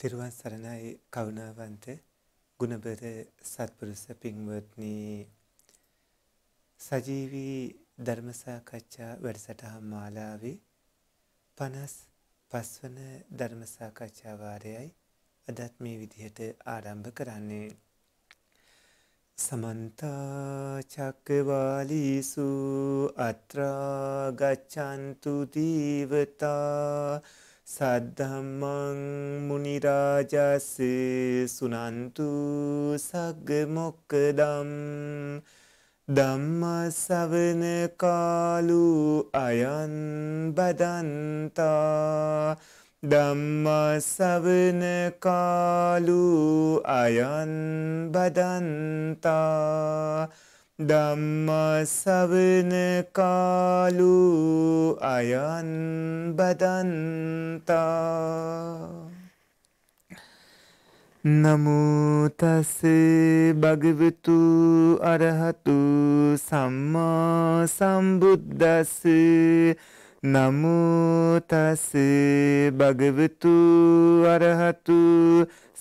තෙරුවන් සරණයි කරුණාවන්ත ගුණබර සත්පුරුෂ පින්වත්නි සජීවී ධර්ම සාකච්ඡා වැඩසටහන් මාලාවේ 55 වන ධර්ම සාකච්ඡා වාරයයි අදත් මේ විදිහට ආරම්භ කරන්නේ සමන්ත චක්කවාලීසු අත්‍රා ගච්ඡන්තු දීවතා සද්ධම්මං මුනි රාජස් සුනන්තු සග්ග මොක්කදම් ධම්ම ශවන කාලු අයං බදන්තා ධම්ම ශවන කාලු අයං බදන්තා ධම්මසවන කාලු අයන් බදන්තා නමුතස භගවතු අරහතු සම්මා සම්බුද්දස නමුතස භගවතු අරහතු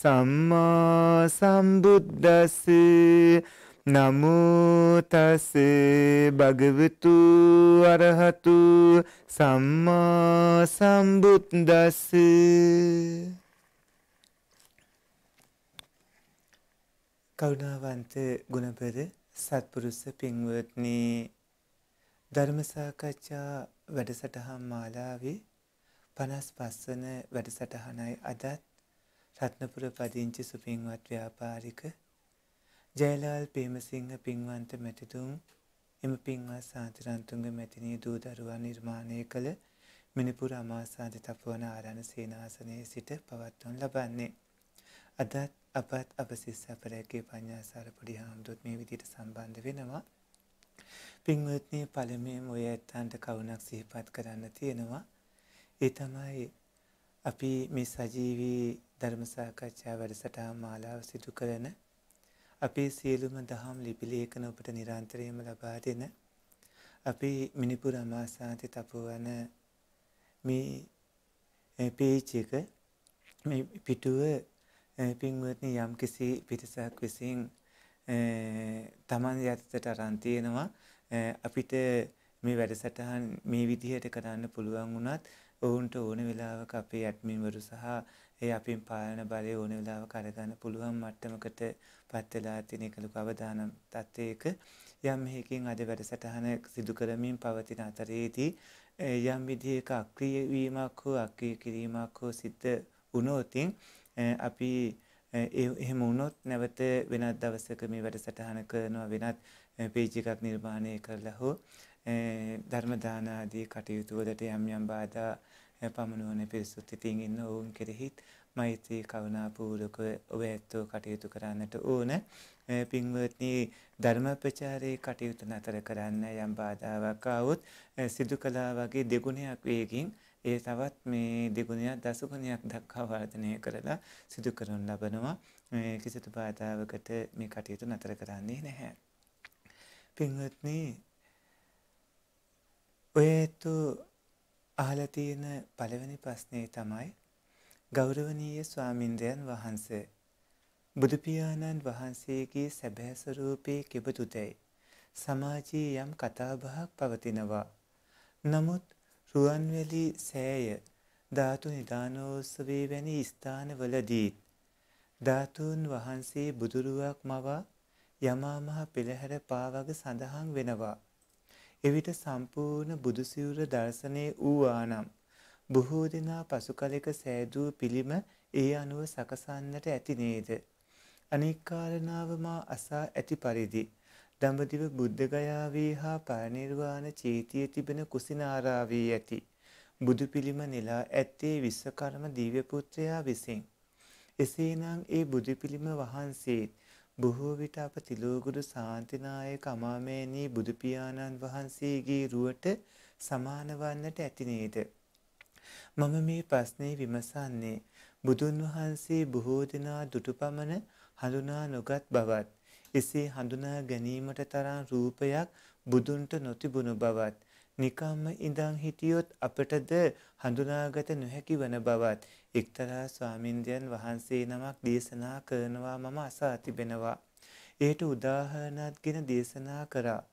සම්මා සම්බුද්දසේ නමුතස් භගවතු අරහතු සම්මා සම්බුද්දස් කරුණාවන්ත ගුණපර සත්පුරුෂ පින්වත්නි ධර්ම සාකච්ඡා වැඩසටහන් මාලාවේ 55 වන වැඩසටහනයි අදත් රත්නපුර පදිංචි සුපින්වත් ව්‍යාපාරික ජයලාල් පේමසිංහ පින්වන්ත මැතිතුම් එම පින්වත් සාතිරන්තුංග මැතිනී දූ දරුවන් නිර්මාණය කළ මිනිපුර අමාසාධි තපවන ආරණ සේනාසනයේ සිට පවත්වන ලබන්නේ. අදත් අපත් අප සිස්සපරැකේ පඤ්ඤාසාර පොඩි හාමුදුරුවොත් මේ විදිහට සම්බන්ධ වෙනවා. පින්වත්නි පළමුවෙන් ඔය ඇත්තන්ට කවුණක් සිහිපත් කරන්න තියෙනවා. ඒ තමයි අපි මේ සජීවී ධර්ම සාකච්ඡා වැඩසටහන් මාලාව සිදු කරන අපේ සියලුම දහම් ලිපිලේඛන ඔබට නිරන්තරයෙන්ම ලබා දෙන අපේ මිනිපුර අමාසාන්ති තපවන මේ පේජ් එක මේ පිටුව පින්වත්නි යම්කිසි පිටසක් විසින් තමන් යටතට අරන් තියෙනවා අපිට මේ වැඩසටහන් මේ විදිහට කරන්න පුළුවන් වුණත් ඔවුන්ට ඕන වෙලාවක අපේ ඇඩ්මින්වරු සහ ඒ අපින් පාලන බලය ඕන වෙලාවක අරගන්න පුළුවන් මට්ටමකට පත් වෙලා තියෙන එකලු අවදානම් තත්ත්වයක යම් මේකින් අද වැඩසටහන සිදු කරමින් පවතින අතරේදී යම් විදිහක අක්‍රීය වීමක් හෝ අක්‍රීය කිරීමක් හෝ සිද්ධ වුණොතින් අපි එහෙම වුණොත් නැවත වෙනත් දවසක මේ වැඩසටහන කරනවා වෙනත් පේජ් එකක් නිර්මාණය කරලා හෝ ධර්ම දාන ආදී කටයුතු වලට යම් යම් බාධා පමණුවන පිරිසුත් ඉතින් ඉන්න ඔවුන් කෙරෙහිත් මෛත්‍රී කරුණාපූරක ඔබ ඇත්තෝ කටයුතු කරන්නට ඕන පින්වත්නි ධර්ම ප්‍රචාරයේ කටයුතු නතර කරන්න යම් බාධාවක් આવොත් සිදු කළා වගේ දෙගුණයක් වේගින් ඒ තවත් මේ දෙගුණයක් දසුගුණයක් දක්වා වර්ධනය කරලා සිදු කරන ලබනවා කිසිදු බාධාවකට මේ කටයුතු නතර කරන්නේ නැහැ. පින්වත්නි ඔයතු අහලා තියෙන පළවෙනි ප්‍රශ්නේ තමයි ගෞරවනීය ස්වාමින්දයන් වහන්සේ බුදු පියාණන් වහන්සේගේ සැබෑ ස්වરૂපේ කිබතුතේ සමාජයේ යම් කතාබහක් පවතිනවා. නමුත් රුවන්වැලි සෑය ධාතු නිදානෝත්සවේ වැනි ස්ථානවලදී ධාතුන් වහන්සේ බුදුරුවක් මවා යමා මහ පෙළහැර පාවග සඳහන් වෙනවා. එවිට සම්පූර්ණ බුදුසිවුර දර්ශනය වූවානම් බොහෝ දෙනා පසු කලෙක සෑදූ පිළිම ඒ අනුව සකසන්නට ඇති නේද අනෙක් කාරණාව මා අසා ඇති පරිදි දඹදිව බුද්ධගයාවේ හා පරිනිර්වාණ චේතිය තිබෙන කුසිනාරාවේ ඇති බුදු පිළිම නෙලා ඇත්තේ විශ්වකර්ම දිව්‍ය පුත්‍රයා විසින් එසේනම් ඒ බුදු පිළිම වහන්සේත් බොහෝ විට අප තිලෝගුරු සාන්තිනායක අමාමේනී බුදු පියාණන් වහන්සේගේ රුවට සමාන වන්නට ඇති නේද? මම මේ ප්‍රශ්නේ විමසන්නේ බුදුන් වහන්සේ බොහෝ දෙනා දුටුපමණ හඳුනා නොගත් බවත් එසේ හඳුනා ගැනීමට තරම් රූපයක් බුදුන්ට නොතිබුණු බවත් නිකම්ම ඉඳන් හිටියොත් අපටද හඳුනාගත නොහැකි වන බවත් එක්තරා ස්වාමින්දයන් වහන්සේ නමක් දේශනා කරනවා මම අසා තිබෙනවා. එයට උදාහරණත් ගෙන දේශනා කරා.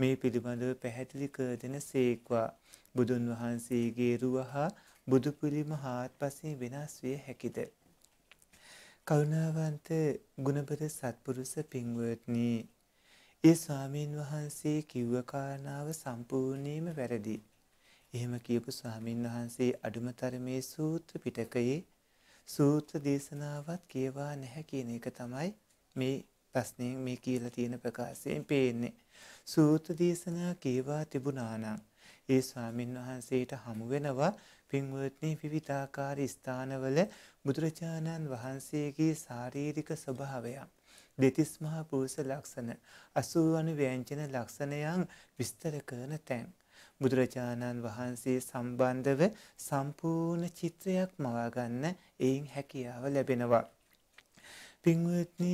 මේ පිළිබඳව පැහැදිලි කර දෙන සේක්වා. බුදුන් වහන්සේගේ රුවහා බුදු පිළිම හාත්පසින් වෙනස් විය හැකිද. කරුණාවන්ත ගුණබර සත්පුරුෂ පින්වත්නි. ඒ ස්වාමීන් වහන්සේ කිව්ව කාරණාව සම්පූර්ණයෙන්ම වැරදි. එහෙම කියපු ස්වාමින් වහන්සේ අඩුම තරමේ සූත්‍ර පිටකයේ සූත්‍ර දේශනාවත් කියවා නැහැ කියන එක තමයි මේ ප්‍රශ්නයෙන් මේ කියලා තියෙන ප්‍රකාශයෙන් පේන්නේ. සූත්‍ර දේශනා කියවා තිබුණානම් ඒ ස්වාමින් වහන්සේට හමු වෙනවා පින්වත්නි විවිධාකාර ස්ථානවල බුදුරජාණන් වහන්සේගේ ශාරීරික ස්වභාවය දෙතිස් මහා පුරුෂ ලක්ෂණ අසූවන ව්‍යංජන ලක්ෂණයන් විස්තර කරන තැන් බුදුරජාණන් වහන්සේ සම්බන්ධව සම්පූර්ණ චිත්‍රයක් මවා ගන්න එයින් හැකියාව ලැබෙනවා. පින්වත්නි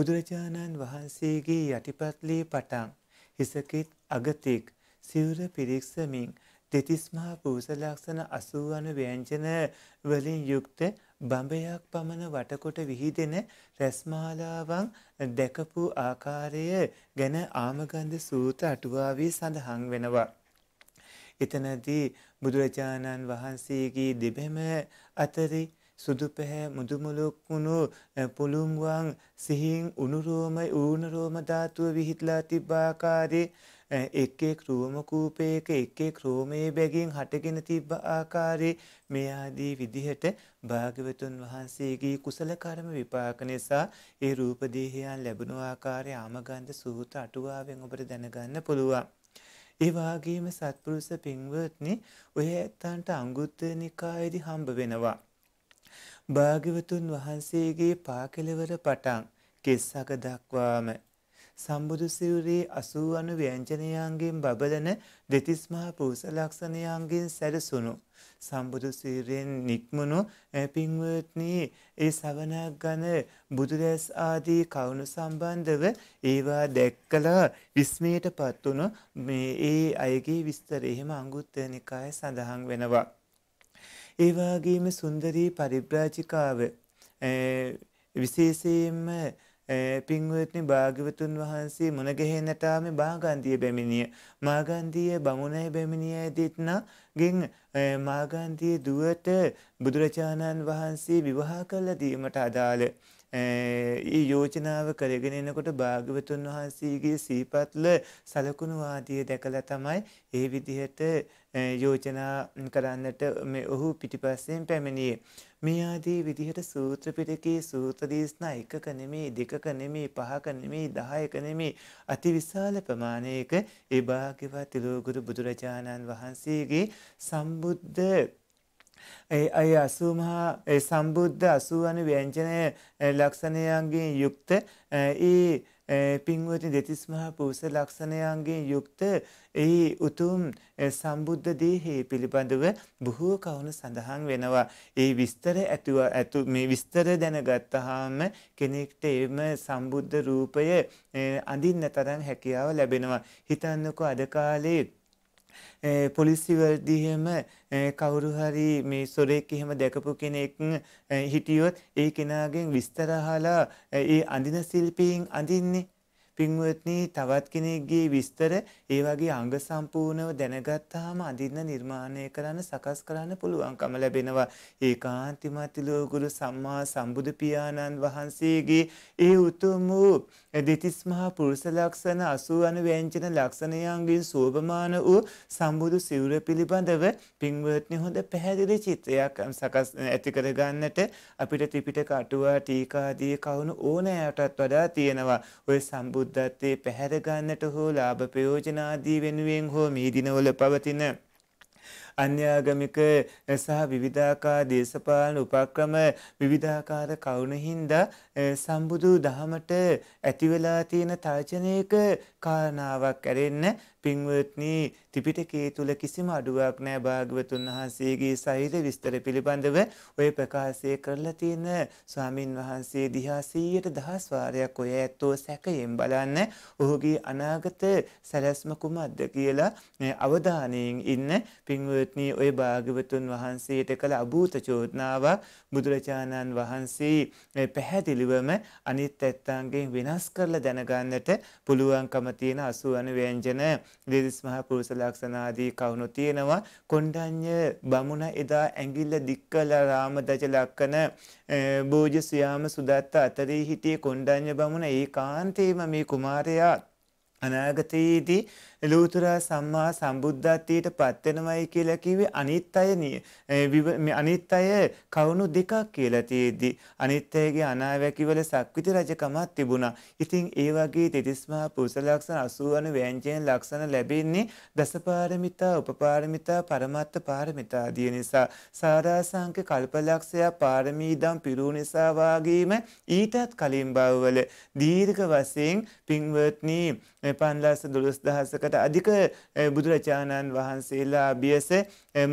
බුදුරජාණන් වහන්සේගේ යටිපත්ලේ පටන් හිසකෙත් අගතෙක් සිවුර පිරික්සමින් දෙතිස්මහා පූස ලක්ෂණ 80 ව්‍යංජන වලින් යුක්ත බඹයක් පමණ වටකොට විහිදෙන රස්මාලාවන් දැකපු ආකාරය ගැන ආමගන්ධ සූත අටුවාවේ සඳහන් වෙනවා. එතනදී බුදුරජාණන් වහන්සේගේ දෙබෙම අතරේ සුදු පැහැ මුදුමුලොක්කුණු පුළුම්වන් සිහින් උනුරෝම ඌනරෝම ධාතුව විහිත්ලා තිබ්බාකාරේ එක්කේ ක්‍රෝම කූපයක එක්කේ ක්‍රෝමයේ බැගින් හටගෙන තිබ්බ ආකාරයේ මේ ආදී විදිහට භාග්‍යවතුන් වහන්සේගේ කුසල කර්ම විපාක නිසා ඒ රූප දේහයන් ලැබුණු ආකාරය ආමගන්ධ සූත අටුවාවෙන් ඔබට දැනගන්න පුළුවන්. ඒවාගේම සත්පුරුස පින්වත්නි ඔය ඇත්තන්ට අංගුත්ත නිකායදි හම්බ වෙනවා. භාගිවතුන් වහන්සේගේ පාකෙලවර පටන් කෙස්සක දක්වාම සම්බුදු සිවුරේ 89 ව්‍යංජනයන්ගෙන් බබලන දෙතිස් මහා පූස ලක්ෂණයන්ගෙන් සැරසුණු සම්බුදු සිවුරෙන් නික්මුණු පින්වත්නි ඒ සවනක් ගන බුදුරැස් ආදී කවුණු සම්බන්ධව ඒවා දැක්කලා විස්මයටපත් වුණු මේ ඒ අයගේ විස්තර එහෙම අංගුත්තර නිකායේ සඳහන් වෙනවා ඒ වගේම සුන්දරී පරිබ්‍රාජිකාව විශේෂයෙන්ම පින්වත්නි භාග්‍යවතුන් වහන්සේ මුණගැහෙන්නටාම භාගන්දිය බැමිණිය. මාගන්දිය බමුණයි බැමිණිය ඇදිත්නා ගෙන් මාගන්දිය දුවට බුදුරජාණන් වහන්සේ විවාහ කල්ල දීමට අදාළ. ඒ යෝජනාව කරගෙන එනකොට භාග්‍යවතුන් වහන්සේගේ සීපත්ල සලකුණු ආදිය දැකලා තමයි ඒ විදිහට යෝජනා කරන්නට මේ ඔහු පිටිපස්සෙන් පැමිණියේ. මේ ආදී විදිහට සූත්‍ර පිටකයේ සූත්‍ර දේශනා එකක නෙමේ දෙකක නෙමේ පහක නෙමේ 10ක නෙමේ අතිවිශාල ප්‍රමාණයක ඒ භාග්‍යවත් ලෝගුරු බුදුරජාණන් වහන්සේගේ සම්බුද්ධ ඒ අය අසුමහා සම්බුද්ධ අසුවන ව්‍යංජනය ලක්ෂණයන්ගේ යුක්ත ඒ පින්වති දෙතිස්මහා පූස ලක්ෂණයන්ගේ යුක්ත ඒ උතුම් සම්බුද්ධ දේහයේ පිළිබඳව බොහෝ කවුණු සඳහන් වෙනවා. ඒ විස්තර ඇතුව ඇතු මේ විස්තර දැනගත්තාම කෙනෙක්ට එම සම්බුද්ධ රූපය අඳින්න තරම් හැකියාව ලැබෙනවා. හිතන්නකෝ අද කාලේ පොලිසිවල්දිහෙම කවුරු හරි මේ සොරෙක් එහෙම දැකපු කෙනෙක් හිටියොත් ඒ කෙනාගෙන් විස්තරහලා ඒ අඳින ශිල්පීන් අඳින්නේ පින්වත්නි තවත් කෙනෙක්ගේ විස්තර ඒ වගේ අංග සම්පූර්ණව දැනගත්තාම අඳින්න නිර්මාණය කරන්න සකස් කරන්න පුළුවන්කම ලැබෙනවා. ඒ කාන්තිමත් ලෝගුරු සම්මා සම්බුදු පියාණන් වහන්සේගේ ඒ උතුම් වූ දෙතිස් මහා පුරුෂ ලක්ෂණ අසූ අනු ව්‍යංජන ලක්ෂණයන්ගින් සෝභමාන වූ සම්බුදු සිවුර පිළිබඳව පින්වර්ට්නි හොඳ පැහැදිලි චිත්‍රයක් සකස් ඇති කරගන්නට අපිට ත්‍රිපිටක අටුවා ටීකාදී කවුණු ඕනෑටත් වඩා තියෙනවා. ඔය සම්බුද්ධත්වයේ පැහැරගන්නට හෝ ලාභ ප්‍රයෝජනාදී වෙනුවෙන් හෝ මේ දිනවල පවතින අන්‍යාගමික සහ විවිධාකාර දේශපාලන උපක්‍රම විවිධාකාර කවුන හින්දා සම්බුදු දහමට ඇතිවෙලා තියෙන තර්ජනයක කාරණාවක් ඇරෙන්න පින්වත්නි ත්‍රිපිටකයේ තුල කිසිම අඩුවක් නැහැ භාගවතුන් වහන්සේගේ සෛර විස්තර පිළිබඳව ඔය ප්‍රකාශය කරලා තියෙන ස්වාමින් වහන්සේ දිහා 100ට දහස් වාරයක් ඔය ඇත්තෝ සැකයෙන් බලන්න ඔහුගේ අනාගත සැලැස්ම කුමක්ද කියලා අවධානයෙන් ඉන්න පින්වත්නි ඔය භාගවතුන් වහන්සේට කළ අභූත චෝදනාවක් බුදුරජාණන් වහන්සේ පැහැදිලිවම අනිත් ඇත්තන්ගෙන් වෙනස් කරලා දැනගන්නට පුළුවන්කම තියෙන 80 ව්‍යංජන දෙදිස් මහා පුරුෂ ලක්ෂණ ආදී කවුණු තියෙනවා කොණ්ඩඤ්ඤ බමුණ එදා ඇඟිල්ල දික් කළා රාමදජ ලක්ෂණ බෝජ සියාම සුදත්ත අතරේ හිටියේ කොණ්ඩඤ්ඤ බමුණ ඒකාන්තේම මේ කුමාරයා අනාගතයේදී ලෝතුරා සම්මා සම්බුද්ධත්වයට පත්වෙනවයි කියලා කිව්වේ අනිත් අය මේ අනිත් අය කවුණු දෙකක් කියලා තියෙද්දි අනිත් අයගේ අනාවැකිවල සක්විති රජකමක් තිබුණා. ඉතින් ඒ වගේ දෙතිස්මහා පුරුෂ ලක්ෂණ 80 ව්‍යංජන ලක්ෂණ ලැබෙන්නේ දසපාරමිතා උපපාරමිතා පරමත්ත පාරමිතා ආදී නිසා සාරාසංක කල්පලක්ෂය පාරමීදම් පිරු නිසා වාගේම ඊටත් කලින් බවවල දීර්ඝ වශයෙන් පින්වත්නි 512000ක 100කට අධික බුදුරජාණන් වහන්සේලා බියස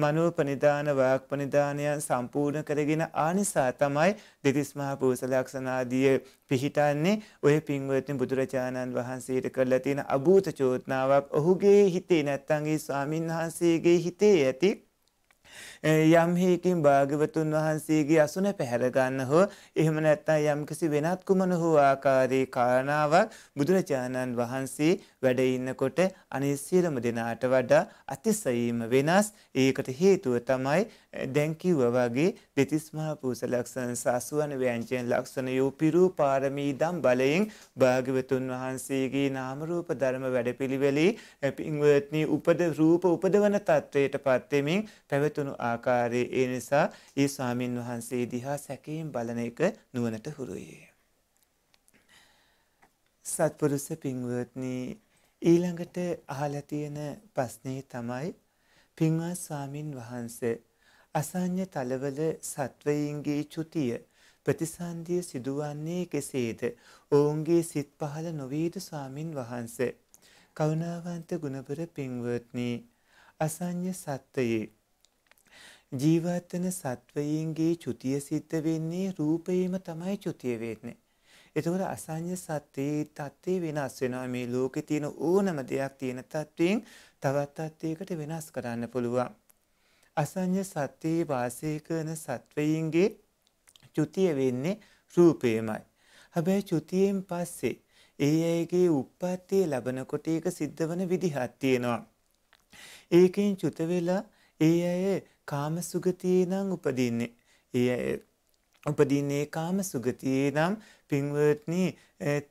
මනෝපනිදාන වාග්පනිදානය සම්පූර්ණ කරගෙන ආනිසා තමයි දෙතිස් මහා පූස ලක්ෂණාදිය පිහිටන්නේ ඔය පින්වත්නි බුදුරජාණන් වහන්සේට කරලා තියෙන අභූත චෝදනාවක් ඔහුගේ හිතේ නැත්තං ඒ ස්වාමින්වහන්සේගේ හිතේ ඇති යම් හේකින් භාග්‍යවතුන් වහන්සේගේ අසුන පැහැරගන්න හෝ එහෙම නැත්නම් යම්කිසි වෙනත් කුමන හෝ ආකාරයේ කාරණාවක් බුදුරජාණන් වහන්සේ වැඩ ඉන්නකොට අනිත් සියලුම දෙනාට වඩා අතිශයින්ම වෙනස් ඒකට හේතුව තමයි දැන් කිව්වා වගේ දෙතිස් මහා පූස ලක්ෂණ සසුවන ව්‍යංජන ලක්ෂණ යෝපිරූ පාරමී දම් බලයෙන් භාග්‍යවතුන් වහන්සේගේ නාම රූප ධර්ම වැඩපිළිවෙලේ පින්වත්නි උපද රූප උපදවන තත්වයට පත් වෙමින් පැවතුණු ආ ආකාරයේ ඒ නිසා ඒ ස්වාමින් වහන්සේ දිහා සැකයෙන් බලන එක නුවණට හුරුය. සත්පුරුෂ පින්වත්නි ඊළඟට අහලා තියෙන ප්‍රශ්නේ තමයි පින්වත් ස්වාමින් වහන්සේ අසඤ්ඤ තලවල සත්වයින්ගේ චුතිය ප්‍රතිසන්දිය සිදුවන්නේ කෙසේද? ඔවුන්ගේ සිත් පහළ නොවේද ස්වාමින් වහන්සේ. කරුණාවන්ත ගුණබර පින්වත්නි, අසඤ්ඤ සත්‍යයේ ජීවත්වන සත්වයන්ගේ චුතිය සිද්ධ වෙන්නේ රූපයේම තමයි චුතිය වෙන්නේ. එතකොට අසඤ්ඤ සත්‍යයේ தත්ත්වේ වෙනස් වෙනවා මේ ලෝකේ තියෙන ඕනම දෙයක් තියෙන தත්වෙන් තවත් தත්වයකට වෙනස් කරන්න පුළුවන්. අසඤ්ඤ සත්‍යයේ වාසය කරන සත්වයන්ගේ චුතිය වෙන්නේ රූපේමයි. හැබැයි චුතියෙන් පස්සේ ඒ අයගේ උප්පත්තිය ලැබනකොට ඒක සිද්ධ වෙන විදිහක් තියෙනවා. ඒකෙන් චුත වෙලා ඒ අය කාම සුගතියේ නම් උපදින්නේ. ඒ අය උපදින්නේ කාම සුගතියේ නම් පින්වත්නි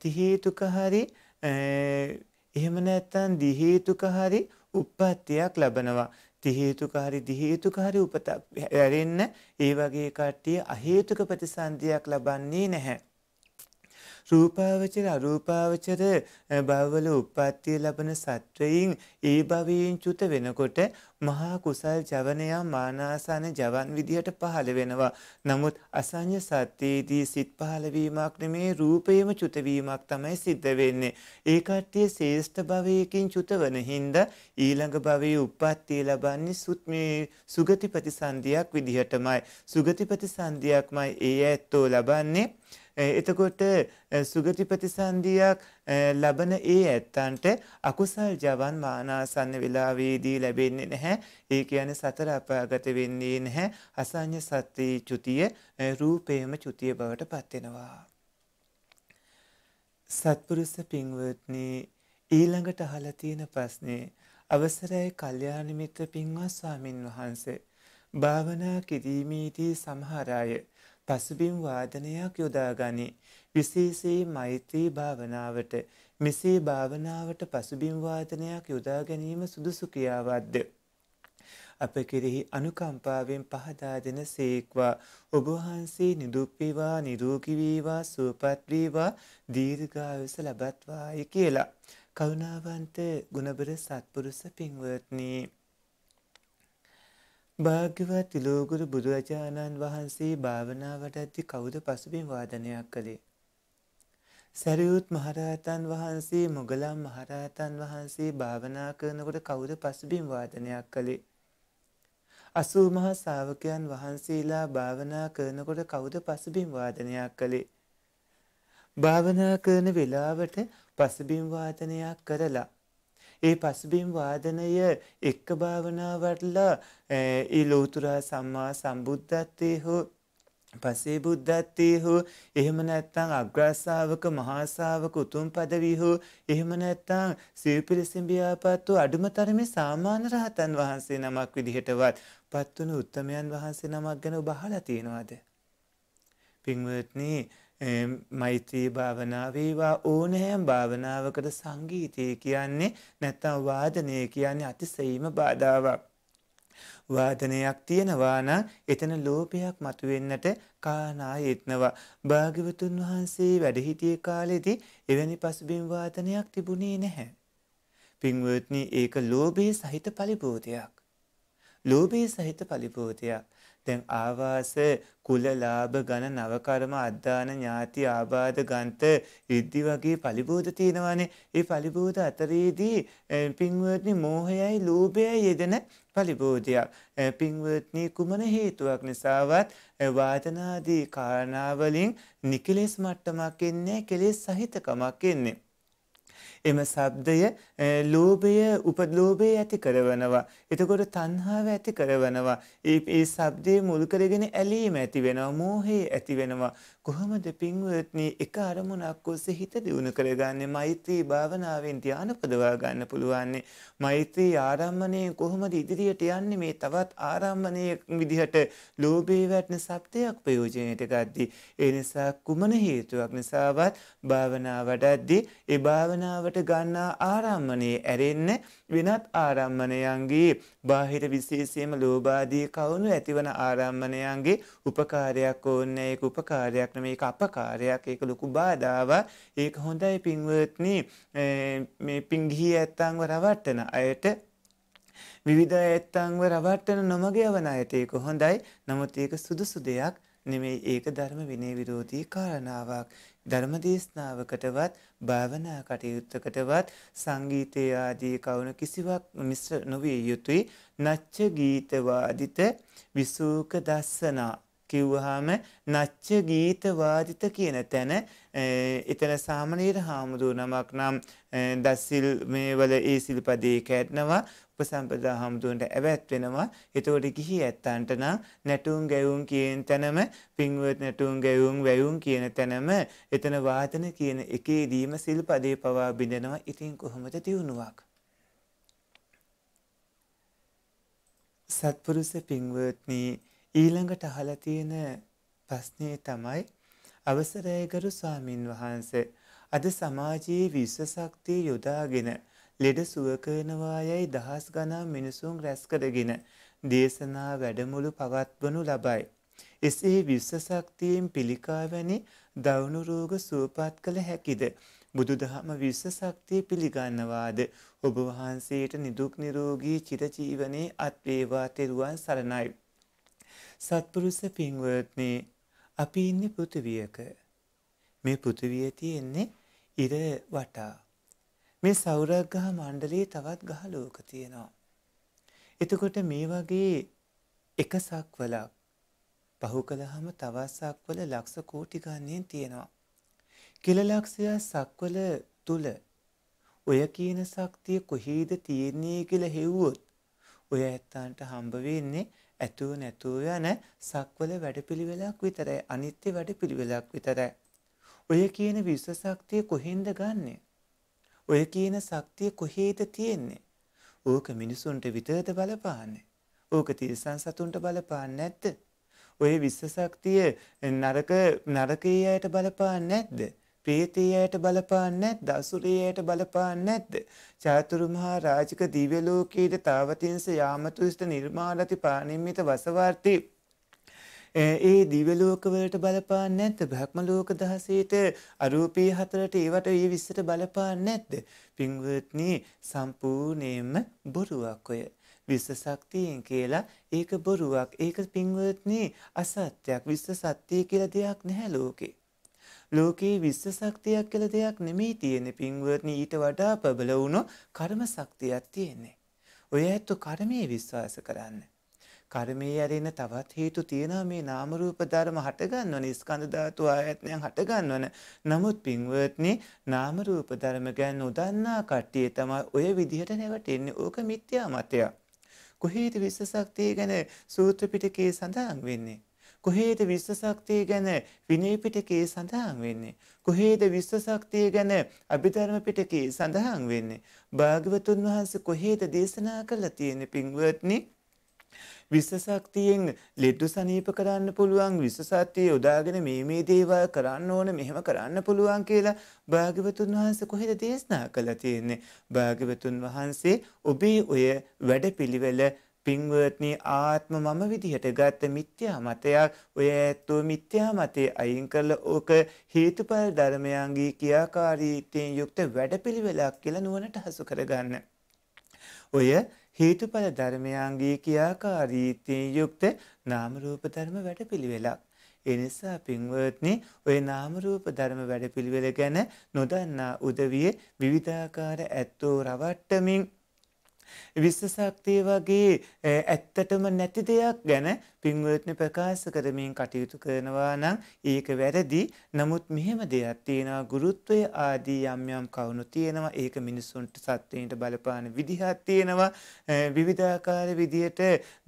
තිහේතුක හරි එහෙම නැත්තම් දිහේතුක හරි උප්පත්තියක් ලබනවා. තිහේතුක හරි දිහේතුක හරි උපතක් හැරෙන්න ඒ වගේ කට්ටිය අහේතුක ප්‍රතිසන්දියක් ලබන්නේ නැහැ. රූපාවචර අරූපාවචර භවවල උප්පත්තිය ලබන සත්වයින් ඒ භවයෙන් චුත වෙනකොට මහා කුසල් ජවනයා මානාසන ජවන් විදිහට පහළ වෙනවා. නමුත් අසඤ්ඤ සත්‍යයේදී සිත් පහළවීමක් නෙමේ රූපයේම චුතවීමක් තමයි සිද්ධ වෙන්නේ. ඒ කට්ටිය ශේෂ්ඨ භවයකින් චුත වන හින්දා ඊළඟ භවයේ උප්පත්තිය ලබන්නේ සුත් මේ සුගති ප්‍රතිසන්දියක් විදිහටමයි. සුගති ප්‍රතිසන්දියක්මයි ඒ ඇත්තෝ ලබන්නේ. එතකොට සුගති ප්‍රතිසන්දියක් ලබන ඒ ඇත්තන්ට අකුසල් ජවන් මානාසන්න වෙලාවේදී ලැබෙන්නේ නැහැ. ඒ කියන්නේ සතර අපාගත වෙන්නේ නැහැ. අසඤ්ඤ සත්‍ති චුතිය රූපේම චුතිය බවට පත් වෙනවා. සත්පුරුෂ පින්වත්නි ඊළඟට අහලා තියෙන ප්‍රශ්නේ අවසරයි කල්යාණ මිත්‍ර පින්වත් ස්වාමින් වහන්සේ භාවනා කිරීමේදී සමහර අය පසුබිම් වාදනයක් යොදාගනි. විශේෂයෙන් මෛත්‍රී භාවනාවට මෙසේ භාවනාවට පසුබිම් වාදනයක් යොදා ගැනීම සුදුසු ක්‍රියාවක්ද? අප කෙරෙහි අනුකම්පාවෙන් පහදා දෙන සේක්වා ඔබ වහන්සේ නිදුක් වේවා නිරෝගී වේවා සුවපත් වේවා දීර්ඝායුෂ ලබත්වායි කියලා කරුණාවන්ත ගුණබර සත්පුරුෂ පින්වත්නි භාග්‍යවත් ලෝගුරු බුදුරජාණන් වහන්සේ භාවනාවට ඇති කවුද පසුබිම් වාදනයක් කළේ. සැරියුත් මහරහතන් වහන්සේ මුගලම් මහරහතන් වහන්සේ භාවනා කරනකොට කවුද පසුබිම් වාදනයක් කළේ. අසූ මහා ශාවකයන් වහන්සේලා භාවනා කරනකොට කවුද පසුබිම් වාදනයක් කළේ. භාවනා කරන වෙලාවට පසුබිම් වාදනයක් කරලා ඒ පසුබිම් වාදනය එක්ක භාවනාවටලා ඒ ලෝතුරා සම්මා සම්බුද්ධත්වය හෝ පසේ බුද්ධත්වය හෝ එහෙම නැත්තං අග්‍රාසාාවක මහාසාාවක උතුම් පදවී හෝ එහෙම නැත්තං සිව්පිරිසිම්භියාපත්තු අඩුම තරම සාමාන්‍ය රහතන් වහන්සේ නමක් විදිහටවත් පත්වන උත්තමයන් වහන්සේ නමක් ගැන බහලා තියෙනවාද. පින්වත්නී මෛත්‍රී භාවනාවේවා ඕනෑම් භාවනාවකට සංගීතය කියන්නේ නැත්තම් වාදනය කියන්නේ අතිසයීම බාධාවක්. වාදනයක් තියෙනවා නම් එතන ලෝභයක් මතුවෙන්නට කානා යත්නවා භාග්‍යවතුන් වහන්සේ වැඩ සිටියේ කාලෙදී එවැනි පසුබිම් වාදනයක් තිබුණේ නැහැ පින්වත්නි ඒක ලෝභයේ සහිත පරිපෝතයක් ලෝභයේ සහිත පරිපෝතයක් දැන් ආවාස කුල ලාභ ඝන නව කර්ම අද්දාන ඥාති ආබාධ ගන්ත ඉද්දි වගේ පලිබෝධ තියෙනවානේ ඒ පලිබෝධ අතරේදී පින්වත්නි මෝහයයි ලෝභයයි යෙදෙන පලිබෝධයක් පින්වත්නි කුමන හේතුවක් නිසාවත් වාදනාදී කාරණාවලින් නිකලෙස් මට්ටමක් එන්නේ කෙලෙස් සහිතකමක් එන්නේ එම ශබ්දය ලෝභය උපලෝභය ඇති කරවනවා. එතකොට තණ්හාව ඇති කරවනවා. ඒ ඒ ශබ්දයේ මුල් කරගෙන ඇලීම ඇති වෙනවා. මෝහය ඇති වෙනවා. කොහොමද පින්වත්නි එක අරමුණක් ඔස්සේ හිත දියුණු කරගන්නේ මෛත්‍රී භාවනාවෙන් ධානය පදවා ගන්න පුළුවන්නේ මෛත්‍රී ආරම්මණයෙන් කොහොමද ඉදිරියට යන්නේ මේ තවත් ආරම්මණයක විදිහට ලෝභේ වැටෙන සත්‍යයක් ප්‍රයෝජනයට ගද්දී ඒ නිසා කුමන හේතුවක් නිසාවත් භාවනාව වඩද්දී ඒ භාවනාවට ගන්නා ආරම්මණයේ ඇරෙන්නේ වෙනත් ආරම්මණයන්ගේ බාහිර විශේෂයෙන්ම ලෝභාදී කවුණු ඇතිවන ආරම්මණයන්ගේ උපකාරයක් ඕනේ ඒක උපකාරයක් නෙමෙයි ඒක අපකාරයක් ඒක ලොකු බාධාවක් ඒක හොඳයි පින්වත්නි මේ පිංගිහි ඇත්තන්ව රවට්ටන අයට විවිධ ඇත්තන්ව රවට්ටන නොමග යවන අයට ඒක හොඳයි නමුත් ඒක සුදුසු දෙයක් නෙමෙයි ඒක ධර්ම විනය විරෝධී කාරණාවක් ධර්මදේශනාවකටවත් භාවනා කටයුත්තකටවත් සංගීතය ආදී කවුන කිසිවක් මිශ්‍ර නොවිය යුතුයි නච්ච ගීතවාදිත විසූක දස්සනා කිව්වහම නච්ච ගීතවාදිත කියන තැන එතන සාමනීර හාමුදුර නමක් නම් දස්සිල් මේ වල ඒ සිල්පදේ කැඩනවා උපසම්පදා හාමුදුරන්ට ඇවැත් වෙනවා. එතකොට ගිහි ඇත්තන්ට නම් නැටුම් ගැයුම් කියන තැනම පින්වත් නැටුම් ගැයුම් වැයුම් කියන තැනම එතන වාදන කියන එකේදීම සිල්පදේ පවා බිඳෙනවා. ඉතින් කොහොමද දියුණුවක්? සත්පුරුෂ පින්වත්නි ඊළඟට අහලා තියෙන ප්‍රශ්නේ තමයි අවසරයකරු ස්වාමින් වහන්සේ අද සමාජයේ විශ්ව ශක්තිය යොදාගෙන ලෙඩ සුව කරනවා යයි දහස් ගණන් මිනිසුන් රැස් කරගෙන දේශනා වැඩමුළු පවත්වනු ලබයි. එසේ විශ්වශක්තියෙන් පිළිකාවැනි දවුණු රෝග සුවපත් කළ හැකිද. බුදුදහම විශ්වශක්තිය පිළිගන්නවාද ඔබ වහන්සේට නිදුක් නිරෝගී චිරජීවනයේ අත්වේවා තෙරුවන් සරණයි. සත්පුරුෂ පින්වත්නේ අපි ඉන්නේ පෘථිවියක. මේ පෘථිවිය තියෙන්නේ ඉර වටා. මේ සෞරග්ගහ මණ්ඩලයේ තවත් ගහ ලෝක තියෙනවා. එතකොට මේ වගේ එක සක්වලක් පහු කළාම තවත් සක්වල ලක්ෂ කෝටි ගණන් තියෙනවා. කිලලක්ෂය සක්වල තුල ඔය කියන ශක්තිය කොහේද තියෙන්නේ කියලා හෙව්වොත් ඔය ඇත්තන්ට හම්බ වෙන්නේ ඇතුව නැතුව යන සක්වල වැඩපිළිවෙලක් විතරයි අනිත්‍ය වැඩපිළිවෙලක් විතරයි ඔය කියන විශ්ව ශක්තිය කොහෙන්ද ගන්නෙ ඔය කියන ශක්තිය කොහේද තියෙන්නේ? ඕක මිනිසුන්ට විතරද බලපාන්නේ? ඕක තිරිසන් සතුන්ට බලපාන්නේ නැද්ද? ඔය විශ්ව ශක්තිය නරක නරකයේ අයට බලපාන්නේ නැද්ද? ප්‍රේතයයට බලපාන්නේ නැද්ද? අසුරයයට බලපාන්නේ නැද්ද? චාතුරුමහා රාජික දිව්‍ය ලෝකයේ තාවතින්ස යාමතුස්ත නිර්මාලති පානිම්මිත වසවර්ති ඒ දිව්‍ය ලෝක වලට බලපාන්නේ නැද්ද? බ්‍රහ්ම ලෝක 16ට අරූපී හතරට ඒවට ඊ 20ට බලපාන්නේ නැද්ද? පින්වත්නි සම්පූර්ණයෙන්ම බොරුවක් ඔය. විශ්ව ශක්තියෙන් කියලා ඒක බොරුවක්. ඒක පින්වත්නි අසත්‍යක්. විශ්ව සත්‍ය කියලා දෙයක් නැහැ ලෝකේ. ලෝකේ විශ්ව ශක්තියක් කියලා දෙයක් නෙමෙයි තියෙන්නේ පින්වත්නි ඊට වඩා ප්‍රබල වුණු කර්ම ශක්තියක් තියෙන්නේ. ඔය ඇත්ත කර්මයේ විශ්වාස කරන්නේ. කර්මයේ ඇරෙන තවත් හේතු තියෙනවා මේ නාම රූප ධර්ම හටගන්නවනේ ස්කන්ධ ධාතු ආයතනයන් හටගන්නවන. නමුත් පින්වත්නි නාම රූප ධර්ම ගැන නොදන්නා කට්ටිය තමයි ඔය විදිහට නැවටෙන්නේ. ඕක මිත්‍යා මතයක්. කොහේද විශ්ව ශක්තිය ගැන සූත්‍ර පිටකයේ සඳහන් වෙන්නේ? කොහේද විශ්ව ශක්තිය ගැන විනය පිටකයේ සඳහන් වෙන්නේ කොහේද විශ්ව ශක්තිය ගැන අභිධර්ම පිටකයේ සඳහන් වෙන්නේ භාග්‍යවතුන් වහන්සේ කොහේද දේශනා කළා තියෙන පින්වත්නි විශ්සක්තියෙන් ලෙඩ්ඩු සනීප කරන්න පුළුවන් විශ්සාත්තිය යොදාගෙන මේ මේ දේවල් කරන්න ඕන මෙහෙම කරන්න පුළුවන් කියලා භාග්‍යවතුන් වහන්සේ කොහෙද දේශනා කළ තියෙන්නේ භාග්‍යවතුන් වහන්සේ ඔබේ ඔය වැඩපිළිවෙල පින්වත්නි ආත්ම මම විදිහට ගත්ත මිත්‍යා මතයක් ඔය ඇත්තෝ මිත්‍යා මතේ අයින් කරලා ඕක හේතුඵල ධර්මයන්ගේ කියාකාරීත්වයෙන් යුක්ත වැඩපිළිවෙලක් කියලා නුවණට හසු කරගන්න. ඔය හේතුඵල ධර්මයන්ගේ ක්‍රියාකාරීත්වයෙන් යුක්ත නාම රූප ධර්ම වැඩපිළිවෙලක්. ඒ නිසා පින්වත්නි, ওই නාම රූප ධර්ම වැඩපිළිවෙල ගැන නොදන්නා උදවිය විවිධාකාර ඇත්තෝ රවට්ටමින් විශ්වශක්තිය වගේ ඇත්තටම නැති දෙයක් ගැන පින්වත්නි ප්‍රකාශ කරමින් කටයුතු කරනවා නම් ඒක වැරදි. නමුත් මෙහෙම දෙයක් තියෙනවා ගුරුත්වය ආදී යම් යම් කවුණු තියෙනවා. ඒක මිනිසුන්ට සත්වයින්ට බලපාන විදිහක් තියෙනවා. විවිධාකාර විදියට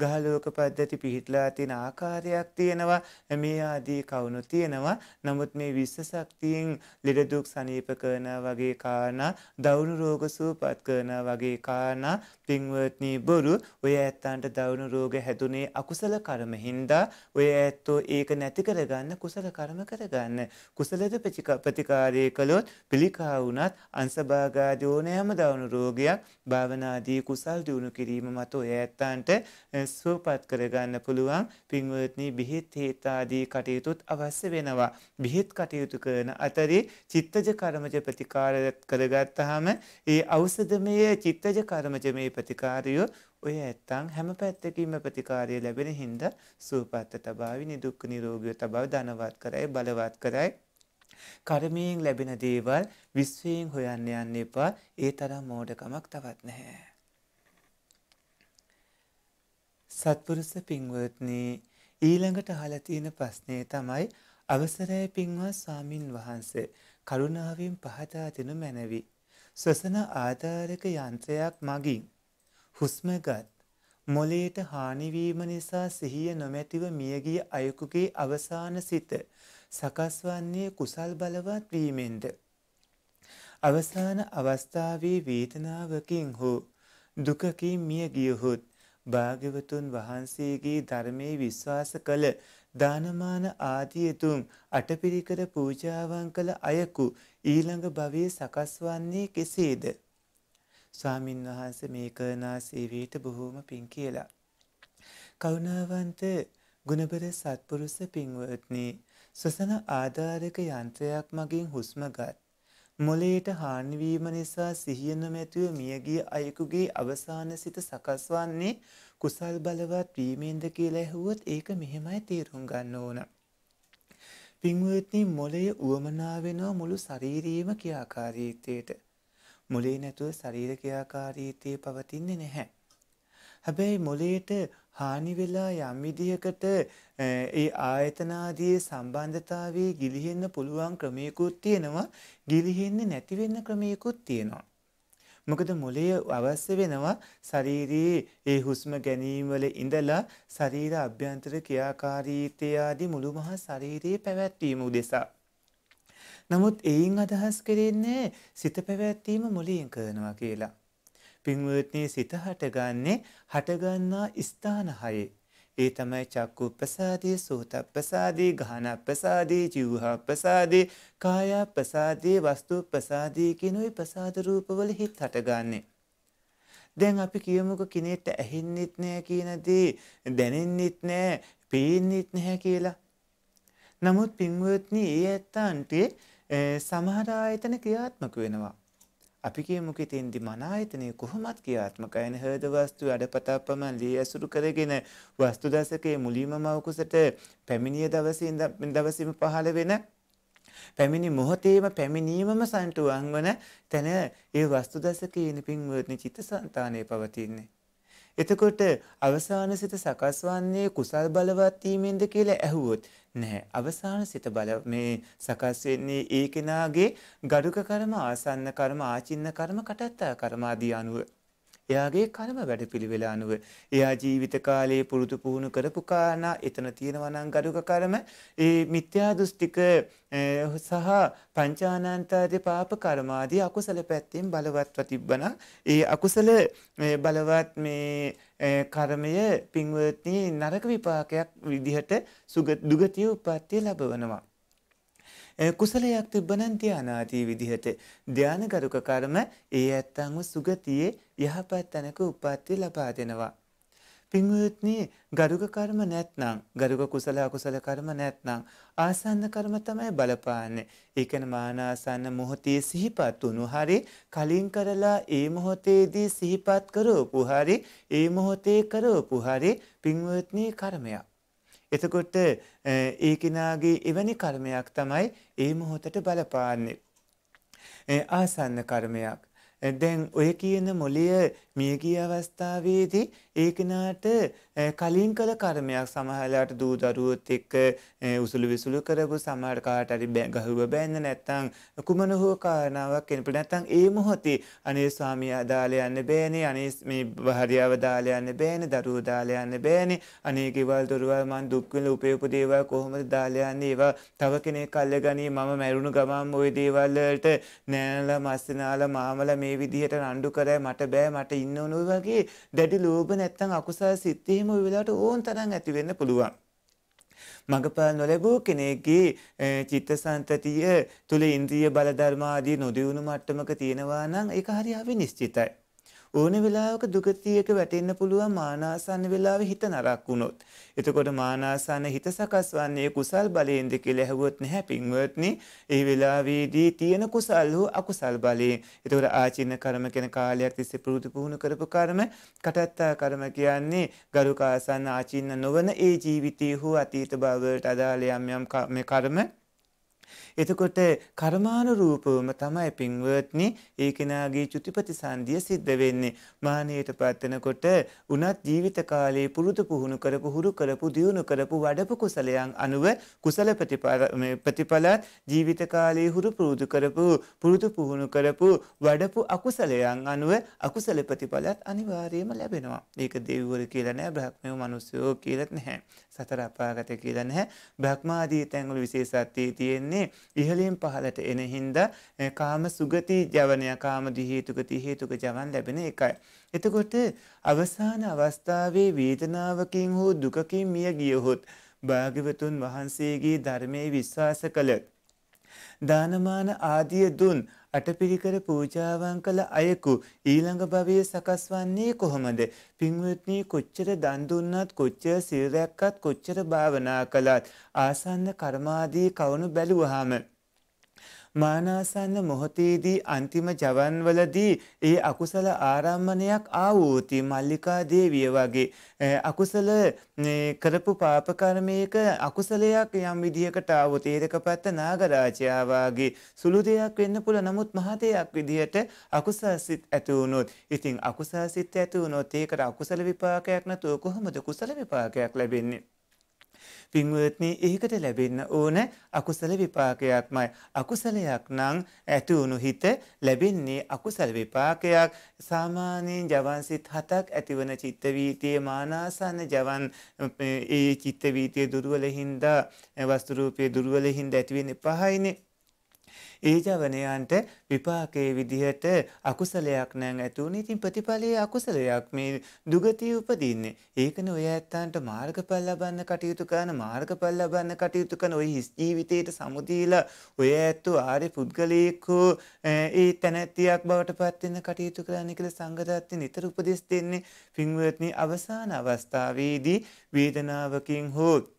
ගහලෝක පද්ධති පිහිටලා තියෙන ආකාරයක් තියෙනවා. මේ ආදී කවුණු තියෙනවා. නමුත් මේ විශ්වශක්තියෙන් ලෙඩ දුක් සනීප කරනවා වගේ කාරණා, දවුණු රෝග සුවපත් කරනවා වගේ කාරණා පින්වත්නී බොරු ඔය ඇත්තන්ට දවුණු රෝග හැදුනේ අකුසල කර්ම හින්දා ඔය ඇත්තෝ ඒක නැති කරගන්න කුසල කර්ම කරගන්න. කුසලද ප්‍රතිකාරය කළොත් පිළිකා වුණත් අංශභාගාදී ඕනෑම දවුණු රෝගයක් භාවනාදී කුසල් දියුණු කිරීම මත ඔය ඇත්තන්ට සුවපත් කරගන්න පුළුවන් පින්වත්නී බිහිත් හේතාදී කටයුතුත් අවශ්‍ය වෙනවා. බිහිත් කටයුතු කරන අතරේ චිත්තජ කර්මජ ප්‍රතිකාර කරගත්තාම ඒ ඖෂධමය චිත්තජ කර්මජ මේ ප්‍රතිකාරය ඔය ඇත්තන් හැම පැත්තකින්ම ප්‍රතිකාරය ලැබෙන හින්දා සූපත්ත තබාවි නිදුක්ඛ නිරෝගී තබාව ධනවත් කරයි බලවත් කරයි කර්මයෙන් ලැබෙන දේවල් විශ්වයෙන් හොයන්න යන්න එපා ඒ තරම් මෝඩකමක් තවත් නැහැ සත්පුරුෂ පින්වත්නි ඊළඟට අහලා තියෙන ප්‍රශ්නේ තමයි අවසරයි පින්වත් ස්වාමින් වහන්සේ කරුණාවෙන් පහදා දෙනු මැනවි ස්වසන ආධාරක යන්ත්‍රයක් මගින් හුස්මගත් මොලේට හානිවීම නිසා සිහිය නොමැතිව මියගිය අයෙකුගේ අවසාන සිත සකස් වන්නේ කුසල් බලවත් වීමෙන්ද අවසාන අවස්ථාවේ වේදනාවකින් හෝ දුකකින් මිය ගියහොත් භාග්‍යවතුන් වහන්සේගේ ධර්මයේ විශ්වාස කළ දානමාන ආදී තුන් අටපිරිකර පූජාවන් කළ අයකු ඊළඟ භවයේ සකස් වන්නේ කෙසේද? ස්වාමින් වහන්සේ මේ කරනා සේවයට බොහෝම පිං කියලා. කරුණාවන්ත ගුණබර සත්පුරුෂ පින්වත්නි සසන ආධාරක යන්ත්‍රයක් මගින් හුස්මගත් මොලේට හානි වීම නිසා සිහිය නොමැතිව මියගිය අයෙකුගේ අවසාන සිත සකස් වන්නේ කුසල් බලවත් වීමෙන්ද කියලා ඇහුවොත් ඒක මෙහෙමයි තේරුම් ගන්න ඕන. පින්වත්නි මොළය උවමනා වෙනවා මුළු ශරීරීම ක්‍රියාකාරීත්වයට. මොළේ නැතුව ශරීර ක්‍රියාකාරීත්වය පවතින්නේ නැහැ. හැබැයි මොළයට හානි වෙලා යම් විදිහකට ඒ ආයතන ආදී සම්බන්ධතාවයේ ගිලිහෙන්න පුළුවන් ක්‍රමයකුත් තියෙනවා ගිලිහෙන්නේ නැති වෙන්න ක්‍රමයකුත් තියෙනවා මොකද මොලේ අවශ්‍ය වෙනවා ශරීරයේ ඒ හුස්ම ගැනීම වල ඉඳලා ශරීර අභ්‍යන්තර ක්‍රියාකාරීත්වය ආදී මුළු මහත් ශරීරයේ පැවැත්වීම උදෙසා නමුත් එයින් අදහස් කරන්නේ සිත පැවැත්වීම මොලයෙන් කරනවා කියලා. පින්වත්නි සිත හටගන්නේ හටගන්නා ස්ථාන හයේ. ඒ තමයි චක්කු ප්‍රසාදී සෝත ප්‍රසාදී ගාන ප්‍රසාදී ජීවහා ප්‍රසාදී කාය ප්‍රසාදී වස්තු ප්‍රසාදී කිනුයි ප්‍රසාද රූපවල හිත් හටගන්නේ. දැන් අපි කියමුක කෙනෙක්ට ඇහෙන්නෙත් නෑ කියන දේ දැනෙන්නෙත් නෑ පේන්නෙත් නැහැ කියලා. නමුත් පින්වත්නි ඒ ඇත්තන්ට සමහර ආයතන ක්‍රියාත්මක වෙනවා. අපි කියමු කිතින්දි මනායතනය කොහොමත් ක්‍රියාත්මකයන හද වස්තු අඩපතාපමන් ලී ඇසුරු කරගෙන වස්තු දසකේ මුලින්ම මවකුසට පැමිණිය දවසින් දවසම පහළ වෙන පැමිණි මොහොතේම පැමිණීමම සන්ටුවන්වන තැන ඒ වස්තු දසකේන පින්වර්ණ චිත්ත සන්තානය පවතින්නේ. එතකොට අවසාන සිත සකස් වන්නේ කුසල් බලවත් වීමෙන්ද කියලා ඇහුවොත් නැහැ. අවසාන සිත බල මේ සකස් වෙන්නේ ඒ කෙනාගේ ගරුක කර්ම, ආසන්න කර්ම, ආචින්න කර්ම, කටත්තා කර්ම ආදී අනුව. එයාගේ කර්ම වැඩපිළිවෙල අනුව එයා ජීවිත කාලයේ පුරුදු පුහුණු කරපු කාරණා එතන තියෙනවා නම් ගරුක කර්ම ඒ මිත්‍යා දෘෂ්ටික සහ පංචානන්තාදී පාප කර්මාදී අකුසල පැත්තෙන් බලවත්ව තිබ්බනම් ඒ අකුසල බලවත් මේ කර්මය පින්වත්නි නරක විපාකයක් විදිහට සුග දුගතිය උප්පත්තිය ලැබවනවා කුසලයක් තිබ්බනම් ධානාදී විදිහට ධානගරුක කර්ම ඒ ඇත්තන්ව සුගතියේ යහපත් තැනක උප්පත්ති ලබා දෙනවා. පින්වත්නි ගරුක කර්ම නැත්නම් ගරුක කුසල අකුසල කර්ම නැත්නම් ආසන්න කර්ම තමයි බලපාන්නේ. ඒ කියන්නේ මානාසන්න මොහොතේ සිහිපත් වුණු හරි කලින් කරලා ඒ මොහොතේදී සිහිපත් කරවපු හරි ඒ මොහොතේ කරවපු හරි පින්වත්නි කර්මයක්. එතකොට ඒ කෙනාගේ එවැනි කර්මයක් තමයි ඒ මොහොතට බලපාන්නේ. ආසන්න කර්මයක්. දැන් ඔය කියන මොලිය මියගිය අවස්ථාවේදී ඒකනාට කලින් කළ කර්මයක් සමහලාට දූ දරුවොත් එක්ක උසුළු විසුළු කරපු සමහර කාට හරි ගහුව බෑන්න නැත්තම් කුමන හෝ කාරණාවක් කෙනපට නැත්තම් ඒ මොහොතේ අනේ ස්වාමියා දාලා යන්න බෑනේ අනේ මේ භාර්යාව දාලා යන්න බෑනේ දරුවෝ දාලා යන්න බෑනේ අනේ ගෙවල් දොරවල් මං දුක් විඳ උපයපු දේවල් කොහොමද දාලා යන්නේ ඒවා තව කෙනෙක් අල්ලගනී මම මැරුණු ගමන් ওই දේවල් වලට නෑනලා මස්සනාලා මාමලා මේ විදිහට රණ්ඩු කරා මට බෑ මට ඉන්න ඕන වගේ දැඩි ලෝභ නැ නැත්නම් අකුසල් සිත් එහෙම වෙලාවට ඕන තරම් ඇති වෙන්න පුළුවන්. මඟපල් නොලැබූ කෙනෙක්ගේ චිත්තසංතතිය තුල ඉන්ද්‍රිය බල ධර්ම ආදී නොදියුණු මට්ටමක තියෙනවා නම් ඒක හරිය අවිනිශ්චිතයි. ඕන වෙලාවක දුගතියක වැටෙන්න පුළුවන් මානාසන්න වෙලාවේ හිත නරක් වුණොත්. එතකොට මානාසන්න හිත සකස් වන්නේ කුසල් බලයෙන්ද කියලා ඇහුවොත් නැහැ පින්වත්නි. ඒ වෙලාවේදී තියෙන කුසල් හෝ අකුසල් බලයෙන්. එතකොට ආචින්න කර්ම කියන කාලයක් තිස්සේ පුරුදු පුහුණු කරපු කර්ම, කටත්තා කර්ම කියන්නේ ගරුකාසන්න ආචින්න නොවන ඒ ජීවිතයේ හෝ අතීත භවවලට අදාළ යම් යම් කර්ම එතකොට කර්මානුරූපවම තමයි පින්වත්නි ඒ කෙනාගේ චුතිපති සංදිය සිද්ධ වෙන්නේ. මානෙයට පත්වනකොට උනත් ජීවිත කාලයේ පුරුදු පුහුණු කරපු හුරු කරපු දියුණු කරපු වඩපු කුසලයන් අනුව කුසල ප්‍රතිඵලත් ජීවිත කාලයේ හුරු පුරුදු කරපු පුරුදු පුහුණු කරපු වඩපු අකුසලයන් අනුව අකුසල ප්‍රතිඵලත් අනිවාර්යයෙන්ම ලැබෙනවා. ඒක දෙවිවරු කියලා නෑ බ්‍රහ්මයෝ මිනිස්සුයෝ කියලාත් නැහැ. සතර අපාගත කියලා නැහැ. බ්‍රහ්මාදී තැන්වල විශේෂත්වයේ තියෙන්නේ ඉහලින් පහලට එන හින්දා කාම සුගති ජවනය කාම දිහේතුගති හේතුක ජවන් ලැබෙන එකයි. එතකොට අවසාන අවස්ථාවේ වේදනාවකින් හෝ දුකකින් මිය ගියහොත් භාග්‍යවතුන් වහන්සේගේ ධර්මයේ විශ්වාස කළ දානමාන ආදිය දුන් අටපිරිකර පූජාවන් කළ අයෙකු ඊළඟ භවයේ සකස් වන්නේ කොහොමද? පින්වත්නි කොච්චර දන් දුන්නත් කොච්චර සිල් රැක්කත් කොච්චර භාවනා කළත් ආසන්න කර්මාදී කවුණු බැලුවාම මානාසන්න මොහොතේදී අන්තිම ජවන්වලදී ඒ අකුසල ආරම්මණයක් ආවූති මල්ලිකා දේවිය වගේ අකුසල කරපු පාපකර්මයක අකුසලයක් යම් විදිහකට ආවෝ තේරක පැත්ත නාගරාජයාවාගේ සුළු දෙයක් වෙන්න පුළ නමුත් මහතයක් විදිහට අකුසාසිත් ඇතිවුණොත් ඉතිං අකුසාසිත් ඇතිවුණොත් ඒකට අකුසල විපාකයක් නැතුව කොහොමද කුසල විපාකයක් ලැබෙන්නේ පින්වත්නි ඒකට ලැබෙන්න ඕන අකුසල විපාකයක්මයි. අකුසලයක් නම් ඇති වුණු හිත ලැබෙන්නේ අකුසල විපාකයක්. සාමාන්‍යයෙන් ජවන් සිත් හතක් ඇතිවන චිත්ත වීතිය මානාසන්න ජවන් ඒ චිත්ත වීතිය දුර්වල හින්දා වස්තු රූපයේ දුර්වල හින්දා ඇතිවෙන්නේ පහයිනේ. ඒජවනයන්ට විපාකයේ විදිහට අකුසලයක් නෑන් ඇතුවනේ ඉතින් ප්‍රතිඵලයේ අකුසලයක් මේ දුගතිය උපදින්නේ. ඒකන ඔය ඇත්තාන්ට මාර්ගපල් ලබන්න කටයුතු කරන මාර්ගපල් ලබන්න කටයුතු කරන ඔය ජීවිතයට සමුදීලා ඔය ඇත්තු ආරය පුද්ගලයෙක්කෝ ඒ තැනැත්තියක් බවට පත්වෙන්න කටයුතු කරන්න කළ සංගධත්ති නිතර උපදෙස් දෙන්නේ පින්වත්නි අවසාන අවස්ථාවේදී වේදනාවකින් හෝත්.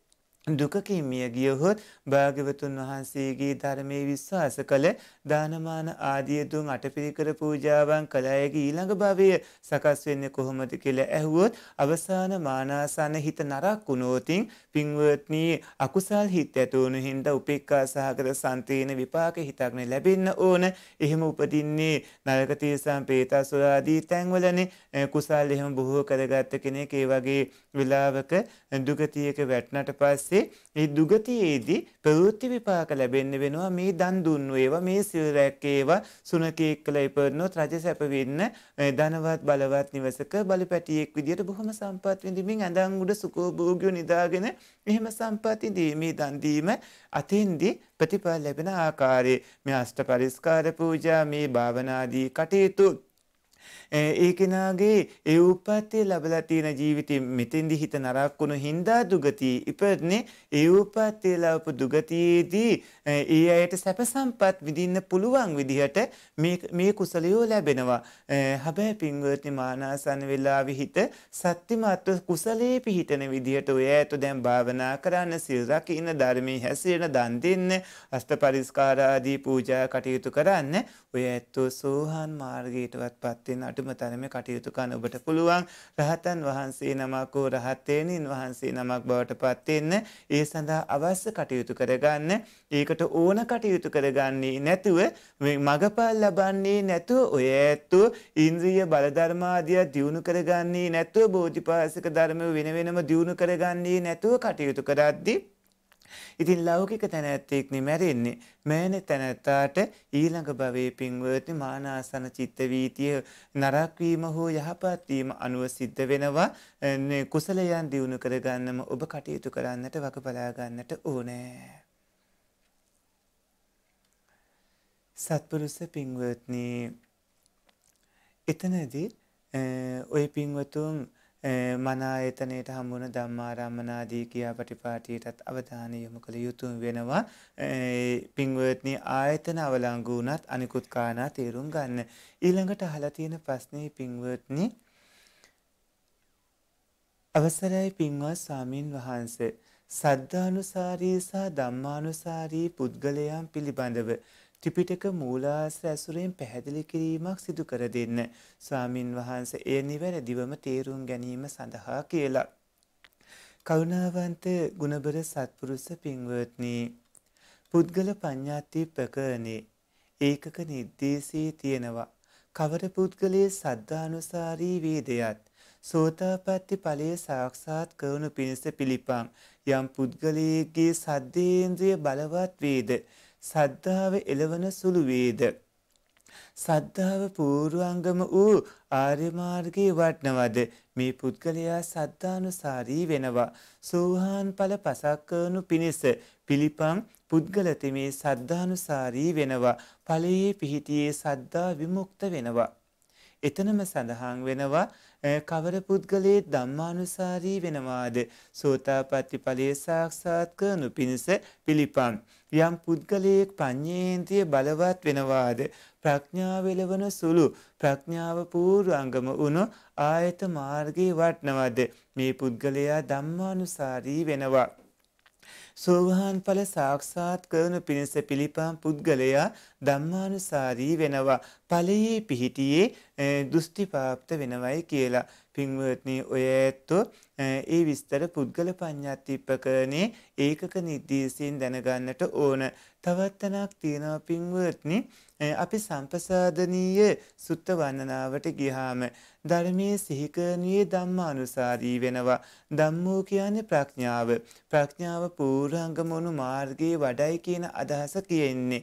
දුකකින් මිය ගියහොත් භාග්‍යවතුන් වහන්සේගේ ධර්මයේ විශ්වාස කළ දානමාන ආදිය දුන් අටපිරිකර පූජාවන් කළ අයගේ ඊළඟ භවය සකස් වෙන්නේ කොහොමද කියලා ඇහුවොත් අවසාන මානාසන හිත නරක් වුණොතින් පින්වත්නි අකුසල් හිත ඇතුණු හින්දා උපේක්ඛා සහගත සන්තේන විපාක හිතක් ලැබෙන්න ඕන එහෙම උපදින්නේ නරක තීසම් ප්‍රේතසුර ආදී තැන්වලනේ කුසල් එහෙම බොහෝ කරගත්ත කෙනෙක් ඒ වගේ වෙලාවක දුගතියක වැටෙනට පස්සේ පස්සේ ඒ දුගතියේදී ප්‍රවෘත්ති විපාක ලැබෙන්න වෙනවා මේ දන් දුන්නු ඒවා මේ සිල් රැකේවා සුනකෙක් කළ ඉපදනොත් රජ සැප වෙන්න ධනවත් බලවත් නිවසක බලපැටියෙක් විදියට බොහොම සම්පත් විඳින්මින් ඇඳන් උඩ සුඛෝභෝගියෝ නිදාගෙන එහෙම සම්පත් ඉඳීමේ දන් දීම අතෙන්දී ප්‍රතිඵල ලැබෙන ආකාරයේ මේ අෂ්ට පරිස්කාර පූජා මේ භාවනාදී කටයුතු ඒ කෙනාගේ ඒ උපත්ය ලැබලා තියෙන ජීවිතේ මෙතෙන්දි හිත නරක් වුණු හින්දා දුගතිය ඉපදනේ ඒ උපත්ය ලැබපු දුගතියේදී ඒ අයට සැප සම්පත් විඳින්න පුළුවන් විදිහට මේ මේ කුසලියෝ ලැබෙනවා. හැබැයි පින්වත්නි මානාසන වෙලාවේ හිත සත්‍යමත්ව කුසලයේ පිහිටන විදිහට ඔය ඇත දැන් භාවනා කරන්න සිල් රකින්න ධර්මයේ හැසිරෙන දන් දෙන්න අෂ්ට පරිස්කාර ආදී පූජා කටයුතු කරන්න ඔය ඇත්තෝ සෝහන් මාර්ගයටවත්පත් වෙන අඩුම තරමේ කටයුතු කරන්න ඔබට පුළුවන් රහතන් වහන්සේ නමක් වූ රහතේනින් වහන්සේ නමක් බවට පත් වෙන්න ඒ සඳහා අවශ්‍ය කටයුතු කරගන්න ඒකට ඕන කටයුතු කරගන්නේ නැතුව මගපල් ලබන්නේ නැතුව ඔය ඇත්තු ඉන්ද්‍රිය බලධර්මාදිය දියුණු කරගන්නේ නැතුව බෝධිපාසක ධර්ම වෙන වෙනම දියුණු කරගන්නේ නැතුව කටයුතු කරද්දී ඉතින් ලෞකික තැනැත්තෙක්නේ මැරෙන්නේ. මෑන තැනැත්තාට ඊළඟ භවයේ පින්වත්නි මානාසන චිත්ත වීතිය නරක වීම හෝ යහපත් වීම අනුව සිද්ධ වෙනවා. කුසලයන් දියුණු කරගන්නම ඔබ කටයුතු කරන්නට වග බලා ගන්නට ඕනේ. සත්පුරුෂ පින්වත්නි එතනදී ඔය පින්වතුන් මනායතනයට හම්බුණ ධම්මාරම්මනාදී කියාපටිපාටියටත් අවධානය යොමු කළ යුතුම් වෙනවා පින්වත්නි ආයතන අවලංගු වුණත් අනිකුත් කාරණා තේරුම් ගන්න. ඊළඟට අහලා තියෙන ප්‍රශ්නේ පින්වත්නි අවසරයි පින්වත් ස්වාමින් වහන්සේ සද්ධානුසාරී සහ ධම්මානුසාරී පුද්ගලයන් පිළිබඳව ත්‍රිපිටක මූලාශ්‍ර ඇසුරෙන් පැහැදිලි කිරීමක් සිදු කර දෙන්න. ස්වාමින් වහන්සේ එය නිවැරදිවම තේරුම් ගැනීම සඳහා කියලා. කරුණාවන්ත ගුණබර සත්පුරුෂ පින්වත්නි. පුද්ගල පඤ්ඤාති ප්‍රකරණේ ඒකක නිर्देशී තියෙනවා. කවර පුද්ගලයේ සද්ධානුසාරී වේදයත් සෝතාපට්ටි ඵලයේ සාක්ෂාත් කරනු පිණිස පිළිපං යම් පුද්ගලයේගේ සද්දේන්ද්‍රිය බලවත් වේද සද්ධාව එළවන සුළු වේද සද්ධාව පූර්වාංගම වූ ආර්ය මාර්ගයේ වටනවද මේ පුද්ගලයා සද්ධානුසාරී වෙනවා සෝහාන් ඵල පසක් කරනු පිණිස පිළිපං පුද්ගලතෙමේ සද්ධානුසාරී වෙනවා ඵලයේ පිහිටියේ සද්ධා විමුක්ත වෙනවා එතනම සඳහන් වෙනවා කවර පුද්ගලයේ ධම්මානුසාරී වෙනවාද සෝතාපට්ටි ඵලයේ සාක්ෂාත් කරනු පිණිස පිළිපන් යම් පුද්ගලයෙක් පඤ්ඤේන්ද්‍රිය බලවත් වෙනවාද ප්‍රඥාව එළවන සුළු ප්‍රඥාව පූර්වංගම වුණු ආයත මාර්ගයේ වටනවද මේ පුද්ගලයා ධම්මානුසාරී වෙනවා සෝවහන් ඵල සාක්ෂාත් කරන පිණිස පිළිපම් පුද්ගලයා ධම්මානුසාරී වෙනවා. ඵලයේ පිහිටියේ දුෂ්ටිපාප්ත වෙනවයි කියලා. පින්වත්නි ඔය ඇත්තෝ ඒ විස්තර පුද්ගල පඤ්ඤාතිපකරණේ ඒකක නිදේශයෙන් දැනගන්නට ඕන. තවත් තැනක් තියෙනවා පින්වත්නි අපි සම්පසාධනීය සුත්ත වන්නනාවට ගිහාම ධර්මයේ සිහිකරණයේ ධම්මානුසාරී වෙනවා ධම්මෝ කියන්නේ ප්‍රඥාව ප්‍රඥාව පූර්ණංගමනු මාර්ගයේ වඩයි කියන අදහස කියන්නේ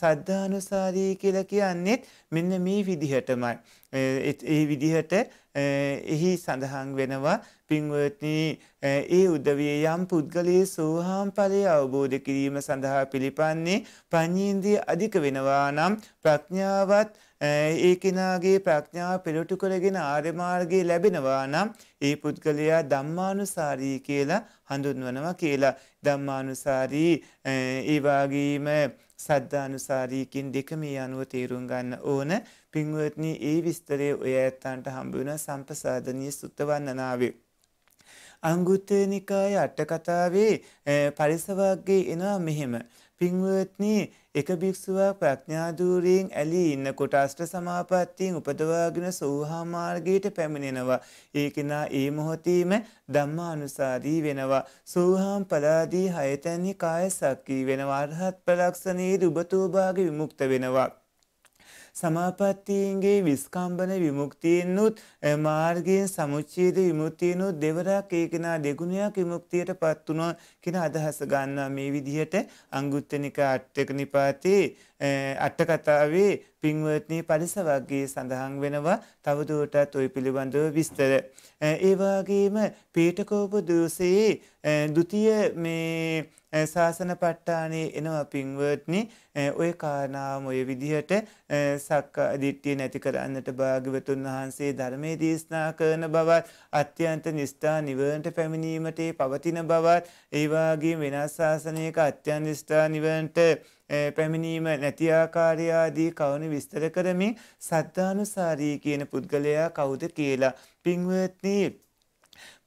සද්ධානුසාරී කියලා කියන්නේත් මෙන්න මේ විදිහටමයි ඒ විදිහට එහි සඳහන් වෙනවා පින්වත්නී ඒ උදවිය යම් පුද්ගලයේ සෝහාම්ඵලය අවබෝධ කිරීම සඳහා පිළිපන්නේ පඤ්චේන්ද්‍රිය අධික වෙනවා නම් ප්‍රඥාවත් ඒ කෙනාගේ ප්‍රඥාව පෙරටු කරගෙන ආර්ය මාර්ගයේ ලැබෙනවා නම් ඒ පුද්ගලයා ධම්මානුසාරී කියලා හඳුන්වනවා කියලා ධම්මානුසාරී ඒ වගේම සද්ධානුසාරීකින් දෙක මේ අනුව තේරුම් ගන්න ඕන පින්වත්නි ඒ විස්තරය ඔය ඇත්තන්ට හම්බුණ සම්පසාධනය සුත්තවන්නනාවේ. අංගුත්තනිකාය අට්ටකතාවේ පරිසවක්ගේ එනවා මෙහෙම. පින්වත්නි එක භික්ෂුවක් ප්‍රඥාදූරයෙන් ඇලී ඉන්න කොටස්ට සමාපත්තියෙන් උපදවාගෙන සෝහාමාර්ගයට පැමිණෙනවා. ඒ කෙනා ඒ මොහොතීම ධම්මා අනුසාරී වෙනවා. සෝහාම් පලාදී හයතැන්නේ කාය සක්කී වෙනවා අරහත් ප්‍රලක්ෂණයේ උබතෝභාග විමුක්ත වෙනවා. සමාපත්තීන්ගේ විස්කම්බන විමුක්තියෙන්නුත් මාර්ගයෙන් සමුච්චේද විමුක්තියනුත් දෙවරක් ඒකෙනා දෙගුණයක් විමුක්තියට පත්වනවා කෙන අදහස ගන්නා මේ විදිහට අංගුත්තනික අට්ටක නිපාතයේ අට්ටකතාවේ පින්වත්නී පලිස වගේ සඳහන් වෙනවා තවදුවටත් ඔය පිළිබඳව විස්තර. ඒවාගේම පේටකෝප දෝසයේ දුතිය මේ ශාසන පට්ටානේ එනවා පින්වර්ට්නි ඔය කාරණාවම ඔය විදිහට සක්කා දිට්ඨිය නැති කරන්නට භාග්‍යවතුන් වහන්සේ ධර්මයේ දේශනා කරන බවත් අත්‍යන්ත නිස්ථා නිවරණට පැමිණීමට පවතින බවත් ඒ වගේම වෙනස් ශාසනයක අත්‍යන්ත නිස්ථා නිවරණට පැමිණීම නැති ආකාරය ආදී කවුණු විස්තර කරමින් සත්‍යානුසාරී කියන පුද්ගලයා කවුද කියලා පින්වත්නි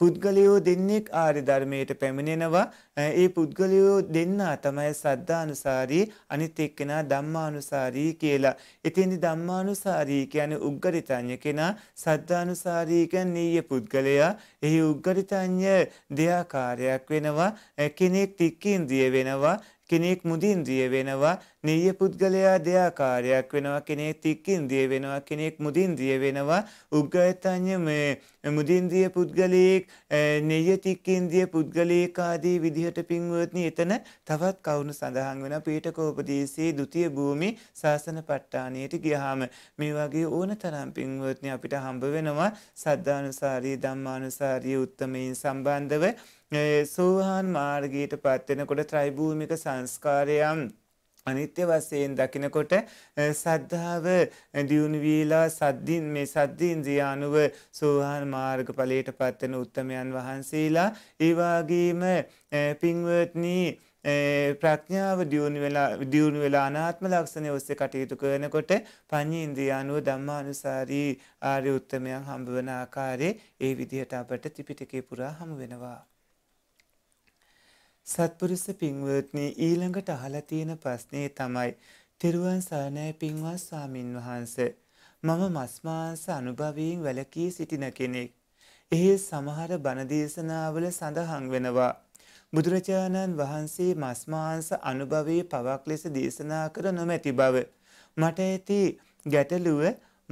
පුද්ගලයෝ දෙන්නෙක් ආරි ධර්මයට පැමිණෙනවා ඒ පුද්ගලයෝ දෙන්නා තමයි සද්ධානුසාරී අනිත් එක්කෙනා ධම්මානුසාරී කියලා. එතෙන්දි ධම්මානුසාරී කියන්නේ උග්ගරිතඤ්ඤ කෙනා සද්ධානුසාරී කියන්නේ පුද්ගලයා. එහි උග්ගරිතඤ්ඤ දෙයාකාරයක් වෙනවා. කෙනෙක් තික්කේන්ද්‍රිය වෙනවා. කෙනෙක් මුදින්දිය වෙනවා නීය පුද්ගලයා දෙයාකාරයක් වෙනවා කෙනෙක් තික්කින්දිය වෙනවා කෙනෙක් මුදින්දිය වෙනවා උග්ගයතඤ්ඤ මේ මුදින්දිය පුද්ගලයෙක් නෙයතික්කින්දිය පුද්ගලයෙක් ආදී විදිහට පින්වත්නි එතන තවත් කවුණු සඳහන් වෙන පීටකෝපදේශයේ ද්විතීය භූමි ශාසන ප ဋ ාණියට ගියාම මේ වගේ ඕන තරම් පින්වත්නි අපිට හම්බ වෙනවා සද්ධානුසාරී ධම්මානුසාරී උත්තමයින් සම්බන්ධව සෝහාන් මාර්ගයට පත් වෙනකොට ත්‍රිභූමික සංස්කාරයන් අනිත්‍ය වශයෙන් දකිනකොට සද්ධාව දියුණු වීලා සද්දින් මේ සද්දීන්ද්‍රිය අනුව සෝහාන් මාර්ගඵලයට පත්වන උත්තමයන් වහන්සේලා ඒ වගේම පින්වත්නි ප්‍රඥාව දියුණු වෙලා අනාත්ම ලක්ෂණය ඔස්සේ කටයුතු කරනකොට පඤ්ච ඉන්ද්‍රියානුව ධම්මානුසාරී ආර්ය උත්තමයන් හම්බවන ආකාරයේ ඒ විදිහට අපට ත්‍රිපිටකේ පුරා හමු වෙනවා. සත්පුරුෂ පින්වත්නි ඊළඟට අහලා තියෙන ප්‍රශ්නේ තමයි තිරුවන් සරණයි පින්වත් ස්වාමින් වහන්ස මම මස් මාංශ අනුභවයෙන් වැළකී සිටින කෙනෙක්. එහි සමහර බණ දේශනාවල සඳහන් වෙනවා. බුදුරජාණන් වහන්සේ මස් මාංශ අනුභවයේ පවක් ලෙස දේශනා කර නොමැති බව. මට ඇති ගැටලුව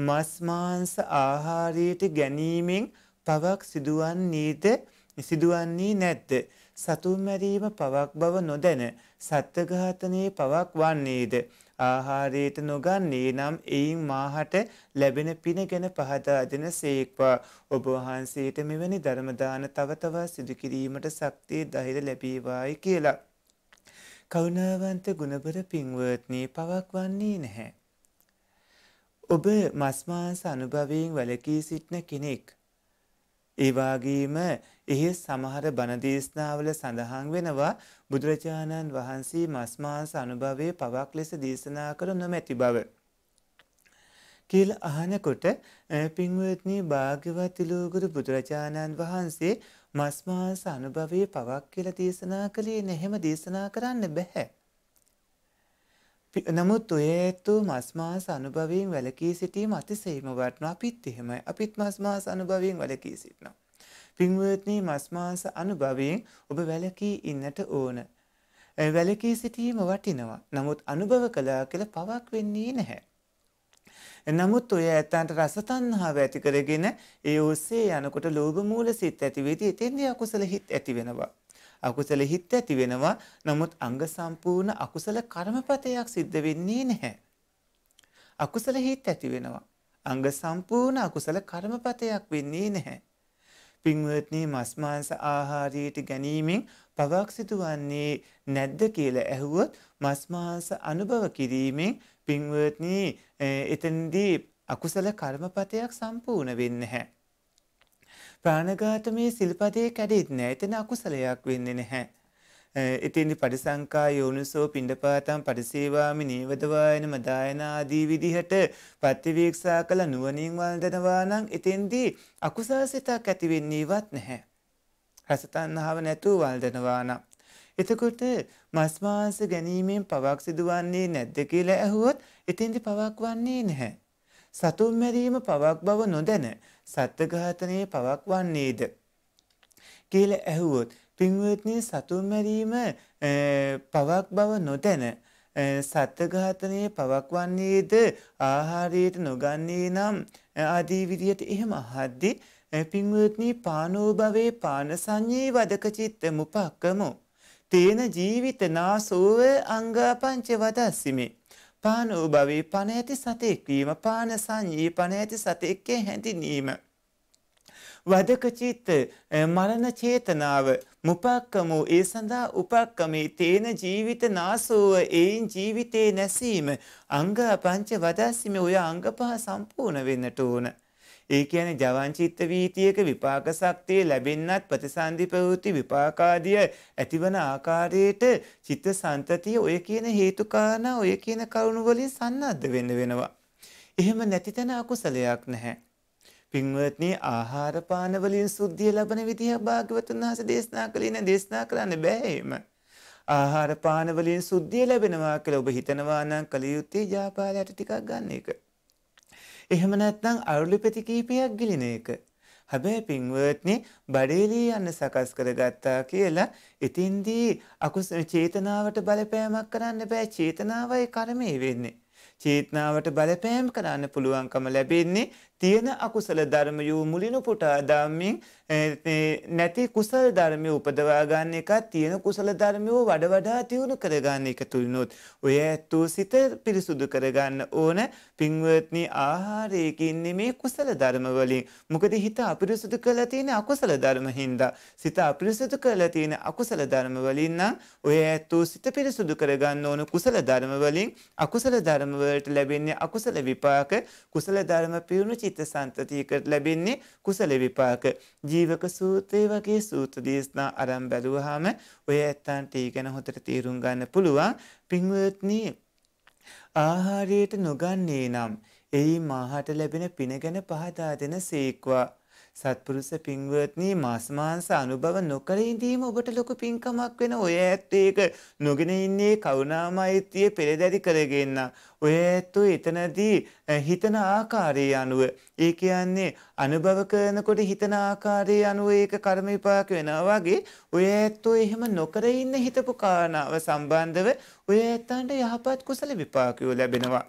මස් මාංශ ආහාරයට ගැනීමෙන් පවක් සිදුවන්නේද සිදුවන්නේ නැද්ද? සතුන් මැරීම පවක් බව නොදැන සත්ත්වඝාතනයේ පවක් වන්නේද ආහාරයට නොගන්නේ නම් එයින් මාහට ලැබෙන පින ගැන පහදා දෙන සේක්වා ඔබ වහන්සේට මෙවැනි ධර්ම දාන තව තවත් සිදු කිරීමට ශක්තිය ධෛර්ය ලැබේවායි කියලා කරුණාවන්ත ගුණබර පින්වත්නි පවක් වන්නේ නැහැ ඔබ මස් මාංශ අනුභවයෙන් වැළකී සිටින කෙනෙක් ඒ වගේම එහි සමහර බණදේශනාවල සඳහන් වෙනවා බුදුරජාණන් වහන්සේ මස්මාංශ අනුභවයේ පවක් ලෙස දේශනා කර නොමැති බව. කියලා අහනකොට පින්වත්නි භාග්‍යවත් තිලෝගුරු බුදුරජාණන් වහන්සේ මස්මාංශ අනුභවයේ පවක් කියලා දේශනා කළේ නැහැම දේශනා කරන්න බෑ. නමුත් ඔය ඇත්තු මස්මාස අනුභවයෙන් වැලකී සිටීම අතිසේම වටනවා අපිත් එහෙම අපිත් මස්මාස අනුභවයෙන් වැලකී සිටනවා. පින්වත්නී මස්මාස අනුභවයෙන් ඔබ වැලකී ඉන්නට ඕන. වැලකී සිටීම වටිනවා. නමුත් අනුභව කළා කියලා පවක් වෙන්නේ නැහැ. නමුත් ඔය ඇත්තන්ට රසතන්හාාව ඇති කරගෙන ඒ ඔස්සේ යනකොට ලෝභ මූල සිත් ඇතිවේදී එතෙන්දී අකුසල හිත් ඇති වෙනවා. අකුසල හිත් ඇති වෙනවා නමුත් අංග සම්පූර්ණ අකුසල කර්මපතයක් සිද්ධ වෙන්නේ නැහැ. අකුසල හිත් ඇති වෙනවා. අංග සම්පූර්ණ අකුසල කර්මපතයක් වෙන්නේ නැහැ. පින්වත්නි මස් මාංශ ආහාරයට ගැනීමෙන් පවක් සිදුවන්නේ නැද්ද කියලා ඇහුවොත් මස් මාංශ අනුභව කිරීමෙන් පින්වත්නි එතෙන්දී අකුසල කර්මපතයක් සම්පූර්ණ වෙන්නේ නැහැ. ප්‍රාණඝාතමේ සිල්පදේ කැඩෙන්නේ නැහැ. එතන අකුසලයක් වෙන්නේ නැහැ. ඉතින් පරිසංකා යෝනිසෝ පිණ්ඩපාතම් පරිසේවාමි නීවදවායන මදායනාදී විදිහට ප්‍රතිවීක්ෂා කළ නුවණින් වන්දනවා නම් එතෙන්දී අකුසල සිතක් ඇති වෙන්නේවත් නැහැ. රස තණ්හාව නැතුව වන්දනවා නම් එතකොට මස් මාංශ ගැනීමෙන් පවක් සිදුවන්නේ නැද්ද කියලා ඇහුවොත් එතෙන්දී පවක් වන්නේ නැහැ. සතුන් මැරීම පවක් බව නොදැන සත්ත්ව ඝාතනයේ පවක් වන්නේද කියලා ඇහුවොත් පින්වත්නි සතුන් මැරීම පවක් බව නොදැන සත්ත්ඝාතනයේ පවක්වන්නේද ආහාරයට නොගන්නේ නම් ආදී විදියට එහෙම අහද්දි පින්වත්නි පානෝභවේ පාන සංඤේ වදක චිත්ත මුපක්කමු තේන ජීවිත නාසෝව අංගාපංච වදස්සිමේ පානෝභවේ පණ ඇති සතෙක් වීම පාන සංඤී පණ ඇති සතෙක්ගේ හැඳිනීම වදක චිත්ත මරණ චේතනාව මුපක්කමු ඒ සඳහා උපක්කමේ තේන ජීවිත නාසෝව එයින් ජීවිතේ නැසීම අංග පංච වදස්සිම ඔය අංග පහ සම්පූර්ණ වෙන්නට ඕන. ඒ කියන්නේ ජවංචිත්ත වීතියක විපාක ශක්තිය ලැබෙන්නත් ප්‍රතිසන්දි ප්‍රවෘත්ති විපාකාදිය ඇතිවන ආකාරයට චිත්ත සන්තතිය ඔය කියන හේතු කාරණා ඔය කියන කරුණු වලින් සන්නද්ධ වෙන්න වෙනවා. එහෙම නැති තැන අකුසලයක් නැහැ. පින්වත්නි ආහාර පාන වලින් සුද්ධිය ලබන විදිහ භාග්‍යවතුන් වහන්සේ දේශනා කළේ නෑ දේශනා කරන්න බෑ එහෙම. ආහාර පාන වලින් සුද්ධිය ලැබෙනවා කියලා ඔබ හිතනවා නම් කලියුත්තේ ජාපාලයට ටිකක් ගන්න එක. එහෙම නැත්නම් අරුලිපති කීපයක් ගිලින එක. හැබැයි පින්වත්නි බඩේලී යන්න සකස් කරගත්තා කියලා ඉතින්දී අකුස චේතනාවට බලපෑමක් කරන්න බෑ චේතනාවයි කර්මය වෙන්නේ. චේතනාවට බලපෑම් කරන්න පුළුවන්කම ලැබෙන්නේ තියෙන අකුසල ධර්මයෝ මුලිනු පුටා දාමින් නැති කුසල ධර්මය උපදවා ගන්න එක තියෙන කුසල ධර්මයෝ වඩ වඩා තියුණු කරගන්න එක තුලිනුත් ඔය ඇත්තෝ සිත පිරිසුදු කරගන්න ඕන පින්වත්නි ආහාරයකින් නෙමේ කුසල ධර්ම වලින් මොකද හිත අපිරිසුදු කරලා තියෙන අකුසල ධර්ම හින්දා සිත අපිරිසුදු කරලා තියෙන අකුසල ධර්ම වලින් නම් ඔය ඇත්තෝ සිත පිරිසුදු කරගන්න ඕන කුසල ධර්ම වලින් අකුසල ධර්ම වලට ලැබෙන්නේ අකුසල විපාක කුසල ධර්ම පිරුණු චිත්ත සන්තතියකට ලැබෙන්නේ කුසල විපාක ජීවක සූත්‍රය වගේ සූත්‍ර දේශනා අරම් බැලුවහම ඔය ඇත්තන්ට ඒ ගැන හොතට තේරුම් ගන්න පුළුවන් පින්වත්නි ආහාරයට නොගන්නේ නම් එයි මාහට ලැබෙන පින ගැන පහදා දෙන සේක්වා සත්පුරුෂ පින්වත්නී මාස් මාංශ අනුභව නොකර ඉඳීම ඔබට ලොකු පින්කමක් වෙන ඔය ඇත්ත ඒක නොගෙන ඉන්නේ කරුණාමෛත්‍රිය පෙරදැරි කරගෙන්න. ඔය ඇත්තෝ එතනදී හිතන ආකාරයේ අනුව ඒ කියන්නේ අනුභව කරනකොට හිතන ආකාරයේ අනුව ඒක කර්ම විපාක වෙනවා වගේ ඔය ඇත්තෝ එහෙම නොකර ඉන්න හිතපු කාරණාව සම්බන්ධව ඔය ඇත්තන්ට යහපත් කුසල විපාකයෝ ලැබෙනවා.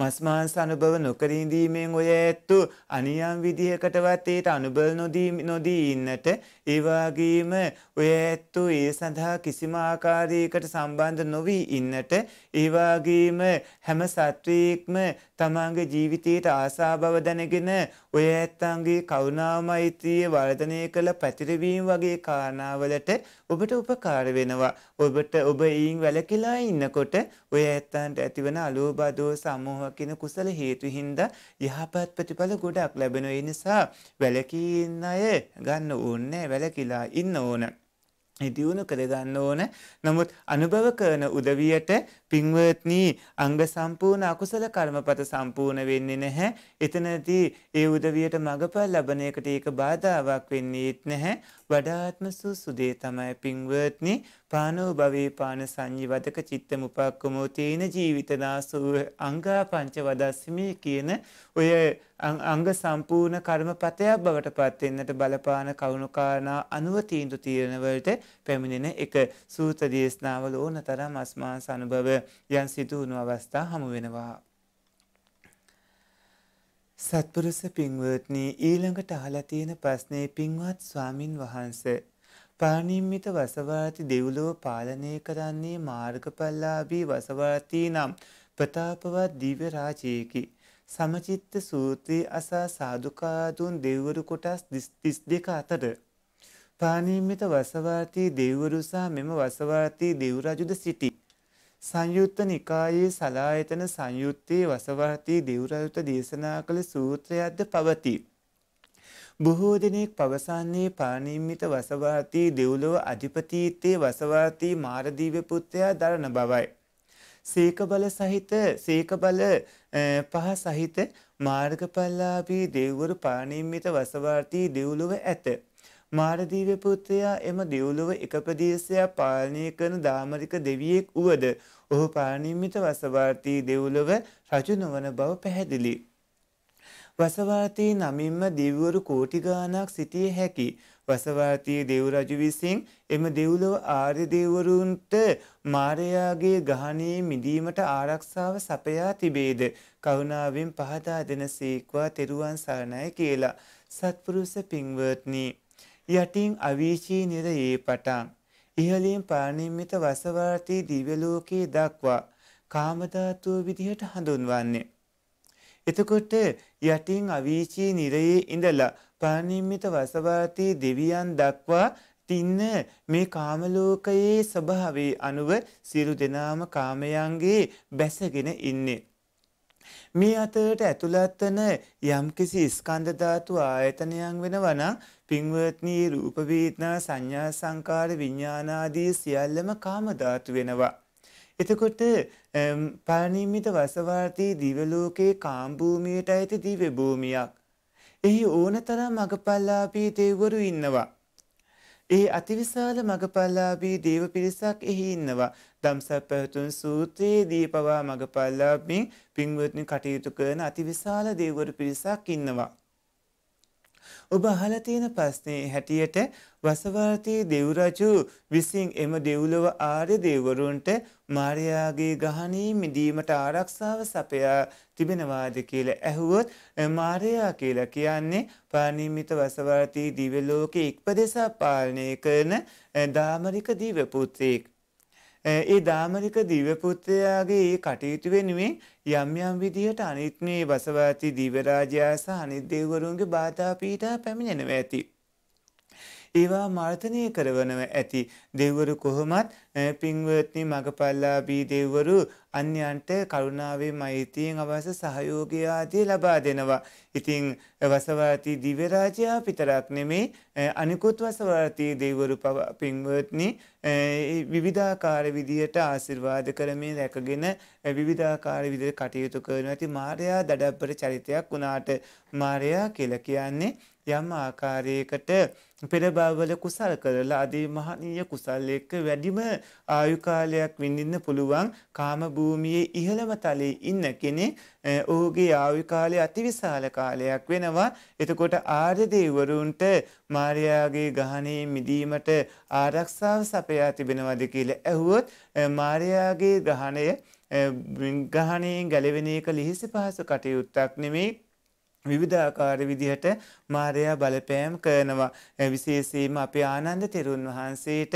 මස් මාංශ අනුභව නොකරින්දීමෙන් ඔය ඇත්තු අනියම් විදිහකටවත් ඒට අනුබල නොදී නොදී ඉන්නට ඒ වගේම ඔය ඇත්තු ඒ සඳහා කිසිම ආකාරයකට සම්බන්ධ නොවී ඉන්නට ඒ වගේම හැම සත්වයක්ම තමන්ගේ ජීවිතයට ආසා බව දැනගෙන ඔය ඇත්තන්ගේ කරුණා මෛත්‍රිය වර්ධනය කළ පැතිරවීම වගේ කාරණාවලට ඔබට උපකාර වෙනවා ඔබට ඔබ ඊයින් වැලකිලා ඉන්නකොට ඔය ඇත්තන්ට ඇතිවන අලෝබදෝ සමූහ කරනවා කියන කුසල හේතු හින්දා යහපත් ප්‍රතිඵල ගොඩක් ලැබෙනවා. ඒ නිසා වැලකී ඉන්න අය ගන්න ඕනේ වැලකිලා ඉන්න ඕන. දියුණු කරගන්න ඕන. නමුත් අනුභව කරන උදවියට පින්වත්නි අංග සම්පූර්ණ අකුසල කර්මපත සම්පූර්ණ වෙන්නේ නැහැ. එතනදී ඒ උදවියට මගපල් ලබන එකට ඒක බාධාවක් වෙන්නේත් නැහැ. වඩාත්ම සුසුදේ තමයි පින්වත්නි පානෝ භවේ පාන සංජීවදක චිත්ත මුපක්කමෝ තේන ජීවිතනාසූ අංගා පංච වදස්මි කියන ඔය අංග සම්පූර්ණ කර්මපතයක් බවට පත් වෙන්නට බලපාන කවුණුකාරණා අනුව තීන්දුව තීරණ වලට පැමිණෙන එක සූත්‍ර දේශනාවල ඕනතරම් අස්මාන් අනුභව යන් සිදු වුණු අවස්ථා හමු වෙනවා සත්පුරුෂ පින්වත්නි ඊළඟට අහලා තියෙන ප්‍රශ්නේ පින්වත් ස්වාමින් වහන්සේ පාණිම්මිත වසවාති දෙව්ලොව පාලනය කරන්නේ මාර්ගඵලලාභී වසවාති නම් ප්‍රතාපවත් දිව්‍ය රාජයේකි සමචිත්ත සූත්‍රයේ අසා සාදුකාදුන් දෙව්වරු කොටස් 32 අතර පාණිම්මිත වසවාති දෙව්වරු සහ මෙම වසවාති දෙව් රජුද සිටි සංයුත්ත නිකායේ සලායතන සංයුත්තේ වසවර්තී දිවුරල්ත දේශනා කළ සූත්‍රයක්ද පවතී. බොහෝ දෙනෙක් පවසන්නේ පානිම්මිත වසවාර්තී දෙව්ලොව අධිපතීත්තේ වසවාර්තී මාරදීව පුත්‍රයා දරණ බවයි. සේකබල සහිත සේකබල පහ සහිත මාර්ගපල්ලාපී දෙව්වරු පානිම්මිත වසවාර්තී දෙව්ලොව ඇත. මාරදීව පුත්‍රයා එම දියුලුව එක ප්‍රදේශයක් පාලනය කරන දාමරික දෙවියෙක් වුවද ඔහු පාරණිම්මිත වසවාර්තී දෙව්ලොව රජු නොවන බව පැහැදිලි. වසවාර්තී නමින්ම දෙවිවරු කෝටි ගාණක් සිටිය හැකි වසවාර්තී දෙව් රජු විසින් එම දෙව්ලොව ආර්ය දෙවරුන්ට මාරයාගේ ගහණයේ මිදීමට ආරක්ෂාව සපයා තිබේද කරුණාවෙන් පහදා දෙන සීක්වා තෙරුවන් සරණයි කියලා සත්පුරුෂ පින්වත්නි යටින් අවීචී නිරයේ පටන් ඉහළින් පානිම්මිත වසවර්තී දිව්‍ය ලෝකයේ දක්වා කාම ධාතුව විදිහට හඳුන්වන්නේ. එතකොට යටින් අවීචී නිරයේ ඉඳලා පානිම්මිත වසවර්තී දෙවියන් දක්වා තින්න මේ කාමලෝකයේ ස්වභාවේ අනුව සිරු දෙනාම කාමයන්ගේ බැසගෙන ඉන්නේ. මේ අතරට ඇතුළත් වන යම්කිසි ස්කන්ධ ධාතු ආයතනයන් වෙනවනම් පින්වත්නී රූප වේදනා සංඥා සංකාර විඥානාදී සියල්ලම කාම ධාතු වෙනවා. එතකොට පරිනිම්මිත වසවර්තී දිව ලෝකේ කාම් භූමියට ඇති දිව්‍ය භූමියක්. එහි ඕනතරම් මගපල්ලාපී දෙවිවරු ඉන්නවා. ඒ අතිවිශාල මගපල්ලාපී දේව පිරිසක් එහි ඉන්නවා. දම්සප්පවතුන් සූත්‍රයේදී පවා මගපල්ලාපී පින්වත්නි කටයුතු කරන අතිවිශාල දෙවිවරු පිරිසක් ඉන්නවා. ඔබ අහලා තියෙන ප්‍රශ්නේ හැටියට වසවර්තී දෙව්රජු විසින් එම දෙව්ලොව ආර්ය දෙවරුන්ට මාර්යාගේ ගහණී මිදීමට ආරක්ෂාව සපයා තිබෙනවාද කියලා ඇහුවොත් මාර්යා කියලා කියන්නේ පානිමිත වසවර්තී දිව්‍ය ලෝකයේ ඉක්පදෙසා පාලනය කරන දාමරික දිව්‍ය පුත්‍රයෙක්. ඒ දාමරික දිවපුත්‍රයාගේ ඒ කටයුතු වෙනුවෙන් යම් යම් විදිහට අනිත් මේ බසවාති දිවරාජයා සහ අනිත් දෙවිවරුන්ගේ බාධා පීඩා පැමිණෙනවා ඇති. ඒවා මර්තනය කරවනව ඇති දෙව්වරු කොහොමත් පින්වත්නි මගපල්ලාබී දෙව්වරු අන්‍යන්ට කරුණාවේ මෛතීන් අවස සහයෝගය ආදී ලබා දෙනවා. ඉතින් වසවර්ති දිව්‍ය රාජයා පිටරක් නෙමේ අනිකුත් වසවර්ති දෙව්වරු පින්වත්නි විවිධාකාර විදියට ආශිර්වාද කරමින් රැකගෙන විවිධාකාර විදිහට කටයුතු කරන ඇති මාර්යා දඩබ්බර චරිතයක් වුණාට මාර්යා කියලා කියන්නේ යම් ආකාරයකට පෙරභවල කුසල් කරලා අදී මහනීය කුසල් එක්ක වැඩිම ආයු කාලයක් විඳින්න පුළුවන් කාම භූමියේ ඉහළම තලයේ ඉන්න කෙනෙක් ඔහුගේ ආයු කාලය අතිවිශාල කාලයක් වෙනවා. එතකොට ආර්ය දේවරුන්ට මාර්යාගේ ගහණේ මිදීමට ආරක්ෂාව සපයා තිබෙනවද කියලා ඇහුවොත් මාර්යාගේ ගහණය ගහණයෙන් ගැලවෙන එක ලිහිසි පහසු කටයුත්තක් නෙමෙයි විවිධාකාර විදිහට මාරයා බලපෑම් කරනවා. විශේෂයෙන්ම අපේ ආනන්ද තෙරුන් වහන්සේට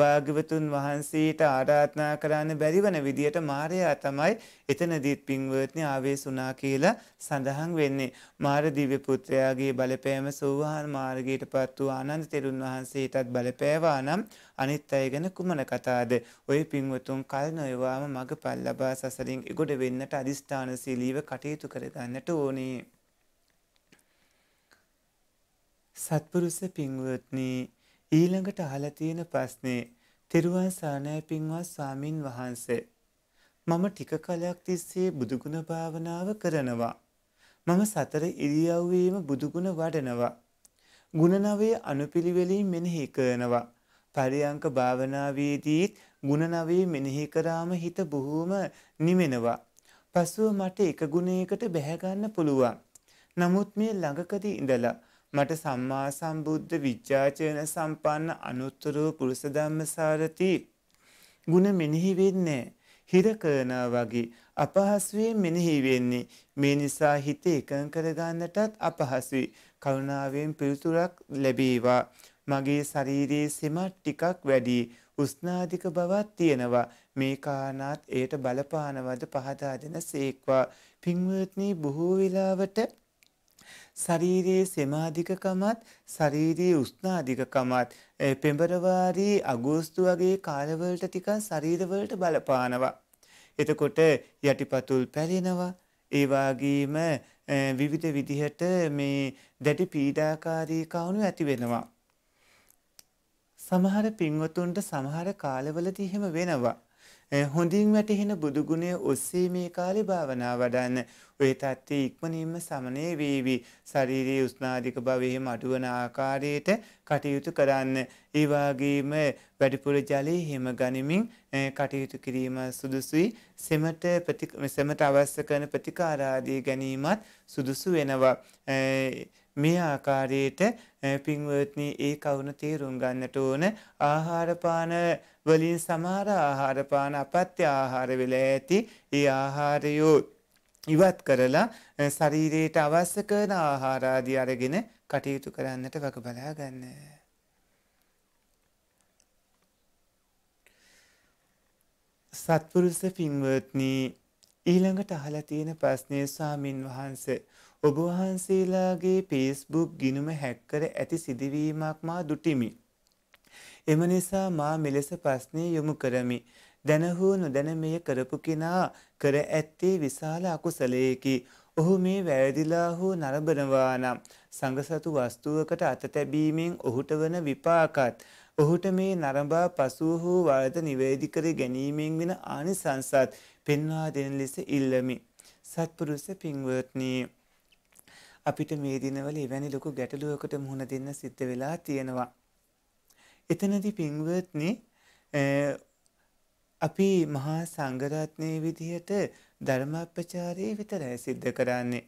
භාග්‍යවතුන් වහන්සේට ආරාධනා කරන්න බැරිවන විදියට මාරයා තමයි එතනදීත් පින්වත්නි ආවේශ වුණා කියලා සඳහන් වෙන්නේ. මාර දිව්‍ය පුත්‍රයාගේ බලපෑම සෝවාන් මාර්ගයටපත් වූ ආනන්ද තෙරුන් වහන්සේටත් බලපෑවා නම් අනිත් අය ගැන කුමන කතාද? ওই පින්වතුන් කල් නොයවාම මගපල් ලබා සසරින් එගොඩ වෙන්නට අදිස්ථානශීලීව කටයුතු කරගන්නට ඕනේ. සත්පුරුස පින්වත්නි ඊළඟට අහලා තියෙන ප්‍රශ්නේ තෙරුවන් සානය පින්වත් ස්වාමින් වහන්සේ මම ටික කලයක් තිස්සේ බුදුගුණ භාවනාව කරනවා මම සතර ඉරියව්වේම බුදුගුණ වඩනවා ගුණ නවයේ අනුපිළිවෙලින් මෙනෙහි කරනවා පරියංක භාවනාවේදීත් ගුණ නවයේ මෙනෙහි කරාම හිත බොහෝම නිමෙනවා පසුව මට එක ගුණයකට බැහැ ගන්න පුළුවන් නමුත් මේ ළඟකදී ඉඳලා මට සම්මා සම්බුද්ධ විජ්ජාචන සම්පන්න අනුත්තරෝ පුරුෂ ධම්මසාරති ಗುಣ මෙනෙහි වෙන්නේ හිර කරනවා වගේ අපහසුවේ මෙනෙහි වෙන්නේ මේ නිසා හිත එකඟ කරගන්නටත් අපහසුයි කරුණාවෙන් පිළිතුරක් ලැබේවා මගේ ශරීරයේ සෙමත් ටිකක් වැඩි උස්නාධික බවක් තියෙනවා මේ කාරණාත් එයට බලපානවද පහදා දෙන සේක්වා පින්වත්නි බොහෝ වෙලාවට ශාරීරියේ සෙම අධිකකමත් ශාරීරියේ උෂ්ණ අධිකකමත් පෙඹරවාරි අගෝස්තු වගේ කාලවලට ටිකක් ශරීරවලට බලපානවා. එතකොට යටිපතුල් පැලෙනවා. ඒ වගේම විවිධ විදිහට මේ දැඩි පීඩාකාරී කවුණු ඇති වෙනවා. සමහර පින්වතුන්ට සමහර කාලවලදී එහෙම වෙනවා. හොඳින් වැටහෙන බුදුගුණය ඔස්සේ මේ කාලේ භාවනා වඩන්න. ඔය තත්ත්වයේ ඉක්මනින්ම සමනය වේවි. ශාරීරික උෂ්ණාධික භවයේ මඩුවන ආකාරයට කටයුතු කරන්න. ඒ වගේම වැඩිපුර ජලය හිම ගනිමින් කටයුතු කිරීම සුදුසුයි. සෙමට සෙමට අවශ්‍ය කරන ප්‍රතිකාර ආදී ගැනීමත් සුදුසු වෙනවා. මේ ආකාරයට පින්වත්නි ඒ කවුණ තේරුම් ගන්නට ඕන ආහාරපාන වලින් සමහර ආහාරපාන අපත්‍ය ආහාර වෙලා ඇති ඒ ආහාරයෝ ඉවත් කරලා ශරීරයට අවශ්‍ය කරන ආහාර ආදී අරගෙන කටයුතු කරන්නට වග බලා ගන්න. සත්පුරුෂ පින්වත්නි ඊළඟට අහලා තියෙන ප්‍රශ්නේ ස්වාමින් වහන්සේ ඔබ වහන්සේලාගේ Facebook ගිණුම හැක් කර ඇති සිදුවීමක් මා දුටිමි. එම නිසා මා මෙලෙස ප්‍රශ්නේ යොමු කරමි. දැන හෝ නොදැන මෙය කරපු කෙනා කර ඇත්තේ විශාල අකුසලයකි. ඔහු මේ වැරදිලා හෝ නරඹනවා නම් සංගසතු වස්තුවකට අත තැබීමෙන් ඔහුට වන විපාකත් ඔහුට මේ නරඹා පසුව හෝ වරද නිවැරදි කර ගැනීමෙන් වෙන ආනිසංසත් පෙන්වා දෙන ලෙස ඉල්ලමි. සත්පුරුෂ පින්වත්නි අපිට මේ දිනවල එවැනි ලොකු ගැටලුවකට මුහුණ දෙන්න සිද්ධ වෙලා තියෙනවා. එතනදී පින්වත්නි අපි මහා සංගරත්නය විදිහට ධර්මප්‍රචාරය විතරයි සිද්ධ කරන්නේ.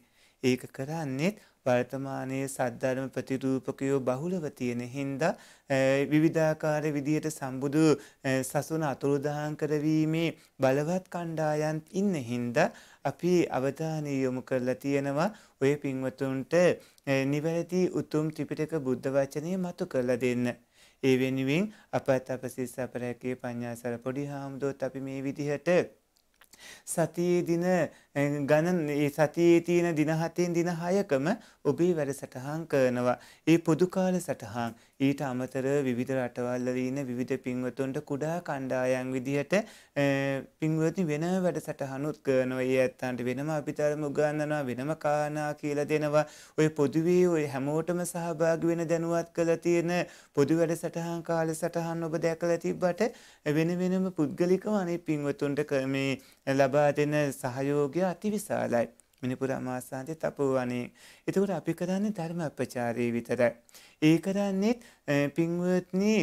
ඒක කරන්නෙත් වර්තමානයේ සද්ධර්ම ප්‍රතිරූපකයෝ බහුලව තියෙන හින්දා විවිධාකාර විදියට සම්බුදු සසුන අතුරුදහන් කරවීමේ බලවත් කණ්ඩායන් ඉන්න හින්දා අපි අවධානය යොමු කරලා තියෙනවා ඔය පින්වතුන්ට නිවැරදි උතුම් ත්‍රිපිටක බුද්ධ වචනය මතු කරලා දෙන්න. ඒ වෙනුවෙන් අපත් අප සිස් අපරැකේ පඤ්ඤාසර පොඩි හාමුදුරුවොත් අපි මේ විදිහට සතියේ දින ගණන් ඒ සතියේ තියෙන දින හතෙන් දින හයකම ඔබේ වැඩසටහන් කරනවා. ඒ පොදුකාල සටහන් ඊට අමතර විවිධ රටවල්වල ඉන්න විවිධ පින්වතුන්ට කුඩා කණ්ඩායම් විදිහට පින්වතුනි වෙන වැඩසටහනුත් කරනවා. ඒ ඇත්තන්ට වෙනම අපිටම උගන්වනවා වෙනම කාරණා කියලා දෙනවා. ඔය පොදුවේ ඔය හැමෝටම සහභාගී වෙන දැනුවත් කළ තියෙන පොදු වැඩසටහන් කාල සටහන් ඔබ දැකලා තිබ්බට වෙන වෙනම පුද්ගලිකව අනේ පින්වතුන්ට මේ ලබා දෙන සහයෝගය අතිවිශාලයි. මිනිපුර අමාසාන්ති තපෝවනේ. එතකොට අපි කරන්නේ ධර්ම අපචාරය විතර. ඒ කරන්නේත් පින්වත්නි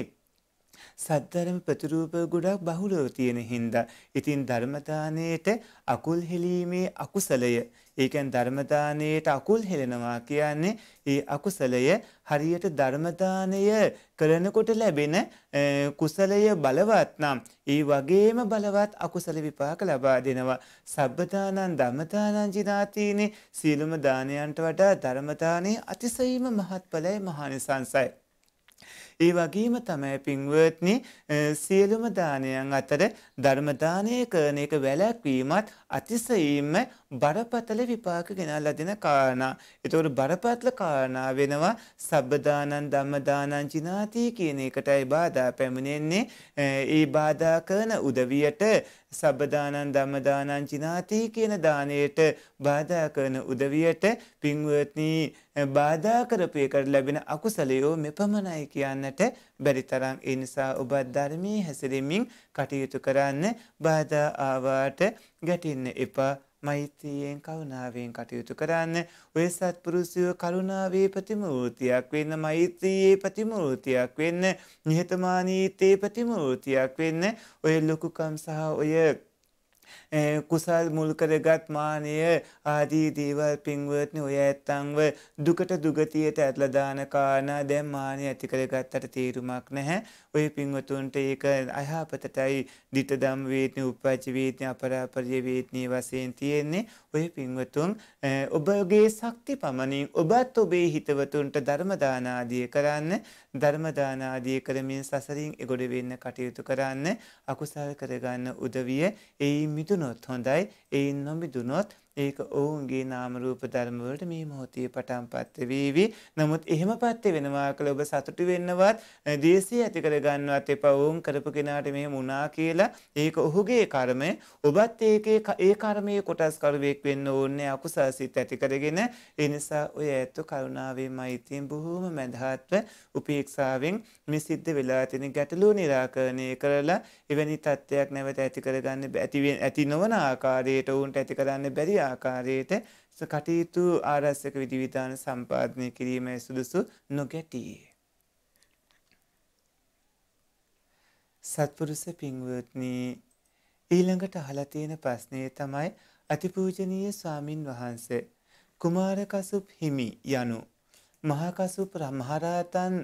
සද්ධර්ම ප්‍රතිරූප ගොඩක් බහුලව තියෙන හින්දා ඉතින් ධර්මදානයේට අකුල් හෙලීමේ අකුසලය ඒ කියන්නේ ධර්මදානයේට අකුල් හෙලනවා කියන්නේ ඒ අකුසලය හරියට ධර්මදානය කරනකොට ලැබෙන කුසලය බලවත් නම් ඒ වගේම බලවත් අකුසල විපාක ලබා දෙනවා සබ්බදානං ධම්මදානං ජිනාතිනේ සීලම දානයන්ට වඩා ධර්මදානයේ අතිශයින්ම මහත්ඵලයි මහානිසංසයි ඒ වගේම තමයි පින්වත්නි සියලුම දානයන් අතර ධර්මදානය කරන එක වැළැක්වීමත් අතිසයින්ම බරපතල විපාක ගෙනල්ලා දෙන කාරණා. ඒතකොට බරපතල කාරණා වෙනවා සබ්බදානං ධම්මදානං චිනාති කියන එකටයි බාධා පැමිණෙන්නේ. ඒ බාධා කරන උදවියට සබ්බදානං ධම්මදානං චිනාති කියන දාණයට බාධා කරන උදවියට පින්වත්නි බාධා කරපු එකට ලැබෙන අකුසලයෝ මෙපමණයි කියන්නට බැරි තරම් ඒ නිසා ඔබ ධර්මයේ හැසිරෙමින් කටයුතු කරන්න බාධා ආවාට ගැටෙන්න එපා මෛත්‍රියෙන් කරුණාවෙන් කටයුතු කරන්න ඔය සත්පුරුෂයෝ කරුණාවේ ප්‍රතිමූර්තියක් වෙන්න මෛත්‍රියේ ප්‍රතිමූර්තියක් වෙන්න නිහතමානීතේ ප්‍රතිමූර්තියක් වෙන්න ඔය ලොකුකම් සහ ඔය කුසල් මුල් කරගත් මානය ආදී දේවල් පින්වත්නි ඔය ඇත්තන්ව දුකට දුගතියට ඇදලා දාන කාරණා දැන් මානය ඇති කරගත්තට තේරුමක් නැහැ. ඔය පින්වතුන්ට ඒක අයහපතටයි ditta dam වේදනි උපපජ්ජ වේදනි අපරාපරිය වේදනි වශයෙන් තියෙන්නේ. ඔය පින්වතුන් ඔබගේ ශක්ති පමණින් ඔබත් ඔබේ හිතවතුන්ට ධර්ම දාන ආදී කරන්න ධර්ම දාන ආදී කරමින් සසරින් එගොඩ වෙන්න කටයුතු කරන්න අකුසල් කරගන්න උදවිය එයි මිදුණු not Hyundai, A1 do not ඒක ඔවුන්ගේ නාමරූප ධර්මවලට මේ මොහොතේ පටන් පත්ත වීවි නමුත් එහෙම පත්තේ වෙනවා කළ ඔබ සතුටි වෙන්නවත් දේශී ඇතිකර ගන්නවත් එප ඔවුන් කරපු කෙනාට මේ මුණා කියලා ඒක ඔහුගේ කර්මය ඔබත් ඒකේ ඒ කර්මය කොටස්කරුවෙක් වෙන්න ඕන්නේ අකුසාසිත ඇතිකරගෙන එනිසා ඔය ඇත්තු කරුණාවේ මෛතියෙන් බොහෝම මැදහත්ව උපේක්ෂාවෙන් මිසිද්ධ වෙලාතින ගැටලූ නිරාකරණය කරලා එවැනි තත්ත්වයක් නැවත ඇතිකරගන්න ඇති ඇති නොවන ආකාරයට ඔවුන්ට ඇති කරන්න බැරි ආකාරයට කටයුතු ආරස්සක විධිවිධාන සම්පාදනය කිරීම සුදුසු නොගැටී. සත්පුරුස පින්වත්නී ඊළඟට අහලා තියෙන ප්‍රශ්නේ තමයි අතිපූජනීය ස්වාමින් වහන්සේ කුමාර කසුප් හිමි යනු මහා කසුප් මහරහතන්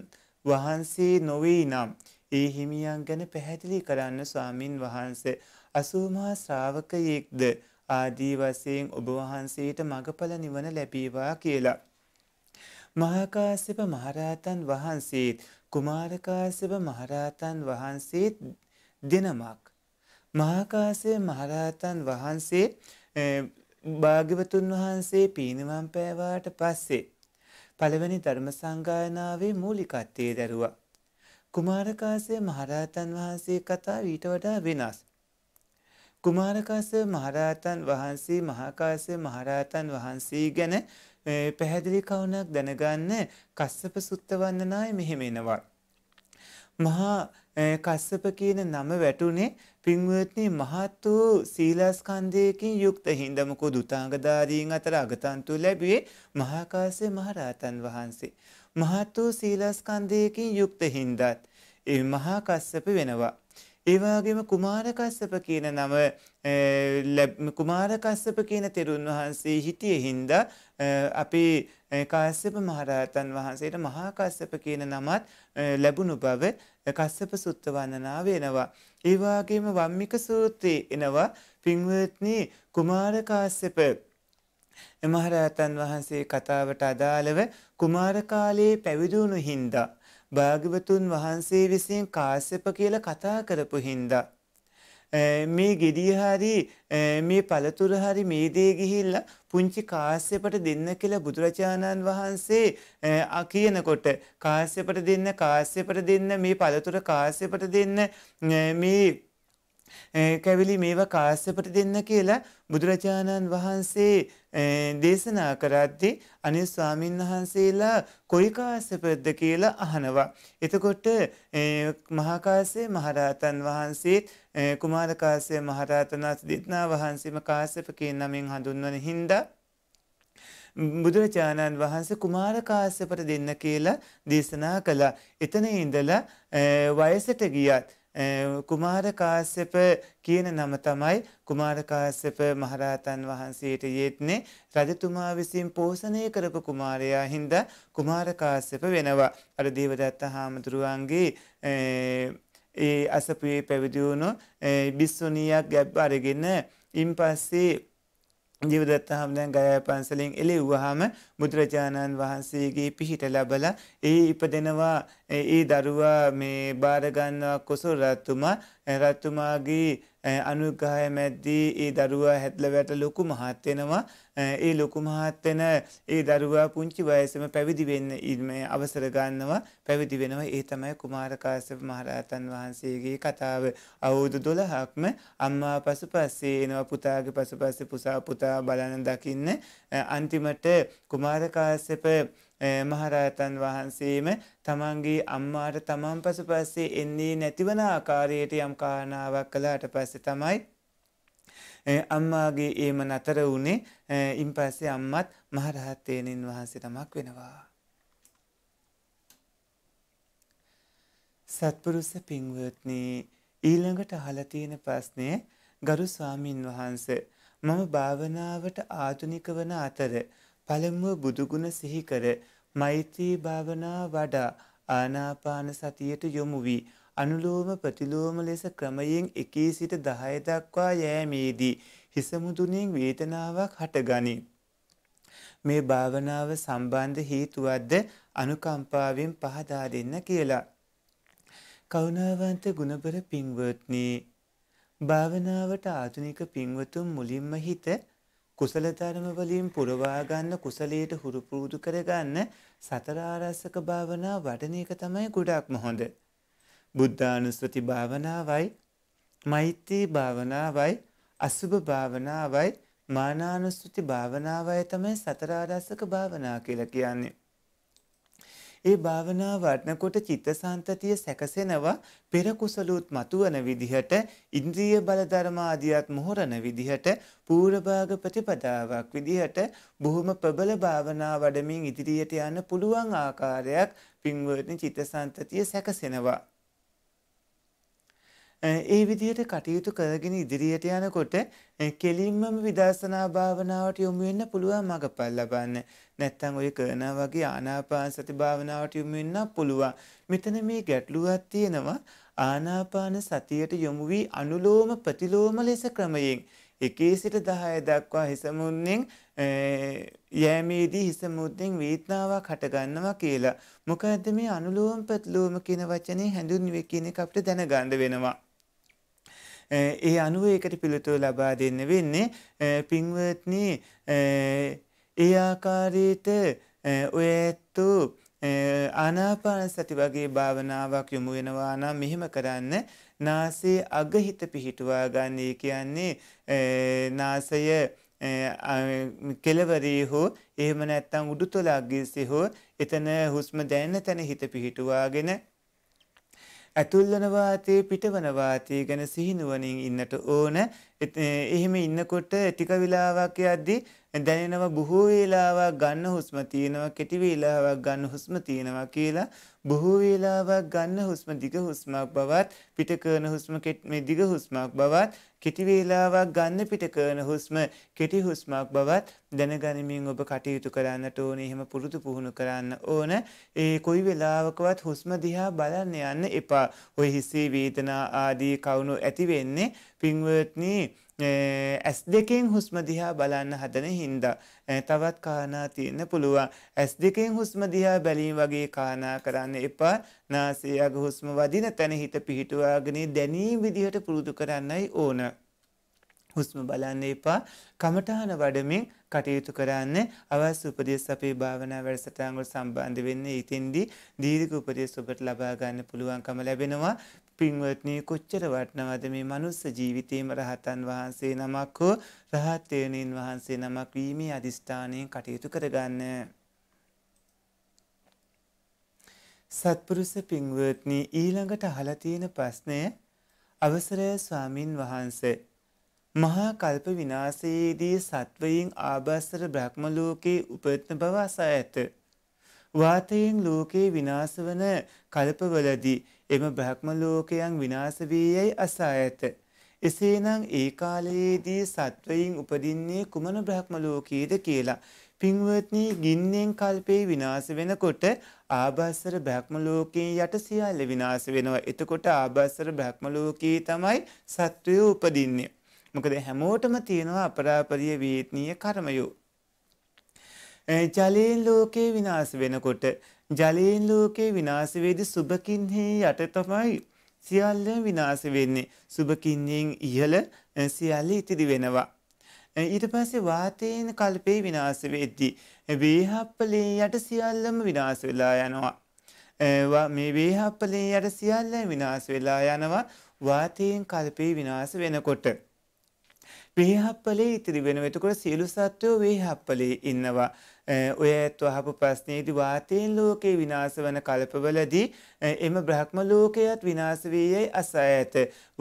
වහන්සේ නොවේ නම් ඒ හිමියන් ගැන පැහැදිලි කරන්න ස්වාමින් වහන්සේ අසූමහා ශ්‍රාවකයෙක්ද ආදී වශයෙන් ඔබ වහන්සේට මගඵල නිවන ලැබේවා කියලා. මහාකාශ්‍යප මහරහතන් වහන්සේත් කුමාරකාශ්‍යප මහරහතන් වහන්සේත් දෙනමක් මහාකාශ්‍යප මහරහතන් වහන්සේ භාග්‍යවතුන් වහන්සේ පීනමම් පෑවාට පස්සේ පළවෙනි ධර්ම සංගායනාවේ මූලිකත්වයේ දරුවා. කුමාරකාශ්‍යප මහරහතන් වහන්සේ කතා ඊට වඩා වෙනස්. කුමාරකාස මහරහතන් වහන්සේ මහාකාස මහරහතන් වහන්සේ ගැන පැහැදිලි කවුණක් දැනගන්න කස්සප සුත්ත වන්නනාය මෙහෙම එනවා. මහා කස්සප කියන නම වැටුනේ පින්වත්නි මහත් වූ සීලස්කන්ධයකින් යුක්ත හින්දමකු දුතාංගධාරීන් අතර අගතන්තු ලැබුවේ මහාකාසේ මහරහතන් වහන්සේ. මහත් වූ සීලස්කන්ධයකින් යුක්ත හින්දත් ඒ මහා කස්සප වෙනවා. ඒවාගේම කුමාරකස්සප කියන නම කුමාරකස්සප කියන තෙරුන් වහන්සේ හිටිය හින්ද අපේ කාස්සප මහරහතන් වහන්සේට මහාකස්සප කියන නමත් ලැබුණු බව කස්සප සුත්ත වන්නනා වෙනවා. ඒවාගේම වම්මික සූත්‍රයේ එනවා පින්වත්නි කුමාරකාස්සප මහරහතන් වහන්සේ කතාවට අදාළව කුමාරකාලයේ පැවිදුණු හින්දා. භාගවතුන් වහන්සේ විසින් කාශ්‍යප කියලා කතා කරපු හින්දා මේ ගෙඩිය හරි මේ පළතුර හරි මේ දේ ගිහිල්ලා පුංචි කාශ්‍යපට දෙන්න කියලා බුදුරජාණන් වහන්සේ කියනකොට කාශ්‍යපට දෙන්න කාශ්‍යපට දෙන්න මේ පළතුර කාශ්‍යපට දෙන්න මේ කැවිලි මේව කාශ්‍යපට දෙන්න කියලා බුදුරජාණන් වහන්සේ දේශනා කරද්දී අනේ ස්වාමින් වහන්සේලා කොයි කාශ්‍යපද කියලා අහනවා. එතකොට මහාකාශ්‍යප මහරහතන් වහන්සේ කුමාරකාශ්‍යප මහරහතන් දෙදෙනා වහන්සේම කාශ්‍යප කියන නමින් හඳුන්වන හින්දා බුදුරජාණන් වහන්සේ කුමාරකාශ්‍යපට දෙන්න කියලා දේශනා කළා. එතන ඉඳලා වයසට ගියත් කුමාර කාශ්‍යප කියන නම තමයි කුමාර කාශ්‍යප මහරහතන් වහන්සේට යෙත්නේ රජතුමා විසින් පෝෂණය කරපු කුමාරයා හින්දා කුමාර කාශ්‍යප වෙනවා. අර දේවදත්ත හාමුදුරුවන්ගේ ඒ අසපුවේ පැවිදි වුණු බිස්සුණියක් ගැබ් අරගෙන ඉන් පස්සේ ජීවදත්ත හාමුදුරන් ගයා පන්සලෙන් එළෙව්වහම බුදුරජාණන් වහන්සේගේ පිහිට ලබල ඒ ඉපදෙනවා ඒ දරුවා මේ බාරගන්නවා කොසොල් රත්තුමා රත්තුමාගේ අනුග්‍රහය මැද්දී ඒ දරුවා හැදල වැට ලොකු මහත් වෙනවා ඒ ලොකු මහත් වෙන ඒ දරුවා පුංචි වයසේම පැවිදි වෙන්න ඉල්මේ අවසර ගන්නවා පැවිදි වෙනවා ඒ තමයි කුමාරකාශ්‍යප මහරහතන් වහන්සේගේ කතාව අවුරුදු 12ක්ම අම්මා පසුපස්සේ එනවා පුතාගේ පසුපස්සේ පුසා පුතා බලන දකින්න අන්තිමට කුමාර මාරකාස්සප මහරහතන් වහන්සේම තමන්ගේ අම්මාට තමන් පසු පස්සේ එන්නේ නැතිවන ආකාරයට යම් කාරණාවක් කළාට පස්සේ තමයි අම්මාගේ ඒම නතර වුණේ ඉන් පස්සේ අම්මත් මහරහත්තේනින් වහන්සේ තමක් වෙනවා. සත්පුරුස පින්වත්නි ඊළඟට අහලා තියෙන ප්‍රශ්නය ගරු ස්වාමින් වහන්සේ මම භාවනාවට ආධුනික වන අතර පළමුුව බුදුගුණ සිහිකර මෛත්‍රී භාවනා වඩා ආනාපාන සතියට යොමු වී අනුලෝම ප්‍රතිලෝම ලෙස ක්‍රමයෙන් එකී සිට දහය දක්වා යෑමේදී හිසමුදුනින් වේතනාවක් හටගනි. මේ භාවනාව සම්බන්ධ හේතුවක්ද අනුකම්පාවෙන් පහදා දෙන්න කියලා. කරුණාවන්ත ගුණබර පින්වත්නි භාවනාවට ආධුනික පින්වතුන් මුලින්ම හිත කුසල ධර්ම වලින් පුරවා ගන්න කුසලයට හුරු පුරුදු කරගන්න සතර ආරස්සක භාවනා වඩන එක තමයි ගොඩක්ම හොඳ. බුද්ධානුස්සති භාවනාවයි, මෛත්‍රී භාවනාවයි, අසුභ භාවනාවයි, මානානුස්සති භාවනාවයි තමයි සතර ආරස්සක භාවනා කියලා කියන්නේ. ඒ භාවනාව වඩනකොට චිත්තසංතතිය සැකසෙනවා පෙර කුසලුත් මතුවන විදිහට ඉන්ද්‍රිය බල ධර්මාදියත් මොහරන විදිහට පූර්වභාග ප්‍රතිපදාවක් විදිහට බොහොම ප්‍රබල භාවනා වඩමින් ඉදිරියට යන්න පුළුවන් ආකාරයක් පින්වත්නි චිත්තසංතතිය සැකසෙනවා ඒ විදිහට කටයුතු කරගෙන ඉදිරියට යනකොට කෙලින්මම විදර්ශනා භාවනාවට යොමු වෙන්න පුළුවන් මඟපල් ලබන්න. නැත්තම් ඔය කරනා වගේ ආනාපාන සති භාවනාවට යොමු වෙන්න පුළුවන්. මෙතන මේ ගැටලුවක් තියෙනවා ආනාපාන සතියට යොමු වී අනුලෝම ප්‍රතිලෝම ලෙස ක්‍රමයෙන් එකේ සිට 10 දක්වා හිස මුන්නෙන් යෑමේදී හිස මුද්දෙන් වේදනාවක් හටගන්නවා කියලා. මොකද්ද මේ අනුලෝම ප්‍රතිලෝම කියන වචනේ හැඳුන්වෙන්නේ කියන එක අපිට දැනගන්න වෙනවා. ඒ අනුව ඒකට පිළිතුව ලබා දෙන්න වෙන්නේ පින්වත්න ඒ ආකාරයට ඔය ඇත්තු ආනාපාන සති වගේ භාවනාවක් යොමු වෙනවා නම් මෙහෙම කරන්න නාසයේ අගහිත පිහිටුවා ගන්නයි කියන්නේ නාසය කෙලවරේ හෝ එහෙම නැත්නම් උඩුතොලක් ගිස්සේ හෝ එතන හුස්ම දැනෙන තැන හිත පිහිටුවාගෙන ඇතුල්වන වාතයේ පිටවන වාතයේ ගැන සිහිනුවණින් ඉන්නට ඕන. එහෙම ඉන්නකොට ටික වෙලාවක් යද්දී දැනෙනවා බොහෝ වේලාවක් ගන්න හුස්ම තියෙනවා කෙටි වේලාවක් ගන්න හුස්ම තියෙනවා කියලා බොහෝ වේලාවක් ගන්න හුස්ම දිග හුස්මක් බවත් පිට කරන හුස්ම මේ දිග හුස්මක් බවත් කෙටි වේලාවක් ගන්න පිට කරන හුස්ම කෙටි හුස්මක් බවත් දැනගනිමින් ඔබ කටයුතු කරන්නට ඕනේ එහෙම පුරුදු පුහුණු කරන්න ඕන ඒ කොයි වෙලාවකවත් හුස්ම දිහා බලන්න යන්න එපා. ඔය හිසේ වේදනා ආදී කවුණු ඇති වෙන්නේ පින්වත්නි ඇස් දෙකෙන් හුස්ම දිහා බලන්න හදන හින්දා තවත් කානා තියෙන්න පුළුවන් ඇස් දෙකෙන් හුස්ම දිහා බැලීම වගේ කානා කරන්න එපා නාසය අග හුස්ම වදින තැන හිත පිහිටුවාගෙන දැනී විදිහට පුරුදු කරන්නයි ඕන හුස්ම බලන්න එපා කමඨාන වඩමින් කටයුතු කරන්න අවශ්‍ය උපදෙස් අපේ භාවනා වැඩසටහන් වල සම්බන්ධ වෙන්නේ ඉතින්දී දීර්ඝ උපදෙස් ඔබට ලබා ගන්න පුළුවන්කම ලැබෙනවා පින්වත්නී කොච්චර වටනවද මේ මනුස්ස ජීවිතේම රහතන් වහන්සේ නමක් හෝ රහත්වයනින් වහන්සේ නමක් වීමේ අධිෂ්ඨානයෙන් කටයුතු කරගන්න. සත්පුරුස පින්වත්නී ඊළඟට අහලතියෙන ප්‍රශ්නය අවසරය ස්වාමින් වහන්සේ. මහා කල්ප විනාසයේදී සත්වයින් ආභාස්තර බ්‍රහ්මලෝකයේ උපත්න බව අසා ඇත. වාතයෙන් ලෝකයේ විනාශ වන කල්පවලදී එම බ්‍රහ්ම ලෝකයන් විනාශ වී යයි අසා ඇත. එසේනම් ඒ කාලයේදී සත්වයින් උපදින්නේ කුමන බ්‍රහ්ම ලෝකයේද කියලා පින්වත්නි ගින්නෙන් කල්පේ විනාශ වෙනකොට ආභාසර බ්‍රහ්ම ලෝකේ යට සියල්ල විනාශ වෙනවා. එතකොට ආභාසර බ්‍රහ්ම ලෝකේ තමයි සත්වය උපදින්නේ. මොකද හැමෝටම තියෙනවා අපරාපරිය වේත්නීය කර්මයෝ. ජලයෙන් ලෝකේ විනාශ වෙනකොට ජලයෙන් ලෝකේ විනාශ වේදි සුබකින්හේ යට තමයි සියල්ලම විනාශ වෙන්නේ. සුබකින්යෙන් ඉහළ සියල්ල ඉතිරි වෙනවා. ඊට පස්සේ වාතයෙන් කල්පේ විනාශ වෙද්දී වේහප්පලේ යට සියල්ලම විනාශ වෙලා යනවා. මේ වේහප්පලේ යට සියල්ලම විනාශ වෙලා යනවා වාතයෙන් කල්පේ විනාශ වෙනකොට. වේහප්පලේ ඉතිරි වෙන එතකොට සියලු සත්වෝ වේහප්පලේ ඉන්නවා. ඔය ඇත්ව අහපු ප්‍රශ්නයේදී වාතයෙන් ලෝකේ විනාශ වන කල්පවලදී එම බ්‍රහ්ම ලෝකයත් විනාශ වේයයි අසය ඇත.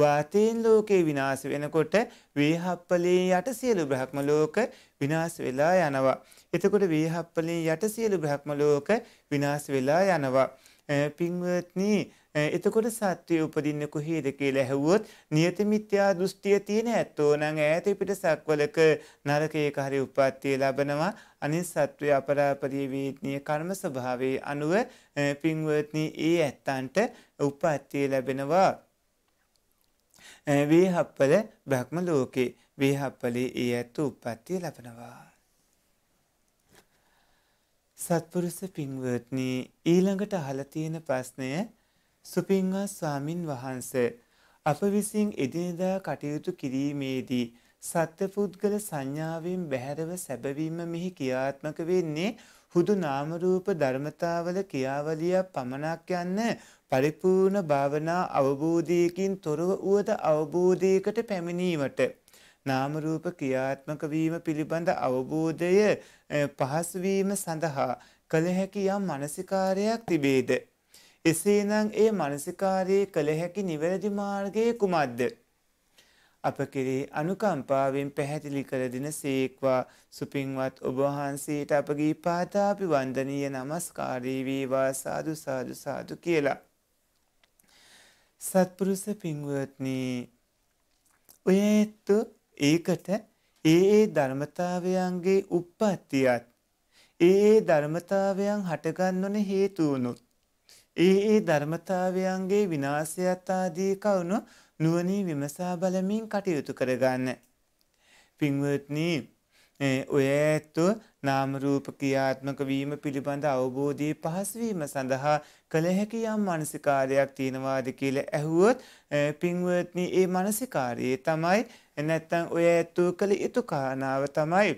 වාතයෙන් ලෝකේ විනාශ වෙනකොට වේහප්පලේ යට සියලු බ්‍රහ්ම ලෝක විනාශ වෙලා යනවා. එතකොට වේහප්පලේ යට සියලු බ්‍රහ්ම ලෝක විනාශ වෙලා යනවා. පින්වත්නී එතකොට සත්‍යය උපදින්න කොහේද කියලා ඇහුවොත් නියත මිත්‍යා දෘෂ්ටිය තියෙන ඇත්තෝ නම් ඈත පිට සක්වලක නරකයක හරි උප්පත්තිය ලබනවා අනිත් සත්වය අපරාපදී වේදනීය කර්ම ස්වභාවයේ අනුව පින්වත්නි ඒ ඇත්තන්ට උප්පත්තිය ලැබෙනවා වේහප්පල බ්‍රහ්ම ලෝකේ වේහප්පලේ ඒ ඇත්ත උප්පත්තිය ලබනවා සත්පුරුස පින්වත්නි ඊළඟට අහලා තියෙන ප්‍රශ්නය සුපින්වත් ස්වාමින් වහන්ස අප විසින් එදිනෙදා කටයුතු කිරීමේදී සත්පුද්ගල සංඥාවෙන් බැහැරව සැබවීම මෙහි ක්‍රියාත්මක වෙන්නේ හුදු නාම රූප ධර්මතාවල ක්‍රියාවලිය පමණක් යන්න පරිපූර්ණ භාවනා අවබෝධයකින් තොරව උවද අවබෝධයකට පැමිණීමට නාම රූප ක්‍රියාත්මක වීම පිළිබඳ අවබෝධය පහසුවීම සඳහා කළ හැකි යම් මානසිකාරයක් තිබේද. එසේනම් ඒ මානසිකාරයේ කළ හැකි නිවැරදි මාර්ගයේ කුමක්ද? අප කෙරේ අනුකම්පාවෙන් පැහැදිලි කර දෙන සේක්වා සුපින්වත් ඔබ වහන්සේට අපගේ පාතාපි වන්දනීය নমස්කාරී වේවා සාදු සාදු සාදු කියලා. සත්පුරුෂ පින්වත්නි ඔයත් ඒකට ඒ ඒ ධර්මතාවයන්ගේ උප්පත්තියත් ඒ ඒ ධර්මතාවයන් හටගන්නොන හේතුවුණුත් ඒ ඒ ධර්මතාවයන්ගේ විනාශයත් ආදී කවුණු නුවණී විමසා බලමින් කටයුතු කරගන්න. පින්වත්නි ඔය ඇත්තෝ නාමරූප ක්‍රියාත්මක වීම පිළිබඳ අවබෝධී පහසවීම සඳහා කළ හැකි යම් මානසිකාරයක් තියෙනවාද කියලා ඇහුවොත් පින්වත්නි ඒ මානසිකාරයේ තමයි නැත්තම් ඔය ඇත්තෝ කළ යුතු කාරණාව තමයි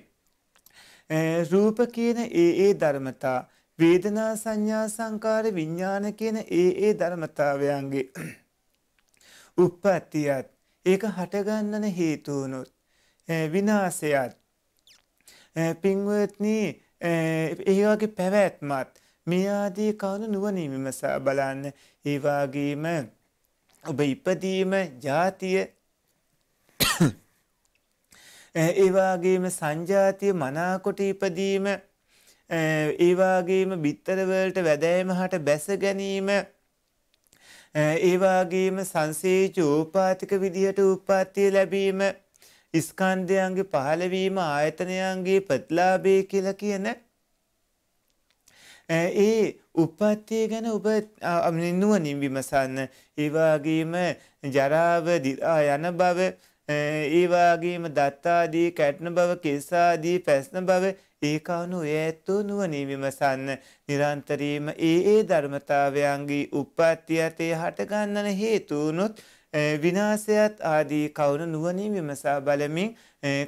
රූප කියන ඒ ඒ ධර්මතා වේදනා සංඥා සංකාර විඥාන කියන ඒ ඒ ධර්මතාවයන්ගේ උප්පත්තියත් ඒක හටගන්නන හේතුවනොත් විනාසයත් පින්වත්නී ඒවාගේ පැවැත්මත් මේ ආදී කවුණු නුවණින් විමසා බලන්න ඒ වගේම ඔබ ඉපදීම ජාතිය ඒ වගේම සංජාතිය මනාකොට ඉපදීම ඒ වගේම බිත්තර වලට වැදෑම හට බැස ගැනීම ඒ වගේම සංසේච උපාතික විදිහට උප්පත්තිය ලැබීම ස්කන්ධයන්ගේ පහළවීම ආයතනයන්ගේ ප්‍රතිලාභය කියලා කියන ඒ උපත්තිය ගැන ඔබ නුවණින් විමසන්න ඒ වගේම ජරාව යන බව ඒ වගේම දත්තාදී කැටන බව කෙසාදී පැස්න බව ඒකානු ඇත්තෝ නුවණින් විමසන්න නිරන්තරයෙන්ම ඒ ඒ ධර්මතාවයන්ගේ උප්පත්ති ඇතේ හටගන්නන හේතුනොත් විනාසයත් ආදී කවුරු නුවණින් විමසා බලමින්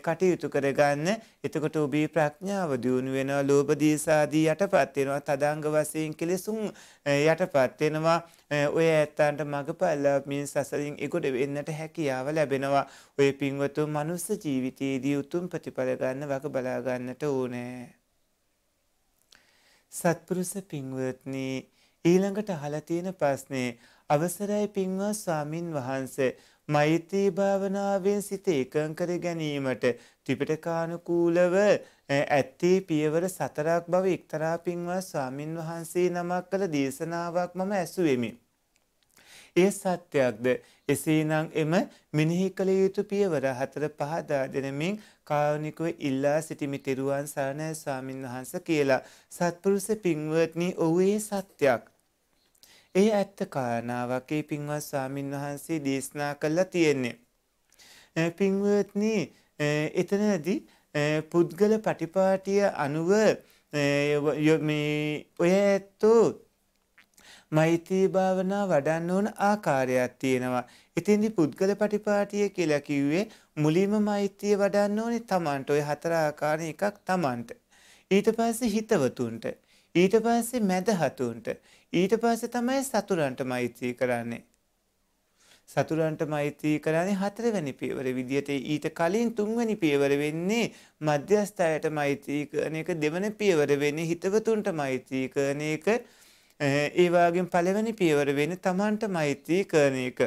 කටයුතු කරගන්න. එතකොට ඔබේ ප්‍රඥාව දියුණු වෙනවා. ලෝභ දීසාදී යටපත් වෙනවා. තදංග වශයෙන් කෙලෙසුන් යටපත් වෙනවා. ඔය ඇත්තන්ට මගපල්ලා මේ සසරින් එගොඩ වෙන්නට හැකියාව ලැබෙනවා. ඔය පින්වතුන් මනුස්ස ජීවිතයේදී උතුම් ප්‍රතිඵල ගන්න වග බලා ගන්නට ඕනේ. සත්පුරුෂ පින්වත්නි ඊළඟට අහලා තියෙන ප්‍රශ්නේ අවසරයි පින්වත් ස්වාමින් වහන්සේ මෛත්‍රී භාවනාවෙන් සිත එකඟ කර ගැනීමට ත්‍රිපිටකානුකූලව ඇත්තේ පියවර සතරක් බව එක්තරා පින්වත් ස්වාමින් වහන්සේ නමක් කළ දේශනාවක් මම ඇසුවෙමි. ඒ සත්‍යයක්ද එසේනම් එම මෙනෙහි කළ යුතු පියවර හතර පහදා දෙනමින් කාරුණිකව ඉල්ලා සිටිමි තෙරුවන් සරණයි ස්වාමින් වහන්ස කියලා සත්පුරුෂ පින්වත්නි ඔහු ඒ සත්‍යයක් ඒ ඇත්ත කාරණාවක් ඒ පින්වත් ස්වාමින් වහන්සේ දේශනා කළා තියෙන්නේ. පින්වත්නි එතනදී පුද්ගල පටිපාටිය අනුව මේ ඔය ඇත්තෝ මෛත්‍රී භාවනා වඩන්න ඕන ආකාරයක් තියෙනවා. ඉතින්දි පුද්ගල පටිපාටිය කියලා කිව්වේ මුලින්ම මෛත්‍රිය වඩන්න ඕනේ Tamanට. ඔය හතර ආකාරය එකක් Tamanට. ඊට පස්සේ හිතවතුන්ට. ඊට පස්සේ මැද හතුන්ට ඊට පස්සේ තමයි සතුරන්ට මෛත්‍රී කරන්නේ. සතුරන්ට මෛත්‍රී කරන්නේ හතරවැනි පියවර විදිහට ඊට කලින් තුන්වැනි පියවර වෙන්නේ මධ්‍යස්ථායට මෛත්‍රී කරන එක දෙවන පියවර වෙන්නේ හිතවතුන්ට මෛත්‍රී කරන එක ඒ වගේම පළවෙනි පියවර වෙන්නේ Tamanට මෛත්‍රී කරන එක.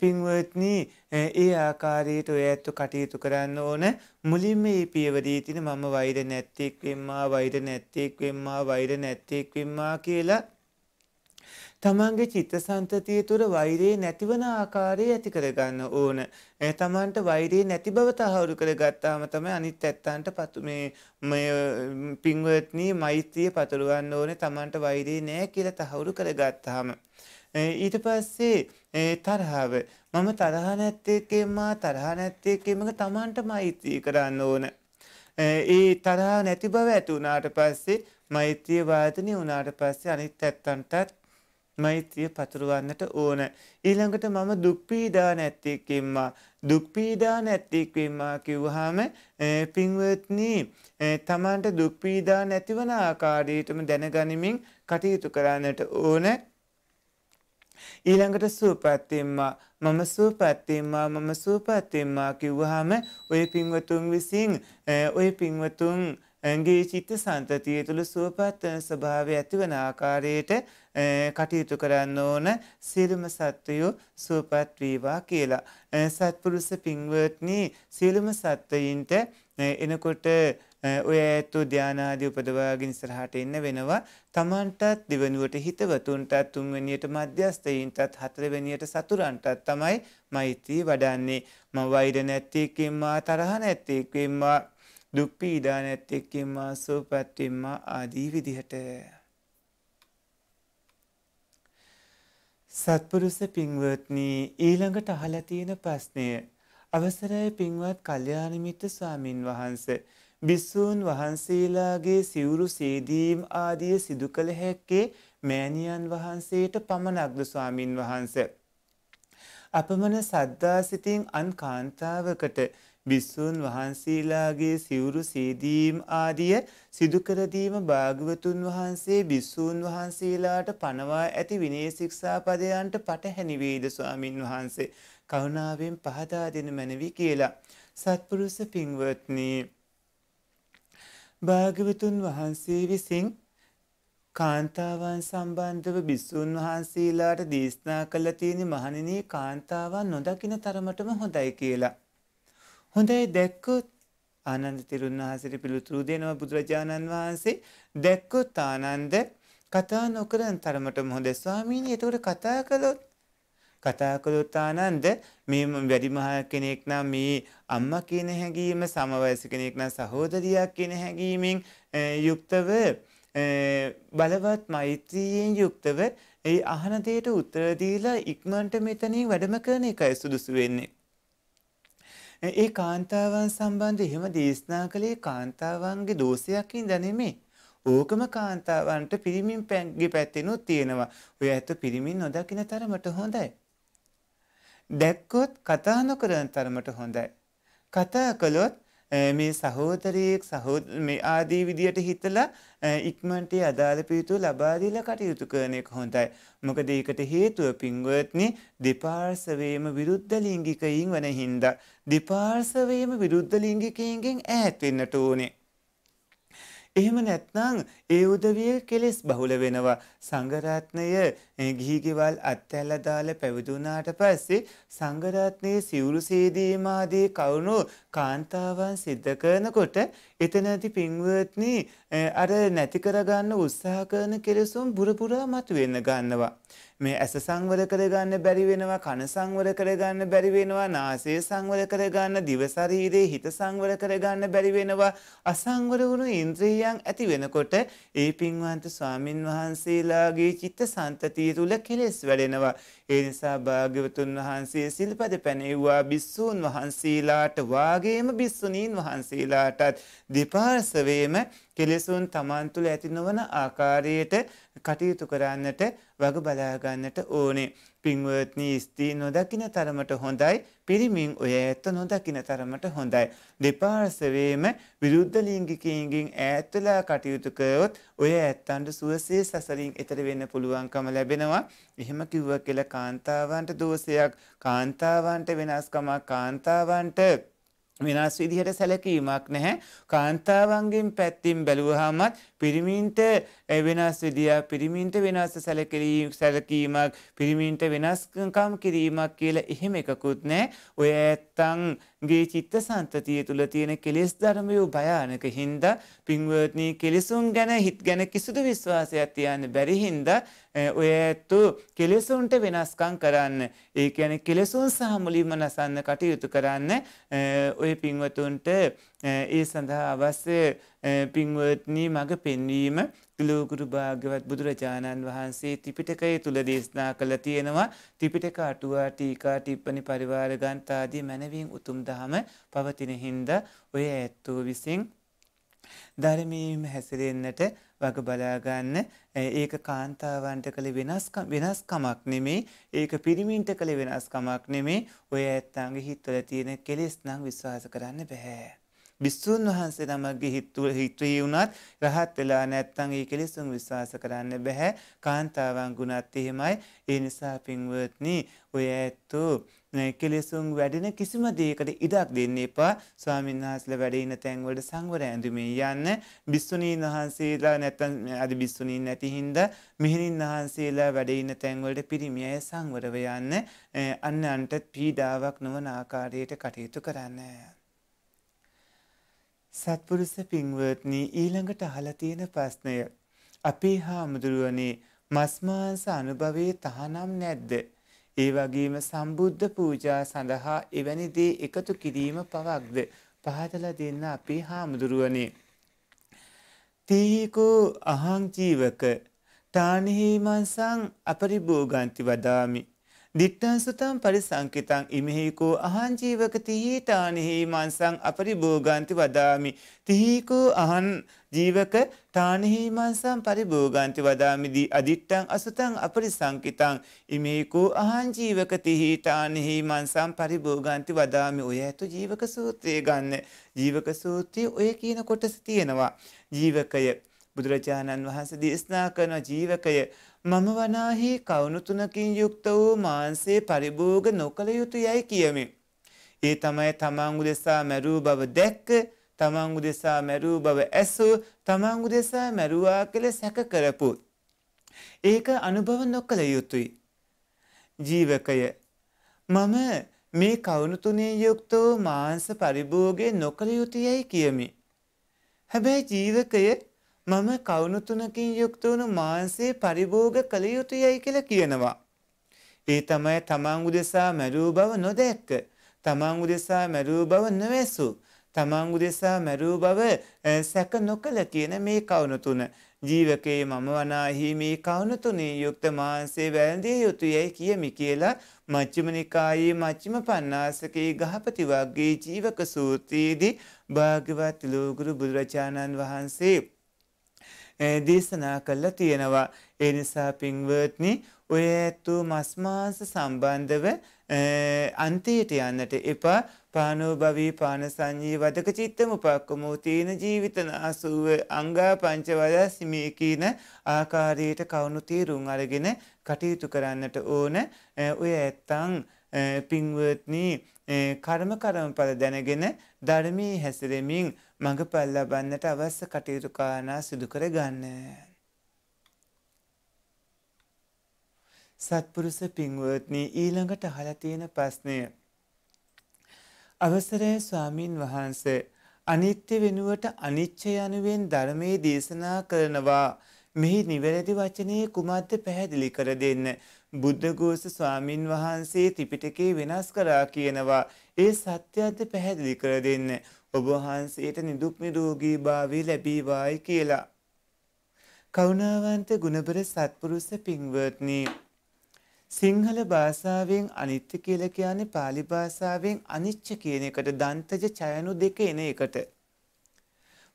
පින්වත්නී ඒ ආකාරයට ඔය ඇත්තු කටයුතු කරන්න ඕන මුලින්ම ඒ පියවරී තින මම වෛර නැත්තෙක් වෙම්මා වෛර නැත්තෙක් වෙම්මා වෛර නැත්තෙක් වෙම්මා කියලා තමන්ගේ චිත්ත සන්තතිය තුර වෛරයේ නැතිවන ආකාරය ඇති කරගන්න ඕන. ඇ තමන්ට වෛරයේ නැති බව තහවුරු කරගත්තාම තමයි අනිත් ඇත්තන්ට පතු මේ පින්වත්නී මෛත්‍රිය පතුළුවන්න ඕන තමන්ට වෛරයේ නෑ කියල තහවුරු කරගත්තාම. ඊට පස්සේ තරහාව මම තරහ නැත්තේකේ මා තරහ නැත්තේකේමක තමන්ට මෛත්‍රී කරන්න ඕන. ඒ තරහා නැති බව ඇති වුණාට පස්සේ මෛත්‍රිය වාදනය වුණාට පස්සේ අනිත් ඇත්තන්ටත් මෛත්‍රිය පතුරුවන්නට ඕන. ඊළඟට මම දුක්පීඩා නැත්තේකෙම්මා. දුක්පීඩා නැත්තේකෙම්මා කිව්වහම පින්වත්නී තමන්ට දුක්පීඩා නැතිවන ආකාරයටම දැනගනිමින් කටයුතු කරන්නට ඕන ඊළඟට සූපැත්තෙම්මා මම සූපැත්තෙම්මා මම සූපැත්තෙම්මා කිව්වහම ඔය පින්වතුන් විසින් ඔය පින්වතුන් ඇගේ චිත්ත සන්තතිය තුළ සුවපත්වන ස්භාව ඇතිවන ආකාරයට කටයුතු කරන්න ඕන සියලුම සත්වයෝ සුවපත්වීවා කියලා. සත්පුරුස පින්වත්නී සියලුම සත්වයින්ට එනකොට ඔය ඇත්තු ධ්‍යානාදී උපදවාගෙන ඉස්සරහට එන්න වෙනවා. තමන්ටත් දෙවනුවට හිතවතුන්ටත් තුන්වැනියට මධ්‍යස්ථයින්ටත් හතරවැනියට සතුරන්ටත් තමයි මෛත්‍රී වඩන්නේ. මම වෛර නැත්තේකින් මා තරහ නැත්තේකින් මා දුක් පීඩා නැත්තේකින් මා සුවපත් වීම ආදී විදිහට සත්පුරුෂ පින්වත්නි ඊළඟට අහලා තියෙන ප්‍රශ්නය අවසරයි පින්වත් කල්යාණමිත්ත ස්වාමින් වහන්ස. බිස්සූන් වහන්සේලාගේ සිවුරු සේදීම් ආදිය සිදු කළ හැක්කේ මෑණියන් වහන්සේට පමණක්ද ස්වාමින් වහන්ස. අපමණ සද්දා සිතින් අන් කාන්තාවකට බිස්සූන් වහන්සේලාගේ සිවුරු සේදීම් ආදිය සිදුකරදීම භාගවතුන් වහන්සේ බිස්සූන් වහන්සේලාට පනවා ඇති විනේ ශික්ෂාපදයන්ට පටහැනිවේද ස්වාමින් වහන්සේ. කරුණාවෙන් පහදා දෙන මැනවි කියලා. සත්පුරුෂ පින්වත්නි භාග්‍යවතුන් වහන්සේ විසින් කාන්තාවන් සම්බන්ධව බිස්සුන් වහන්සේලාට දේශනා කළ තියෙන මහණෙනි කාන්තාවන් නොදකින තරමටම හොඳයි කියලා. හොඳයි දැක්කොත් ආනන්ද තිරුන් වහන්සේට පිළිතුරු දෙනවා බුදුරජාණන් වහන්සේ දැක්කොත් ආනන්ද කතා නොකරන තරමටම හොඳයි ස්වාමීනි. එතකොට කතා කළොත් කතා කළොත් ආනන්ද මේ වැඩිමහල් කෙනෙක් නම් මේ අම්මා කියන හැඟීම සමවයස කෙනෙක් නම් සහෝදරියක් කියන හැඟීමෙන් යුක්තව බලවත් මෛත්‍රියෙන් යුක්තව ඒ අහන දෙයට උත්තර දීලා ඉක්මනට මෙතනින් වැඩම කරන එකයි සුදුසු වෙන්නේ. ඒ කාන්තාවන් සම්බන්ධ එහෙම දේශනා කළේ කාන්තාවන්ගේ දෝෂයක්ින් දැනෙමේ. ඕකම කාන්තාවන්ට පිරිමින් පැන්ගේ පැත්තෙනුත් තියෙනවා. ඔය ඇත්ත පිරිමින් නොදකින තරමට හොඳයි. දැක්කොත් කතා නොකරන තරමට හොඳයි. කතා කළොත් මේ සහෝදරයෙක් ආදී විදියට හිතලා ඉක්මන්ට අදාළ පියුතු ලබාදීල කටයුතු කරනෙක් හොඳයි. මොකද ඒකට හේතුව පින්වත්නි දෙපාර්සවේම විරුද්ධ ලිංගිකයින් වන හින්දා. දෙපාර්සවේම විරුද්ධ ලිංගිකයින්ගෙන් ඈත්වෙන්නට ඕනේ. එහෙම නැත්නම් ඒ උදවිය කෙලෙස් බහුල වෙනවා. සංඝරත්නය ගිහිගෙවල් අත්හැලා දාලා පැවිදි වුණාට පස්සේ සංඝරත්නයේ සිවුරු සීදීම ආදී කවුණු කාන්තාවන් සිද්ධ කරනකොට එතනදී පින්වත්නි අර නැති කරගන්න උත්සාහ කරන කෙලෙසුම් බුරපුරා මතුවෙන්න ගන්නවා. මේ ඇස සංවර කරගන්න බැරි වෙනවා කන සංවර කරගන්න බැරි වෙනවා නාසය සංවර කරගන්න දිව ශරීරයේ හිත සංවර කරගන්න බැරි වෙනවා අසංවර වුණු ඉන්ද්‍රියයන් ඇති වෙනකොට ඒ පින්වන්ත ස්වාමින් වහන්සේලාගේ චිත්ත සන්තතිය තුල කෙලෙස් වැඩෙනවා ඒ නිසා භාග්‍යවතුන් වහන්සේ සිල්පද පැනෙව්වා බිස්සූන් වහන්සේලාට වාගේම බිස්සුණීන් වහන්සේලාටත් දෙපාර්සවේම කෙලෙසුන් තමන් තුළ ඇති නොවන ආකාරයට කටයුතු කරන්නට වග බලාගන්නට ඕනේ. පින්වත්නි ස්ත්‍රී නොදකින තරමට හොඳයි පිරිමින් ඔය ඇත්ත නොදකින තරමට හොඳයි දෙපාර්ශවයේම විරුද්ධ ලිංගිකයින්ගෙන් ඈත් වෙලා කටයුතු කළොත් ඔය ඇත්තන්ට සුවසේ සසරින් එතර වෙන්න පුළුවන්කම ලැබෙනවා එහෙම කිව්වා කියලා කාන්තාවන්ට දෝෂයක් කාන්තාවන්ට වෙනස්කමක් කාන්තාවන්ට වෙනස් විදිහට සැලකීමක් නැහැ කාන්තාවන්ගෙන් පැත්තින් බැලුවහමත් පිරිමින්ට වෙනස් විදියක් පිරිමින්ට වෙනස් සැලකිරීම සැලකීමක් පිරිමින්ට වෙනස්කම් කිරීමක් කියලා එහෙම එකකුත් නෑ ඔය ඇත්තන්ගේ චිත්ත සන්තතිය තුළ තියෙන කෙලෙස් ධර්මයෝ භයානක හින්දා පින්වර්ත්නී කෙලෙසුන් ගැන හිත් ගැන කිසිදු විශ්වාසයක් තියන්න බැරි හින්දා ඔය ඇත්තු කෙලෙසුන්ට වෙනස්කම් කරන්න ඒ කියන කෙලෙසුන් සහ මුලින්ම නසන්න කටයුතු කරන්න ඔය පින්වතුන්ට ඒ සඳහා අවස්්‍ය පින්වත්නී මඟ පෙන්වීම ගලෝගුරු භාගවත් බුදුරජාණන් වහන්සේ තිපිටකය තුළ දේශනා කළ තියෙනවා තිපිටක අටුවා ටීකා ටිප්පනි පරිවාර ගන්තාදී මැනවින් උතුම් දහම පවතින හින්ද ඔය ඇත්තෝ විසින් ධර්මීම හැසිරෙන්න්නට වග බලාගන්න ඒක කාන්තාවන්ට කළ වෙනස්කමක් නෙමේ ඒක පිරිමින්ට කළ වෙනස්කමක් නෙමේ ඔය ඇත්තාන්ගේ හිත්වල තියෙන කෙලෙස් නම් විශ්වාස කරන්න බැහැ. බිස්සූන් වහන්සේ තමගේ හිත්තුව හිත්‍රී වුණත් රහත් වෙලා නැත්තං ඒ කෙලෙසුන් විශ්වාස කරන්න බැහැ කාන්තාවන් ගුණත් එහෙමයි ඒ නිසා පින්වත්නි ඔය ඇත්තෝ කෙලෙසුන් වැඩෙන කිසිම දේකට ඉඩක් දෙන්න එපා ස්වාමීන් වහන්සේලා වැඩ ඉන තැන්වලට සංවර ඇඳුමින් යන්න බිස්සුණීන් වහන්සේලා නැත්නම් අද බිස්සුණීන් නැති හින්දා මිහිරින් වහන්සේලා වැඩ ඉන තැන්වලට පිරිමියය සංවරව යන්න අන්න අන්ට පීඩාවක් නොවන ආකාරයට කටයුතු කරන්න. සත්පුරුෂ පින්වත්නි ඊළඟට අහලා තියෙන ප්‍රශ්නය අපේ හාමුදුරුවනේ මස් මාංශ අනුභවයේ තහනම් නැද්ද? ඒ වගේම සම්බුද්ධ පූජා සඳහා එවැනි දේ එකතු කිරීම පවක්ද? පහදලා දෙන්න අපේ හාමුදුරුවනේ. තීකෝ අහං ජීවක තානහි මංසං අපරිභෝගන්ති වදාමි දිට්ඨාසුතම් පරිසංකිතං ඉමෙහිකෝ අහං ජීවක තිහි තානෙහි මන්සං අපරිභෝගන්ති වදාමි තිහිකෝ අහං ජීවක තානෙහි මන්සං පරිභෝගන්ති වදාමි දී අදිට්ඨං අසුතං අපරිසංකිතං ඉමෙහිකෝ අහං ජීවක තිහි තානෙහි මන්සං පරිභෝගන්ති වදාමි ඔය ඇතු ජීවක සූත්‍රය ගන්න ජීවක සූත්‍රය ඔය කියන කොටස තියෙනවා ජීවකය බුදුරජාණන් වහන්සේ දේශනා කරන ජීවකය මම වනාහි කවුණුතුනකින් යුක්ත වූ මාන්සේ පරිභෝග නොකළ යුතු යැයි කියමි. ඒ තමයි තමන්ගු දෙසා මැරූ බව දැක්ක තමන්ගු දෙසා මැරූ බව ඇසු තමන්ගු දෙසා මැරුවා කළ සැක කරපු. ඒක අනුභව නොකළ යුතුයි. ජීවකය මම මේ කවුණුතුනේ යුක්තෝ මාංස පරිභෝගේ නොකළ යුතුයැයි කියමි. හැබැයි ජීවකය මම කවුණු තුනකින් යුක්ත වුණු මාංශේ පරිභෝග කළ යුතුයයි කියලා කියනවා. ඒ තමයි තමන් උදෙසා මැරූ බව නොදැක්ක. තමන් උදෙසා මැරූ බව නොවැසු. තමන් උදෙසා මැරූ බව සැක නොකළ කියන මේ කවුණු තුන. ජීවකයේ මම වනාහි මේ කවුණු තුනේ යුක්ත මාංශේ වැළඳිය යුතුයයි කියමි කියලා මච්චිම නිකායේ මච්චිම පණ්ණාසකේ ගහපති වර්ගයේ ජීවක සූත්‍රයේදී භාගවත් ලෝගුරු බුදුරජාණන් වහන්සේ දේශනා කළා තියෙනවා. ඒ නිසා පින්වත්නි ඔය ඇතු මස් මාංශ සම්බන්ධව අන්තයට යන්නට එපා පානෝ භවී පාන සංජී වදක චිත්තම උපක්කමෝ තීන ජීවිතන අසුව අංගා පංචවද සිමී කියන ආකාරයට කවුණු තීරුම් අරගෙන කටයුතු කරන්නට ඕන ඔය ඇත්තං පින්වත්නි කර්ම කරමඵල දැනගෙන ධර්මී හැසිරෙමින් මඟපල් ලබන්නට අවශ්‍ය කටයුතු කාරණා සිදු කර ගන්න. සත්පුරුෂ පින්වත්නි ඊළඟට අහලා තියෙන ප්‍රශ්නය. අවසරය ස්වාමින් වහන්සේ අනිත්‍ය වෙනුවට අනිච්චය යනුවෙන් ධර්මයේ දේශනා කරනවා. මෙහි නිවැරදි වචනයේ කුමක්ද පැහැදිලි කර දෙන්න. බුද්ධඝෝෂ ස්වාමින් වහන්සේ ත්‍රිපිටකේ වෙනස් කළා කියනවා. ඒ සත්‍යයත් පැහැදිලි කර දෙන්න. ඔබ වහන්සේට නිදුක් නිරෝගී භාවය ලැබීවායි කියලා. කරුණාවන්ත ගුණබර සත්පුරුෂ පින්වත්නි සිංහල භාෂාවෙන් අනිත්‍ය කියලා කියන්නේ pāli භාෂාවෙන් අනිච්ච කියන එකට දන්තජ චයනු දෙක එන එකට